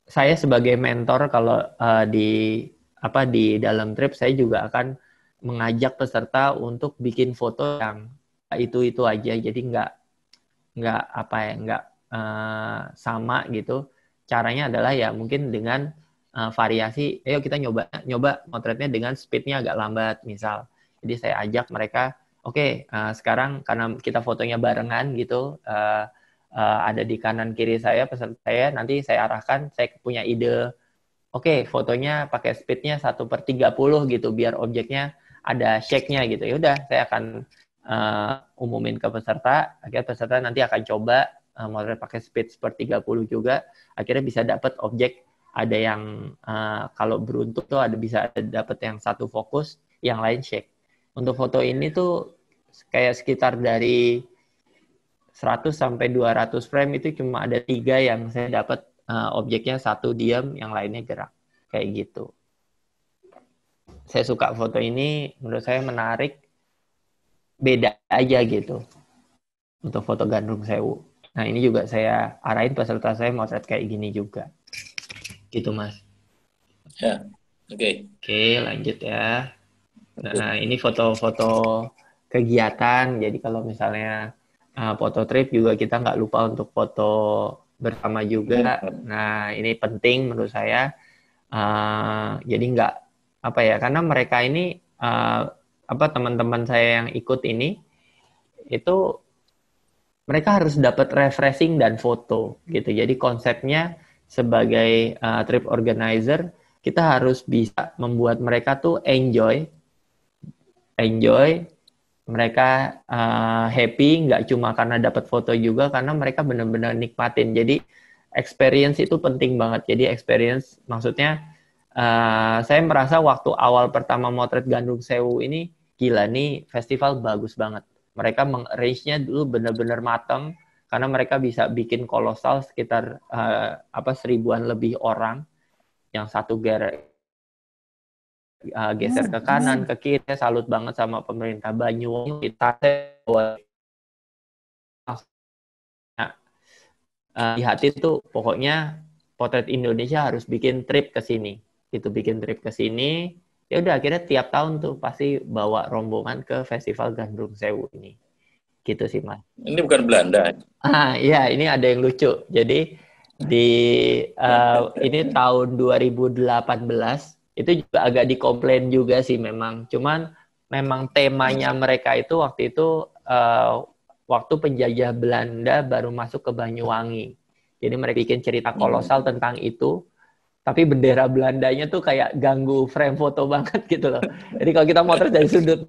saya sebagai mentor kalau uh, di apa di dalam trip saya juga akan mengajak peserta untuk bikin foto yang itu itu aja jadi nggak nggak apa ya nggak uh, sama gitu caranya adalah ya mungkin dengan uh, variasi, ayo kita nyoba nyoba motretnya dengan speednya agak lambat misal. Jadi saya ajak mereka, oke okay, uh, eh, sekarang karena kita fotonya barengan gitu, uh, uh, ada di kanan kiri saya pesan saya, nanti saya arahkan, saya punya ide, oke okay, fotonya pakai speednya satu per 30 gitu biar objeknya ada shake-nya gitu. Ya udah saya akan uh, umumin ke peserta, akhirnya peserta nanti akan coba uh, eh, motor pakai speed per 30 juga akhirnya bisa dapat objek ada yang uh, kalau beruntung tuh ada bisa dapat yang satu fokus yang lain shake untuk foto ini tuh kayak sekitar dari 100 sampai 200 frame itu cuma ada tiga yang saya dapat uh, eh, objeknya satu diam yang lainnya gerak kayak gitu saya suka foto ini menurut saya menarik beda aja gitu untuk foto gandrung sewu Nah ini juga saya arahin peserta saya motret kayak gini juga. Gitu mas. Ya, oke. Okay. Oke lanjut ya. Nah ini foto-foto kegiatan. Jadi kalau misalnya uh, foto trip juga kita nggak lupa untuk foto bersama juga. Iya. Nah ini penting menurut saya. Uh, jadi nggak apa ya karena mereka ini uh, apa teman-teman saya yang ikut ini itu mereka harus dapat refreshing dan foto gitu. Jadi konsepnya sebagai uh, trip organizer kita harus bisa membuat mereka tuh enjoy, enjoy, mereka uh, happy nggak cuma karena dapat foto juga karena mereka benar-benar nikmatin jadi experience itu penting banget jadi experience maksudnya uh, saya merasa waktu awal pertama motret Gandrung Sewu ini gila nih festival bagus banget mereka mengarrange-nya dulu benar-benar matang karena mereka bisa bikin kolosal sekitar uh, apa seribuan lebih orang yang satu ger uh, geser ke kanan ke kiri salut banget sama pemerintah Banyuwangi kita nah, eh, di hati tuh pokoknya potret Indonesia harus bikin trip ke sini gitu bikin trip ke sini ya udah akhirnya tiap tahun tuh pasti bawa rombongan ke festival gandrung sewu ini gitu sih mas ini bukan Belanda ah ya ini ada yang lucu jadi di uh, ini tahun 2018 itu juga agak dikomplain juga sih memang cuman memang temanya mereka itu waktu itu uh, waktu penjajah Belanda baru masuk ke Banyuwangi jadi mereka bikin cerita kolosal hmm. tentang itu tapi bendera Belandanya tuh kayak ganggu frame foto banget gitu loh. Jadi kalau kita motret dari sudut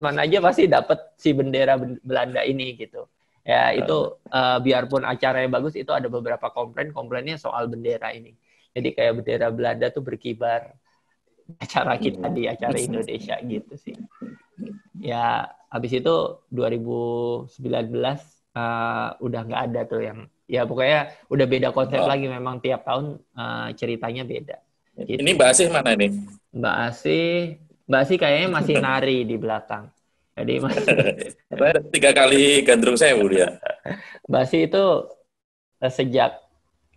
mana aja pasti dapat si bendera Belanda ini gitu. Ya itu uh, biarpun acaranya bagus itu ada beberapa komplain komplainnya soal bendera ini. Jadi kayak bendera Belanda tuh berkibar acara kita iya, di acara Indonesia gitu sih. Ya habis itu 2019 uh, eh, udah nggak ada tuh yang ya pokoknya udah beda konsep oh. lagi memang tiap tahun uh, ceritanya beda. Gitu. Ini Mbak Asih mana nih? Mbak Asih, Mbak Asih kayaknya masih nari di belakang. Jadi masih tiga kali gandrung saya bu, dia. Mbak Asih itu eh, sejak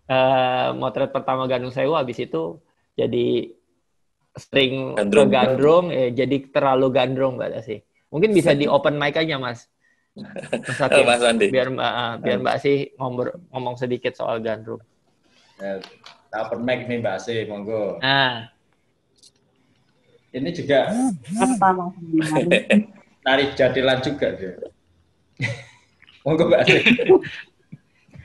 uh, motret pertama Gandrung saya, habis itu jadi sering gandrung, gandrung ya, jadi terlalu gandrung Mbak Asih. Mungkin bisa di open mic aja Mas Mas, Mas Andi. Biar Mbak, uh, biar Mbak sih ngomong, ngomong sedikit soal gandrung. per ya, mic nih Mbak Asih, monggo. Nah. Ini juga apa mau Tarik jadilan juga dia. monggo Mbak Asih.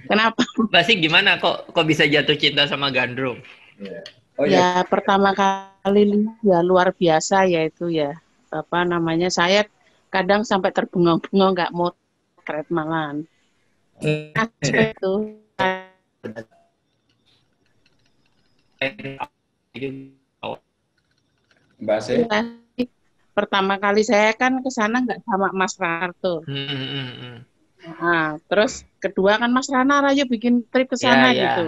Kenapa? Mbak Asih gimana kok kok bisa jatuh cinta sama gandrung? Yeah. Oh, ya, ya pertama kali ya luar biasa ya itu ya apa namanya saya kadang sampai terbunga-bunga nggak mau potret malam eh, eh. itu iya. Pertama kali saya kan ke sana nggak sama Mas Rarto. Hmm, hmm, hmm, nah, terus kedua kan Mas Rana ayo bikin trip ke iya, sana ya, gitu.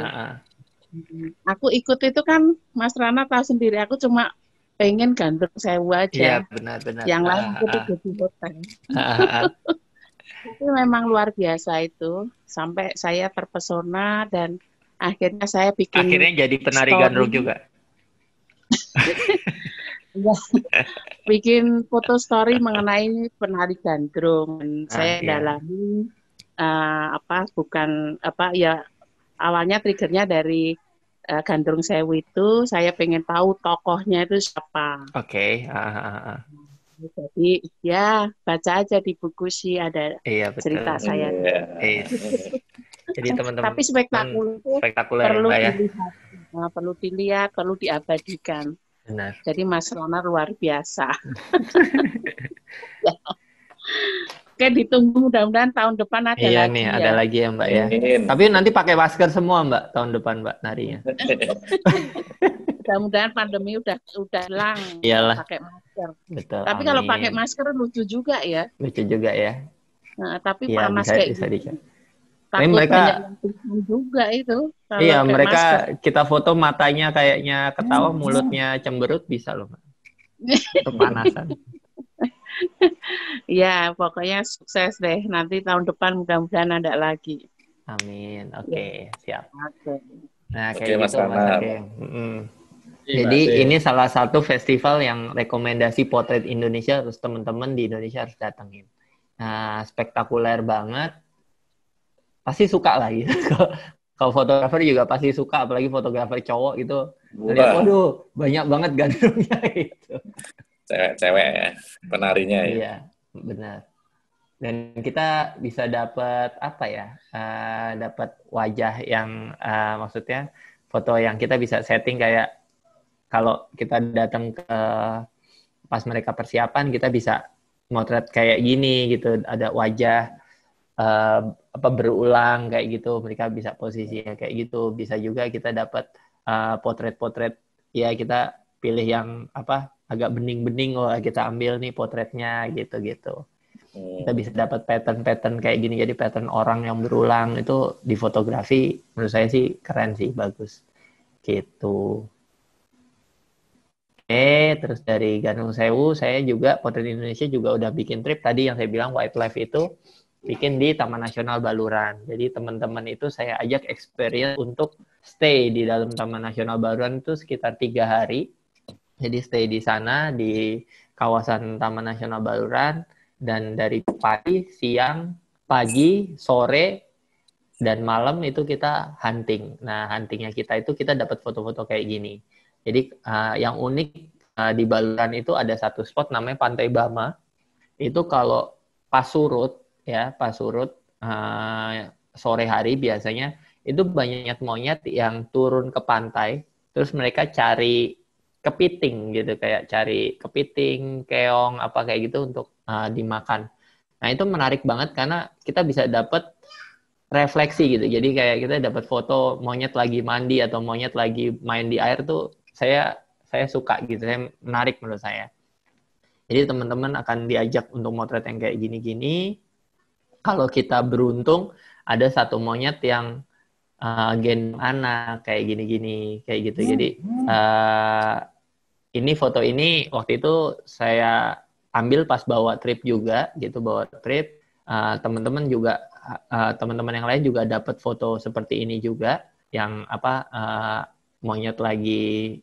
Aku ikut itu kan Mas Rana tahu sendiri aku cuma pengen gantung sewa aja. ya, benar-benar. Yang lain itu ah, ah. jadi hotel. Ah, ah itu memang luar biasa itu. Sampai saya terpesona dan akhirnya saya bikin Akhirnya jadi penari gandrung juga. Iya. bikin foto story mengenai penari gandrung. Saya iya. dalami uh, apa bukan apa ya awalnya triggernya dari uh, Gandrung Sewu itu saya pengen tahu tokohnya itu siapa. Oke. Okay. Uh, ah, ah, ah. Jadi ya baca aja di buku sih ada iya, betul. cerita saya. Iya. iya. Jadi teman-teman. Tapi spektakuler, hmm, spektakuler perlu ya. dilihat, nah, perlu dilihat, perlu diabadikan. Benar. Jadi Mas Rona luar biasa. Oke, ditunggu mudah-mudahan tahun depan ada iya lagi. Iya nih, ya. ada lagi ya Mbak ya. Amin. Tapi nanti pakai masker semua Mbak tahun depan Mbak narinya. mudah-mudahan pandemi udah udah lang. Iyalah. Pakai masker. Betul. Tapi kalau pakai masker lucu juga ya. Lucu juga ya. Nah, tapi ya, panas bisa, kayak bisa Tapi mereka juga itu. Iya, mereka masker. kita foto matanya kayaknya ketawa, mulutnya cemberut bisa loh, Mbak. Kepanasan ya, pokoknya sukses deh. Nanti tahun depan mudah-mudahan ada lagi. Amin. Ya. Oke, okay, siap. Nah, kayak okay, gitu Mas Oke. Jadi ini salah satu festival yang rekomendasi potret Indonesia terus teman-teman di Indonesia harus datangin. Nah, spektakuler banget. Pasti suka lah gitu. lagi. Kalau fotografer juga pasti suka, apalagi fotografer cowok itu. Lihat, waduh, banyak banget gantungnya itu cewek-cewek ya, penarinya ya. Iya, benar. Dan kita bisa dapat apa ya? Uh, eh, dapat wajah yang uh, maksudnya foto yang kita bisa setting kayak kalau kita datang ke pas mereka persiapan kita bisa motret kayak gini gitu, ada wajah uh, apa berulang kayak gitu, mereka bisa posisinya kayak gitu. Bisa juga kita dapat uh, potret-potret ya kita pilih yang apa agak bening-bening loh kita ambil nih potretnya gitu-gitu hmm. kita bisa dapat pattern-pattern kayak gini jadi pattern orang yang berulang itu di fotografi menurut saya sih keren sih bagus gitu oke terus dari Ganung Sewu saya juga potret Indonesia juga udah bikin trip tadi yang saya bilang white life itu bikin di Taman Nasional Baluran. Jadi teman-teman itu saya ajak experience untuk stay di dalam Taman Nasional Baluran itu sekitar tiga hari jadi stay di sana di kawasan Taman Nasional Baluran dan dari pagi, siang, pagi, sore dan malam itu kita hunting. Nah, huntingnya kita itu kita dapat foto-foto kayak gini. Jadi uh, yang unik uh, di Baluran itu ada satu spot namanya Pantai Bama. Itu kalau pas surut ya, pas surut uh, sore hari biasanya itu banyak monyet yang turun ke pantai, terus mereka cari kepiting gitu kayak cari kepiting, keong apa kayak gitu untuk uh, dimakan. Nah, itu menarik banget karena kita bisa dapat refleksi gitu. Jadi kayak kita dapat foto monyet lagi mandi atau monyet lagi main di air tuh saya saya suka gitu. Saya menarik menurut saya. Jadi teman-teman akan diajak untuk motret yang kayak gini-gini. Kalau kita beruntung ada satu monyet yang uh, eh, gen anak kayak gini-gini kayak gitu. Jadi uh, ini foto ini waktu itu saya ambil pas bawa trip juga gitu bawa trip uh, teman-teman juga uh, teman-teman yang lain juga dapat foto seperti ini juga yang apa uh, monyet lagi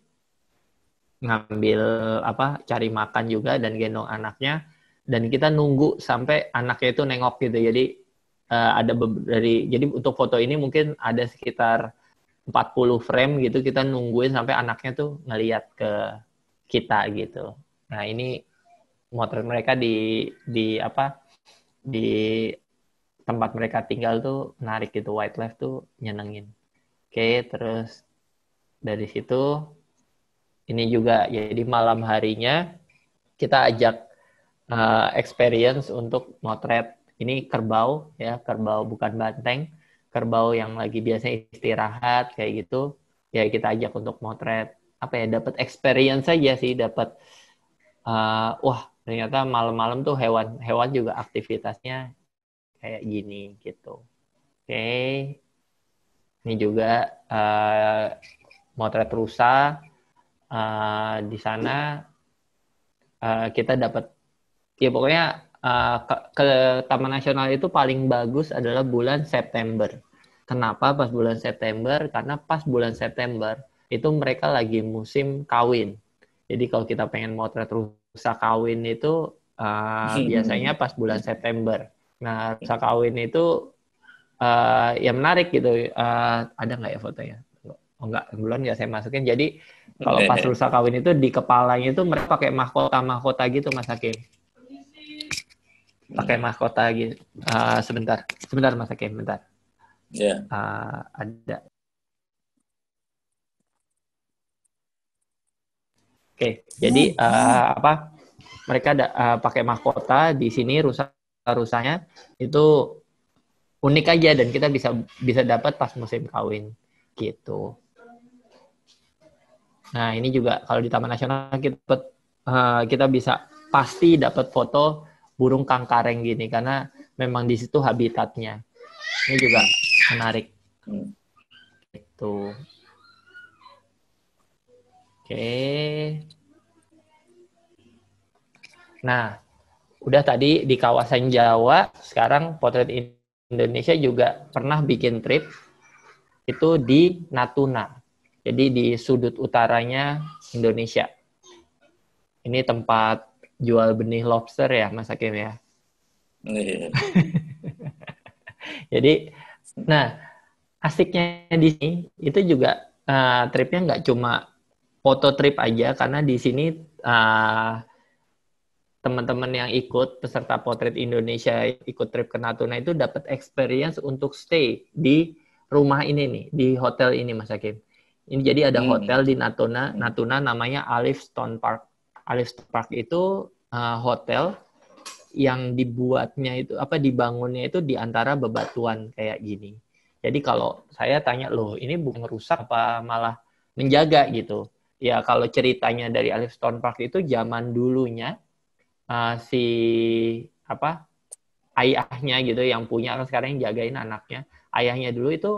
ngambil apa cari makan juga dan gendong anaknya dan kita nunggu sampai anaknya itu nengok gitu jadi uh, ada dari jadi untuk foto ini mungkin ada sekitar 40 frame gitu kita nungguin sampai anaknya tuh ngeliat ke kita gitu. Nah, ini motret mereka di di apa? di tempat mereka tinggal tuh menarik gitu white life tuh nyenengin. Oke, terus dari situ ini juga jadi malam harinya kita ajak uh, experience untuk motret ini kerbau ya kerbau bukan banteng kerbau yang lagi biasanya istirahat kayak gitu ya kita ajak untuk motret apa ya dapat experience aja sih dapat uh, wah ternyata malam-malam tuh hewan hewan juga aktivitasnya kayak gini gitu oke okay. ini juga uh, motret rusa uh, di sana uh, kita dapat ya pokoknya Ah, ke, ke Taman Nasional itu paling bagus adalah bulan September. Kenapa pas bulan September? Karena pas bulan September itu mereka lagi musim kawin. Jadi kalau kita pengen motret rusa kawin itu uh, biasanya pas bulan September. Nah, rusa kawin itu uh, ya menarik gitu. Uh, ada nggak ya fotonya? Oh enggak, belum ya saya masukin. Jadi kalau pas rusa kawin itu di kepalanya itu mereka pakai mahkota-mahkota gitu Mas Hakim pakai hmm. mahkota gitu. Uh, sebentar, sebentar Mas Hakim, bentar. Yeah. Ya. Uh, ada. Oke, okay, jadi uh, apa? Mereka ada, uh, pakai mahkota di sini rusa-rusanya itu unik aja dan kita bisa bisa dapat pas musim kawin gitu. Nah ini juga kalau di Taman Nasional kita uh, kita bisa pasti dapat foto burung kangkareng gini karena memang di situ habitatnya. Ini juga menarik. Hmm. Itu. Oke. Nah, udah tadi di kawasan Jawa, sekarang Potret Indonesia juga pernah bikin trip itu di Natuna. Jadi di sudut utaranya Indonesia. Ini tempat jual benih lobster ya Mas Hakim ya. Iya. Jadi, nah asiknya di sini itu juga uh, tripnya nggak cuma foto trip aja karena di sini uh, teman-teman yang ikut peserta potret Indonesia ikut trip ke Natuna itu dapat experience untuk stay di rumah ini nih di hotel ini Mas Hakim. Ini jadi ada hmm. hotel di Natuna, Natuna namanya Alif Stone Park. Alif Park itu uh, hotel yang dibuatnya itu apa dibangunnya itu di antara bebatuan kayak gini. Jadi kalau saya tanya loh, ini bukan rusak apa malah menjaga gitu. Ya kalau ceritanya dari Alif Stone Park itu zaman dulunya uh, si apa ayahnya gitu yang punya kan sekarang yang jagain anaknya. Ayahnya dulu itu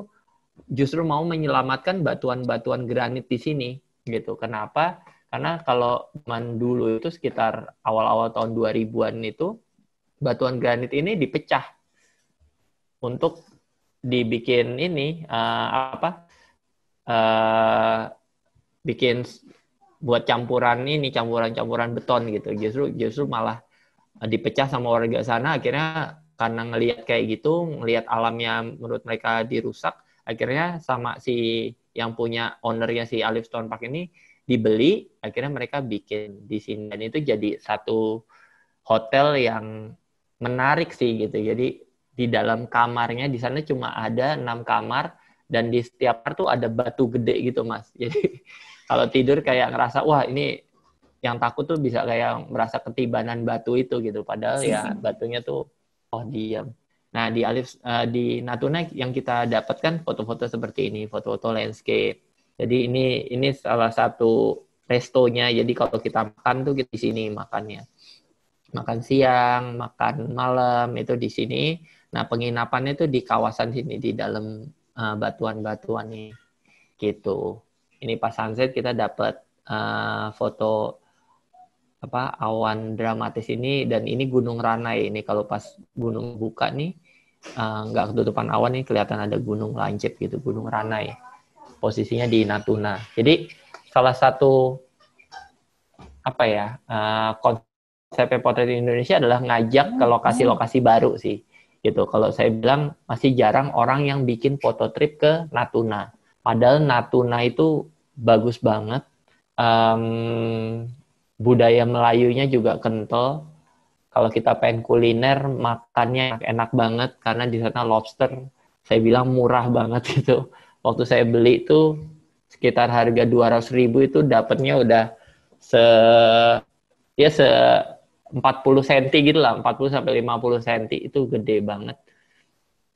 justru mau menyelamatkan batuan-batuan granit di sini gitu. Kenapa? Karena kalau zaman dulu itu sekitar awal-awal tahun 2000-an itu batuan granit ini dipecah untuk dibikin ini uh, apa? Uh, bikin buat campuran ini campuran-campuran beton gitu. Justru justru malah dipecah sama warga sana akhirnya karena ngelihat kayak gitu, ngelihat alamnya menurut mereka dirusak, akhirnya sama si yang punya ownernya si Alif Stone Park ini dibeli akhirnya mereka bikin di sini dan itu jadi satu hotel yang menarik sih gitu jadi di dalam kamarnya di sana cuma ada enam kamar dan di setiap kamar tuh ada batu gede gitu mas jadi kalau tidur kayak ngerasa wah ini yang takut tuh bisa kayak merasa ketibanan batu itu gitu padahal ya batunya tuh oh diam nah di Alif uh, di Natuna yang kita dapatkan foto-foto seperti ini foto-foto landscape jadi ini ini salah satu restonya. Jadi kalau kita makan tuh di sini makannya. Makan siang, makan malam itu di sini. Nah, penginapannya itu di kawasan sini di dalam uh, batuan-batuan nih. Gitu. Ini pas sunset kita dapat uh, eh, foto apa awan dramatis ini dan ini Gunung Ranai ini kalau pas gunung buka nih eh, nggak uh, ketutupan awan nih kelihatan ada gunung lancip gitu Gunung Ranai posisinya di Natuna. Jadi salah satu apa ya uh, eh, konsep potret Indonesia adalah ngajak ke lokasi-lokasi hmm. baru sih gitu. Kalau saya bilang masih jarang orang yang bikin foto trip ke Natuna. Padahal Natuna itu bagus banget. Um, budaya Melayunya juga kental kalau kita pengen kuliner makannya enak, enak banget karena di sana lobster saya bilang murah banget gitu waktu saya beli itu sekitar harga 200 ribu itu dapatnya udah se ya se 40 cm gitu lah, 40 sampai 50 cm itu gede banget.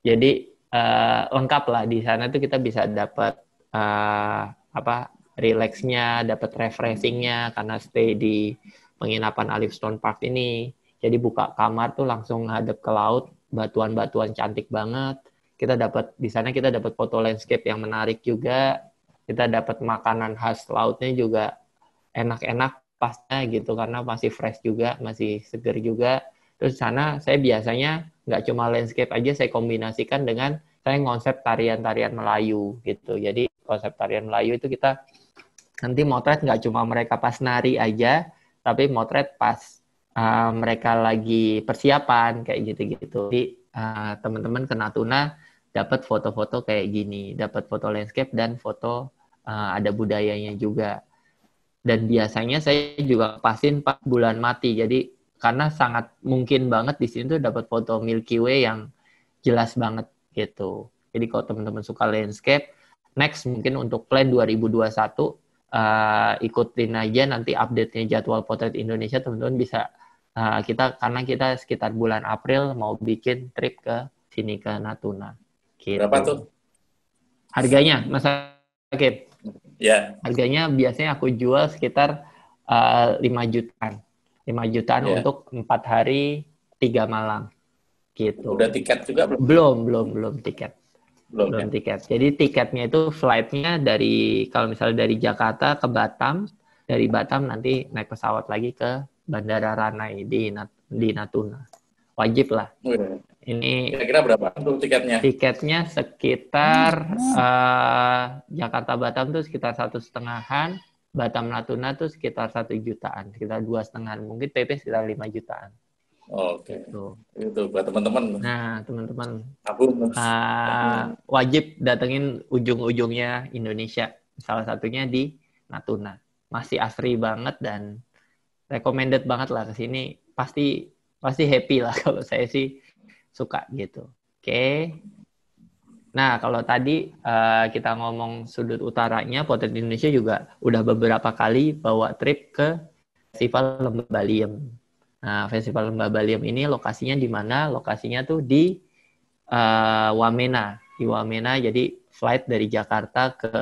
Jadi uh, lengkap lah di sana tuh kita bisa dapat uh, apa relaxnya, dapat refreshingnya karena stay di penginapan Alifstone Park ini. Jadi buka kamar tuh langsung hadap ke laut, batuan-batuan cantik banget kita dapat di sana kita dapat foto landscape yang menarik juga kita dapat makanan khas lautnya juga enak-enak pasnya gitu karena masih fresh juga masih seger juga terus sana saya biasanya nggak cuma landscape aja saya kombinasikan dengan saya konsep tarian-tarian Melayu gitu jadi konsep tarian Melayu itu kita nanti motret nggak cuma mereka pas nari aja tapi motret pas uh, mereka lagi persiapan kayak gitu-gitu. Jadi uh, teman-teman ke Natuna dapat foto-foto kayak gini, dapat foto landscape dan foto uh, ada budayanya juga. Dan biasanya saya juga pasin pas bulan mati. Jadi karena sangat mungkin banget di sini tuh dapat foto Milky Way yang jelas banget gitu. Jadi kalau teman-teman suka landscape, next mungkin untuk plan 2021 uh, eh, ikutin aja nanti update-nya jadwal potret Indonesia teman-teman bisa uh, kita karena kita sekitar bulan April mau bikin trip ke sini ke Natuna. Gitu. Berapa tuh? Harganya, Mas Akib? Ya. Harganya biasanya aku jual sekitar uh, eh, 5 jutaan. 5 jutaan ya. untuk 4 hari, 3 malam. Gitu. Udah tiket juga belum? Belum, belum, belum tiket. Belum, belum ya? tiket. Jadi tiketnya itu flightnya dari, kalau misalnya dari Jakarta ke Batam, dari Batam nanti naik pesawat lagi ke Bandara Ranai di, Nat di Natuna. Wajib lah. Oh, iya. Ini kira-kira berapa untuk tiketnya? Tiketnya sekitar hmm. uh, Jakarta Batam tuh sekitar satu setengahan, Batam Natuna tuh sekitar satu jutaan, sekitar dua setengahan, mungkin PP sekitar lima jutaan. Oke. Okay. Gitu. Itu buat teman-teman. Nah, teman-teman. uh, wajib datengin ujung-ujungnya Indonesia. Salah satunya di Natuna. Masih asri banget dan recommended banget lah ke sini. Pasti pasti happy lah kalau saya sih suka gitu. Oke. Okay. Nah, kalau tadi uh, kita ngomong sudut utaranya, Potret Indonesia juga udah beberapa kali bawa trip ke Festival Lembah Baliem. Nah, Festival Lembah Baliem ini lokasinya di mana? Lokasinya tuh di uh, Wamena. Di Wamena, jadi flight dari Jakarta ke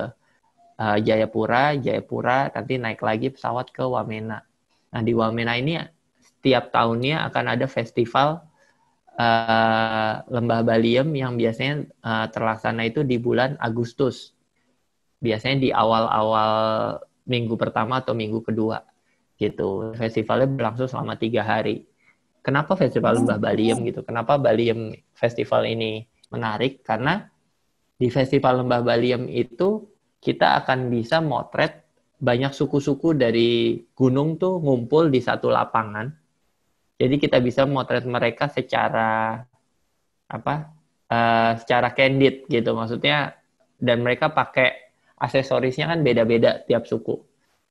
uh, Jayapura, Jayapura nanti naik lagi pesawat ke Wamena. Nah, di Wamena ini setiap tahunnya akan ada festival Eh, lembah Baliem yang biasanya uh, terlaksana itu di bulan Agustus. Biasanya di awal-awal minggu pertama atau minggu kedua gitu. Festivalnya berlangsung selama tiga hari. Kenapa festival Lembah Baliem gitu? Kenapa Baliem Festival ini menarik? Karena di festival Lembah Baliem itu kita akan bisa motret banyak suku-suku dari gunung tuh ngumpul di satu lapangan jadi kita bisa motret mereka secara apa? Uh, secara candid gitu maksudnya dan mereka pakai aksesorisnya kan beda-beda tiap suku.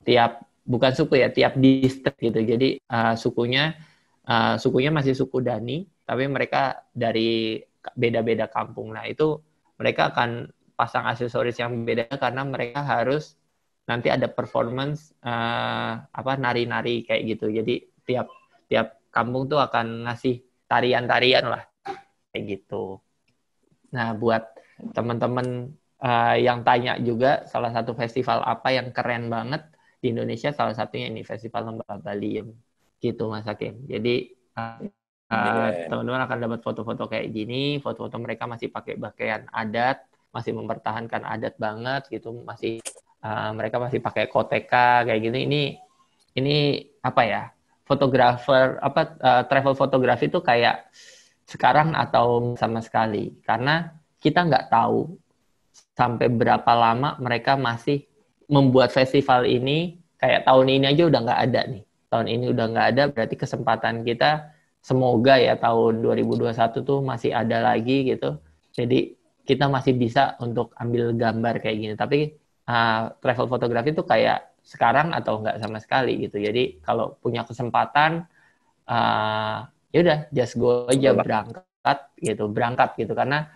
Tiap bukan suku ya, tiap distrik gitu. Jadi uh, sukunya uh, sukunya masih suku Dani, tapi mereka dari beda-beda kampung. Nah, itu mereka akan pasang aksesoris yang beda karena mereka harus nanti ada performance uh, apa nari-nari kayak gitu. Jadi tiap tiap kampung tuh akan ngasih tarian-tarian lah kayak gitu. Nah buat teman-teman uh, eh, yang tanya juga salah satu festival apa yang keren banget di Indonesia salah satunya ini Festival Lembah Baliem gitu Mas Hakim. Jadi uh, uh, teman-teman akan dapat foto-foto kayak gini, foto-foto mereka masih pakai pakaian adat, masih mempertahankan adat banget gitu, masih uh, mereka masih pakai koteka kayak gini. Ini ini apa ya? fotografer apa uh, travel fotografi itu kayak sekarang atau sama sekali karena kita nggak tahu sampai berapa lama mereka masih membuat festival ini kayak tahun ini aja udah nggak ada nih tahun ini udah nggak ada berarti kesempatan kita semoga ya tahun 2021 tuh masih ada lagi gitu jadi kita masih bisa untuk ambil gambar kayak gini tapi uh, travel fotografi itu kayak sekarang atau nggak sama sekali gitu. Jadi kalau punya kesempatan, uh, ya udah just go aja berangkat gitu, berangkat gitu karena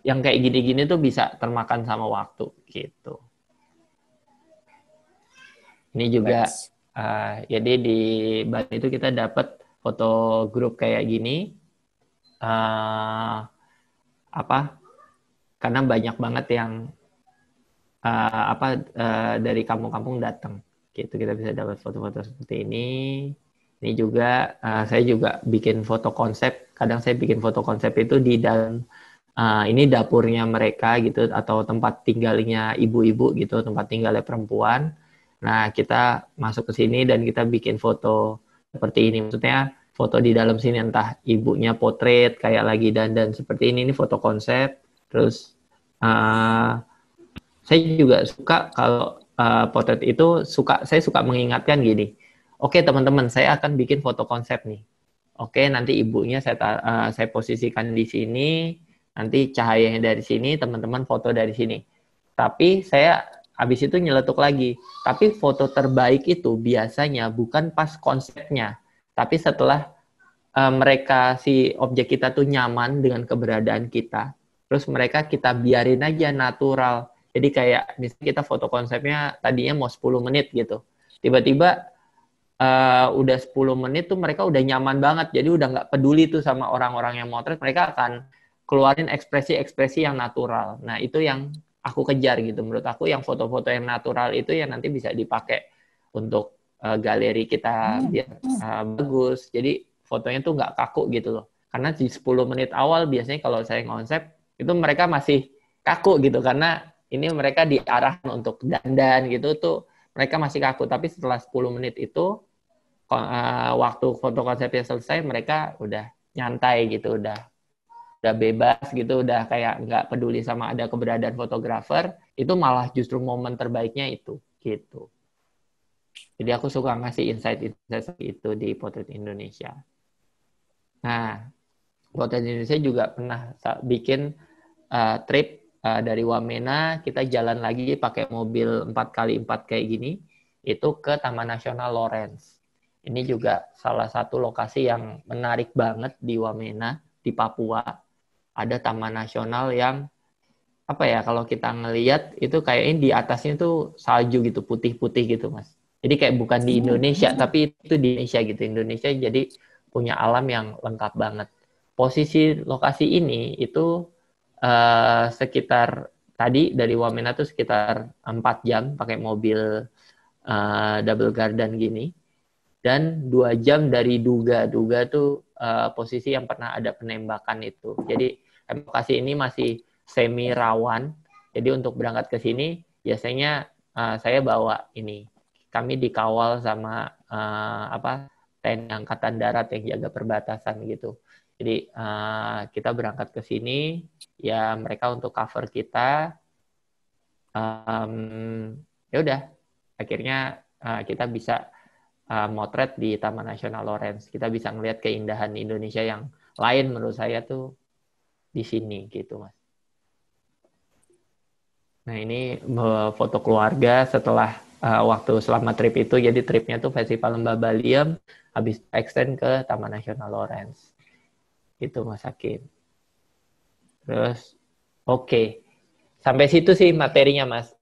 yang kayak gini-gini tuh bisa termakan sama waktu gitu. Ini juga uh, jadi di Bali itu kita dapat foto grup kayak gini. Uh, apa? Karena banyak banget yang uh, apa uh, dari kampung-kampung datang gitu kita bisa dapat foto-foto seperti ini ini juga uh, saya juga bikin foto konsep kadang saya bikin foto konsep itu di dalam uh, ini dapurnya mereka gitu atau tempat tinggalnya ibu-ibu gitu tempat tinggalnya perempuan nah kita masuk ke sini dan kita bikin foto seperti ini maksudnya foto di dalam sini entah ibunya potret kayak lagi dan dan seperti ini ini foto konsep terus uh, saya juga suka kalau uh, potret itu suka saya suka mengingatkan gini oke okay, teman-teman saya akan bikin foto konsep nih oke okay, nanti ibunya saya uh, saya posisikan di sini nanti cahayanya dari sini teman-teman foto dari sini tapi saya habis itu nyeletuk lagi tapi foto terbaik itu biasanya bukan pas konsepnya tapi setelah uh, mereka si objek kita tuh nyaman dengan keberadaan kita terus mereka kita biarin aja natural jadi kayak misalnya kita foto konsepnya tadinya mau 10 menit gitu. Tiba-tiba uh, udah 10 menit tuh mereka udah nyaman banget. Jadi udah nggak peduli tuh sama orang-orang yang motret. Mereka akan keluarin ekspresi-ekspresi yang natural. Nah itu yang aku kejar gitu. Menurut aku yang foto-foto yang natural itu yang nanti bisa dipakai untuk uh, galeri kita hmm. biar uh, bagus. Jadi fotonya tuh nggak kaku gitu loh. Karena di 10 menit awal biasanya kalau saya konsep itu mereka masih kaku gitu karena ini mereka diarahkan untuk dandan gitu tuh mereka masih kaku tapi setelah 10 menit itu eh, waktu foto konsepnya selesai mereka udah nyantai gitu udah udah bebas gitu udah kayak nggak peduli sama ada keberadaan fotografer itu malah justru momen terbaiknya itu gitu jadi aku suka ngasih insight-insight itu di potret Indonesia nah potret Indonesia juga pernah bikin uh, trip uh, dari Wamena kita jalan lagi pakai mobil 4x4 kayak gini itu ke Taman Nasional Lawrence. Ini juga salah satu lokasi yang menarik banget di Wamena di Papua. Ada taman nasional yang apa ya kalau kita ngelihat itu kayaknya di atasnya tuh salju gitu putih-putih gitu mas jadi kayak bukan di Indonesia hmm. tapi itu di Indonesia gitu Indonesia jadi punya alam yang lengkap banget posisi lokasi ini itu uh, sekitar tadi dari Wamena tuh sekitar empat jam pakai mobil uh, double garden gini dan dua jam dari Duga Duga tuh uh, posisi yang pernah ada penembakan itu jadi lokasi ini masih semi rawan jadi untuk berangkat ke sini biasanya uh, saya bawa ini kami dikawal sama uh, apa TNI Angkatan Darat yang jaga perbatasan gitu jadi uh, kita berangkat ke sini, ya mereka untuk cover kita. Um, ya udah, akhirnya uh, kita bisa uh, motret di Taman Nasional Lawrence. Kita bisa melihat keindahan Indonesia yang lain menurut saya tuh di sini gitu, mas. Nah ini foto keluarga setelah uh, waktu selama trip itu. Jadi tripnya tuh Festival Lembah Baliem, habis extend ke Taman Nasional Lawrence gitu masakin terus oke okay. sampai situ sih materinya mas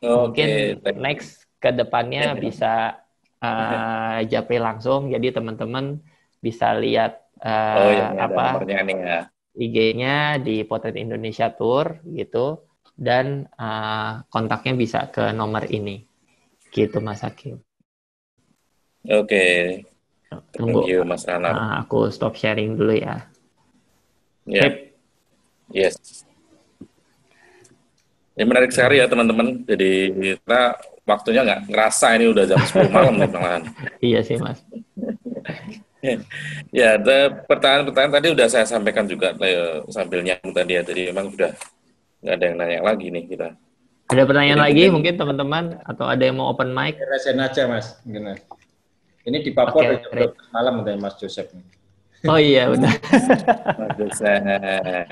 okay. mungkin next ke depannya bisa uh, japri langsung jadi teman-teman bisa lihat uh, oh, iya, apa ya. IG-nya di Potret Indonesia Tour gitu dan uh, kontaknya bisa ke nomor ini gitu Mas Hakim. Oke. Okay. Tunggu you, Mas Anang. Uh, aku stop sharing dulu ya. Ya. Yeah. Yes. Ini menarik sekali ya teman-teman. Jadi kita waktunya nggak ngerasa ini udah jam 10 malam teman-teman. Iya sih mas. ya, pertanyaan-pertanyaan tadi udah saya sampaikan juga eh, sambil nyambung tadi ya. Jadi memang udah nggak ada yang nanya lagi nih kita. Ada pertanyaan Jadi, lagi mungkin teman-teman atau ada yang mau open mic? Rasain aja mas. Ini di Papua okay, malam katanya Mas Joseph. Oh iya benar. Mas Joseph.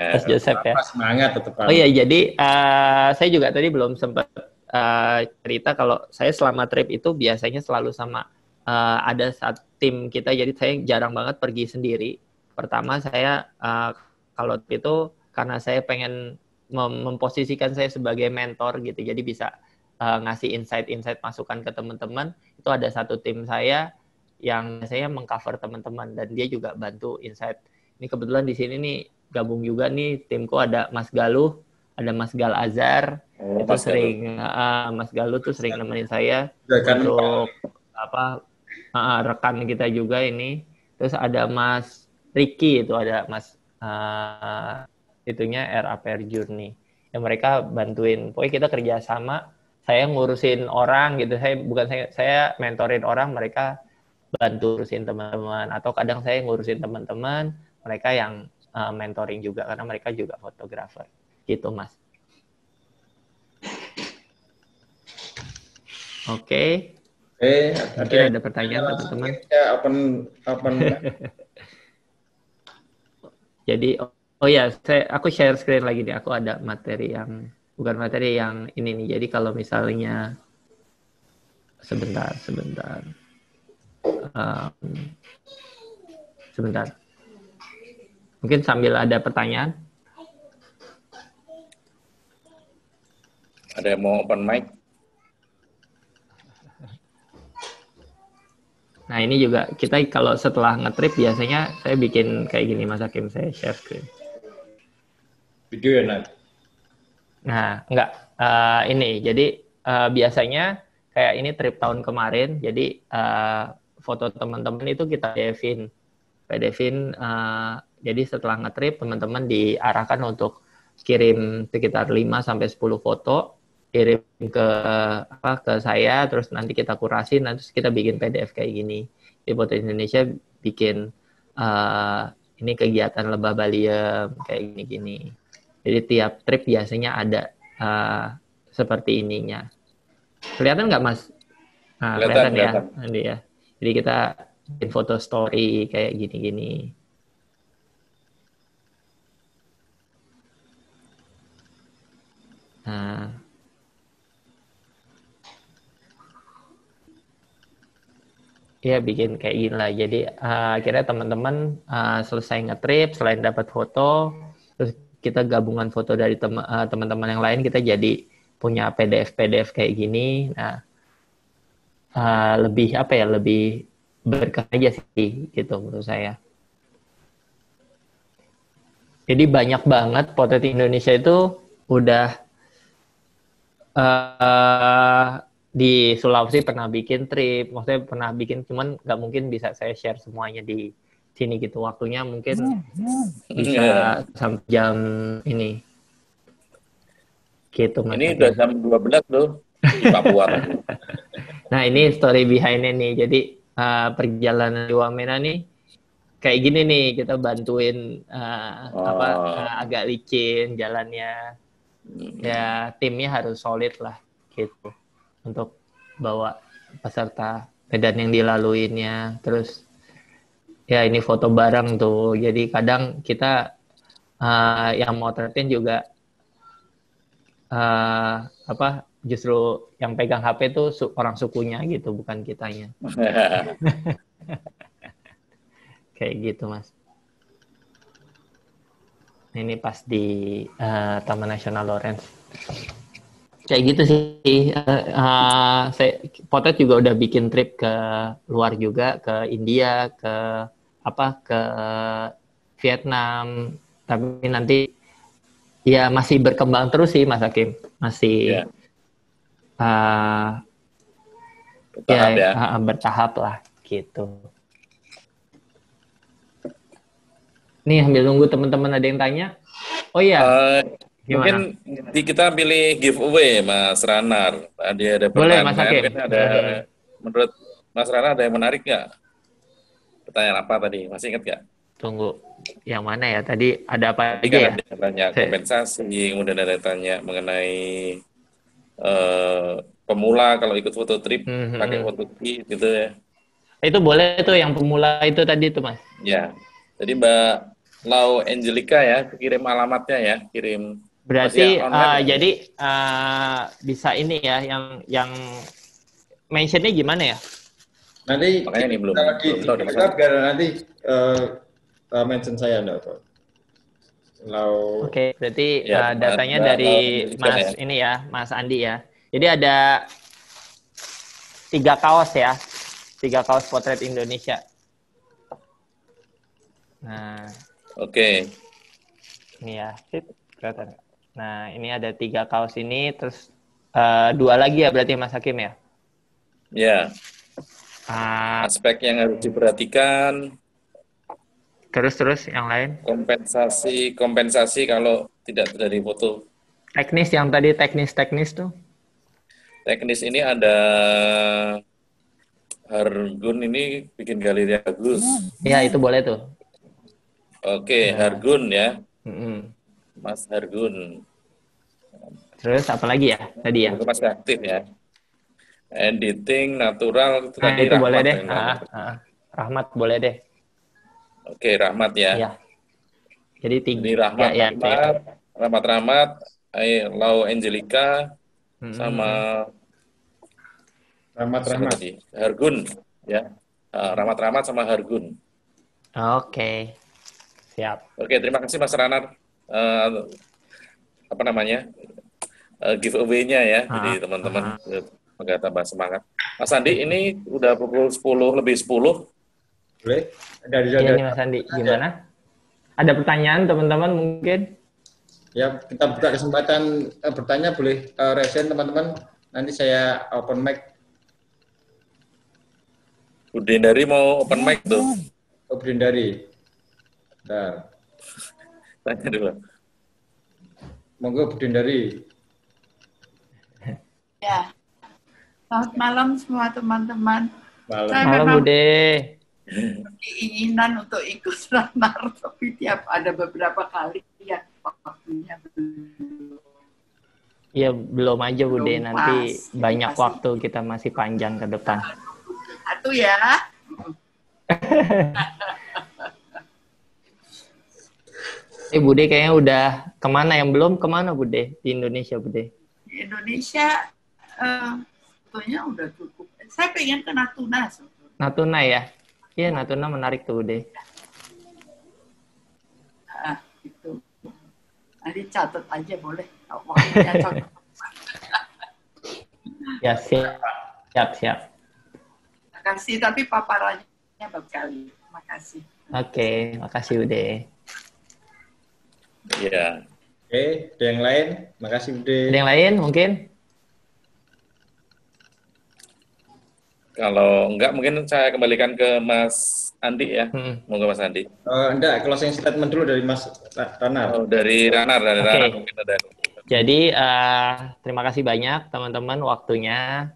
Mas Joseph ya. Semangat tetap. Oh iya jadi uh, saya juga tadi belum sempat uh, eh, cerita kalau saya selama trip itu biasanya selalu sama uh, ada saat tim kita jadi saya jarang banget pergi sendiri. Pertama saya uh, kalau itu karena saya pengen mem memposisikan saya sebagai mentor gitu jadi bisa uh, ngasih insight-insight masukan ke teman-teman itu ada satu tim saya yang saya mengcover teman-teman dan dia juga bantu insight. Ini kebetulan di sini nih gabung juga nih timku ada Mas Galuh, ada Mas Gal Azar. Oh, itu Mas sering Galuh. Uh, Mas Galuh tuh sering nemenin saya Rekan iya, untuk apa uh, rekan kita juga ini. Terus ada Mas Riki itu ada Mas uh, itunya RAPR Journey. Ya mereka bantuin. Pokoknya kita kerjasama. Saya ngurusin orang gitu. Saya bukan saya saya mentorin orang, mereka bantu urusin teman-teman atau kadang saya ngurusin teman-teman mereka yang uh, mentoring juga karena mereka juga fotografer gitu mas oke okay. eh okay, ada, ada pertanyaan teman-teman ya open open jadi oh, oh ya saya aku share screen lagi nih aku ada materi yang bukan materi yang ini nih jadi kalau misalnya sebentar sebentar Um, sebentar. Mungkin sambil ada pertanyaan. Ada yang mau open mic? Nah ini juga kita kalau setelah ngetrip biasanya saya bikin kayak gini Mas Hakim saya share screen. Video ya Nah enggak uh, ini jadi uh, biasanya kayak ini trip tahun kemarin jadi uh, foto teman-teman itu kita devin devin uh, jadi setelah ngetrip teman-teman diarahkan untuk kirim sekitar 5 sampai 10 foto kirim ke apa ke saya terus nanti kita kurasi nanti kita bikin PDF kayak gini di foto Indonesia bikin uh, ini kegiatan lebah baliem kayak gini-gini jadi tiap trip biasanya ada uh, seperti ininya kelihatan nggak mas nah, kelihatan, kelihatan, ya, kelihatan ya ya jadi kita bikin foto story kayak gini-gini. Nah, ya bikin kayak gini lah. Jadi uh, akhirnya teman-teman uh, selesai ngetrip, selain dapat foto, terus kita gabungan foto dari eh, teman-teman uh, yang lain, kita jadi punya PDF-PDF kayak gini. Nah, uh, lebih apa ya lebih berkah aja sih gitu menurut saya. Jadi banyak banget potret Indonesia itu udah uh, di Sulawesi pernah bikin trip, maksudnya pernah bikin, cuman nggak mungkin bisa saya share semuanya di sini gitu. Waktunya mungkin hmm, hmm. bisa iya. sampai jam ini. Gitu. Ini udah jam 12 loh. Papua. nah ini story behindnya nih. Jadi uh, perjalanan di Wamena nih kayak gini nih kita bantuin uh, oh. apa uh, eh, agak licin jalannya. Hmm. Ya timnya harus solid lah gitu untuk bawa peserta medan yang dilaluinnya. terus ya ini foto bareng tuh jadi kadang kita uh, yang motretin juga uh, apa justru yang pegang HP itu su orang sukunya gitu, bukan kitanya. Kayak gitu, Mas. Ini pas di uh, Taman Nasional Lawrence. Kayak gitu sih. Uh, uh, saya Potet juga udah bikin trip ke luar juga, ke India, ke apa, ke Vietnam. Tapi nanti ya masih berkembang terus sih, Mas Hakim. Masih. Yeah uh, bertahap ya, ya. Uh, bertahap lah gitu. Nih ambil tunggu teman-teman ada yang tanya. Oh iya. Uh, Mungkin di kita pilih giveaway Mas Ranar. Tadi ada Boleh, Mas ada menurut Mas Ranar ada yang menarik nggak? Pertanyaan apa tadi? Masih ingat nggak? Tunggu. Yang mana ya? Tadi ada apa lagi ada ya? Tanya kompensasi, kemudian ada tanya mengenai uh, pemula kalau ikut foto trip mm -hmm. pakai hmm. foto kit gitu ya. Itu boleh tuh yang pemula itu tadi tuh mas. Ya, jadi Mbak Lau Angelica ya kirim alamatnya ya kirim. Berarti eh, ya, uh, jadi uh, bisa ini ya yang yang mentionnya gimana ya? Nanti Makanya ini belum. Kita, belum, kita, belum, kita, nanti uh, mention saya No, Oke, okay, berarti ya, uh, datanya nah, dari nah, Mas ya. ini ya, Mas Andi ya. Jadi ada tiga kaos ya, tiga kaos potret Indonesia. Nah, oke. Okay. Ini ya, sip, kelihatan. Nah, ini ada tiga kaos ini, terus uh, dua lagi ya berarti Mas Hakim ya? Ya. Yeah. Aspek yang harus diperhatikan, Terus terus yang lain? Kompensasi kompensasi kalau tidak terjadi foto. Teknis yang tadi teknis-teknis tuh? Teknis ini ada Hargun ini bikin galeri bagus. Ya itu boleh tuh. Oke ya. Hargun ya. -hmm. Mas Hargun. Terus apa lagi ya tadi ya? Itu masih aktif ya. Editing natural itu nah, itu boleh deh. Ah, ah, ah. Rahmat boleh deh. Oke, Rahmat ya. ya. Jadi tinggi. Jadi Rahmat, ya, ya, Rahmat, ya. Rahmat, Rahmat, Ay, eh, Lau Angelika, hmm. sama Rahmat Rahmat. Hargun, ya. Eh, rahmat Rahmat sama Hargun. Oke, siap. Oke, terima kasih Mas Ranar. Uh, apa namanya uh, giveaway-nya ya, ah, jadi teman-teman ah. tambah semangat. Mas Andi, ini udah pukul 10 lebih 10 boleh? Dari, dari, iya nih Mas Andi, gimana? Ada pertanyaan teman-teman mungkin? Ya, kita buka kesempatan uh, bertanya boleh uh, eh, resen teman-teman. Nanti saya open mic. Budendari mau open mic tuh. Oh, Budendari. Bentar. Tanya dulu. Monggo Budendari. Ya. Selamat malam semua teman-teman. Malam, Saya malam memang... Bude keinginan untuk ikut lamar tapi tiap ada beberapa kali ya waktunya belum ya belum aja Bu De nanti pas, banyak pasti. waktu kita masih panjang ke depan satu ya eh Bu kayaknya udah kemana yang belum kemana Bu di Indonesia Bu di Indonesia uh, udah cukup saya pengen ke Natuna sebetulnya. Natuna ya Iya, Natuna menarik tuh, deh. Ah, gitu. Nanti catat aja boleh. Ya, ya, siap. Siap, siap. Makasih, tapi paparannya terima Makasih. Oke, okay, makasih Ude. Iya. Yeah. Oke, okay, ada yang lain? Makasih Ude. Ada yang lain mungkin? Kalau enggak mungkin saya kembalikan ke Mas Andi ya. Hmm. Monggo Mas Andi. Uh, enggak, saya statement dulu dari Mas Ranar. Oh, dari Ranar, dari okay. Ranar mungkin ada. Jadi uh, terima kasih banyak teman-teman waktunya.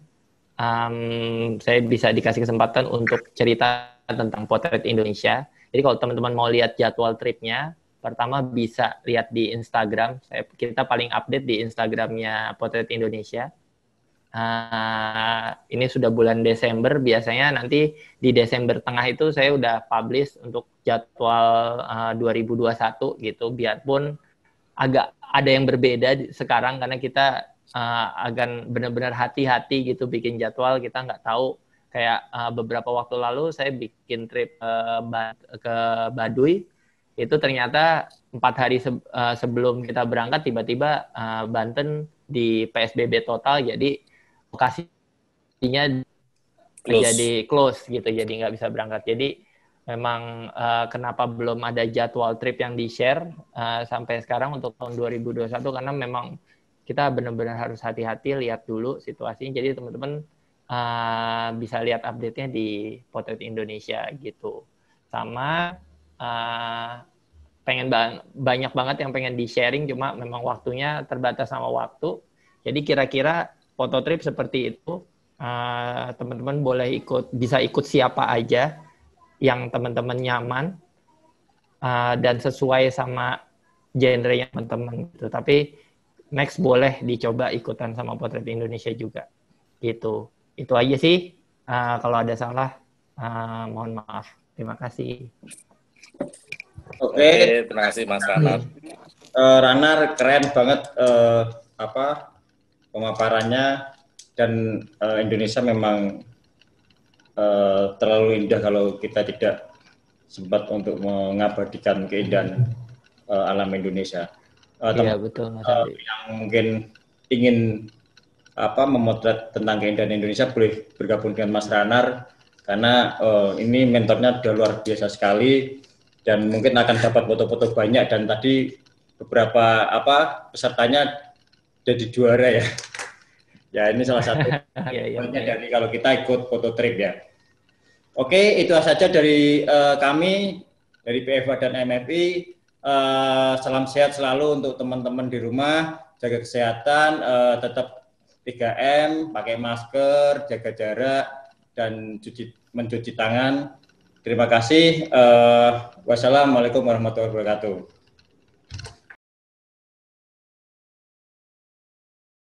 Um, saya bisa dikasih kesempatan untuk cerita tentang potret Indonesia. Jadi kalau teman-teman mau lihat jadwal tripnya, pertama bisa lihat di Instagram. Saya, kita paling update di Instagramnya Potret Indonesia uh, ini sudah bulan Desember biasanya nanti di Desember tengah itu saya udah publish untuk jadwal eh, uh, 2021 gitu biarpun agak ada yang berbeda sekarang karena kita uh, akan benar-benar hati-hati gitu bikin jadwal kita nggak tahu kayak uh, beberapa waktu lalu saya bikin trip uh, ke Baduy itu ternyata empat hari se uh, sebelum kita berangkat tiba-tiba uh, Banten di PSBB total jadi lokasinya close. jadi close gitu jadi nggak bisa berangkat jadi memang uh, kenapa belum ada jadwal trip yang di share uh, eh, sampai sekarang untuk tahun 2021 karena memang kita benar-benar harus hati-hati lihat dulu situasinya jadi teman-teman uh, bisa lihat update-nya di Potret Indonesia gitu sama uh, pengen ba banyak banget yang pengen di sharing cuma memang waktunya terbatas sama waktu jadi kira-kira foto trip seperti itu eh, teman-teman uh, boleh ikut bisa ikut siapa aja yang teman-teman nyaman uh, dan sesuai sama genre yang teman-teman gitu tapi next boleh dicoba ikutan sama potret Indonesia juga gitu itu aja sih uh, kalau ada salah uh, mohon maaf terima kasih oke okay. terima kasih mas Ranar uh, Ranar keren banget uh, apa pemaparannya dan uh, Indonesia memang uh, terlalu indah kalau kita tidak sempat untuk mengabadikan keindahan uh, alam Indonesia. Uh, iya betul uh, Yang mungkin ingin apa memotret tentang keindahan Indonesia boleh bergabung dengan Mas Ranar karena uh, ini mentornya sudah luar biasa sekali dan mungkin akan dapat foto-foto banyak dan tadi beberapa apa pesertanya jadi juara ya. Ya ini salah satu ya, ya, dari kalau kita ikut foto trip ya. Oke, itu saja dari uh, kami dari PFA dan MFI. Uh, eh, salam sehat selalu untuk teman-teman di rumah. Jaga kesehatan, uh, tetap 3M, pakai masker, jaga jarak, dan cuci, mencuci tangan. Terima kasih. Uh, wassalamualaikum warahmatullahi wabarakatuh.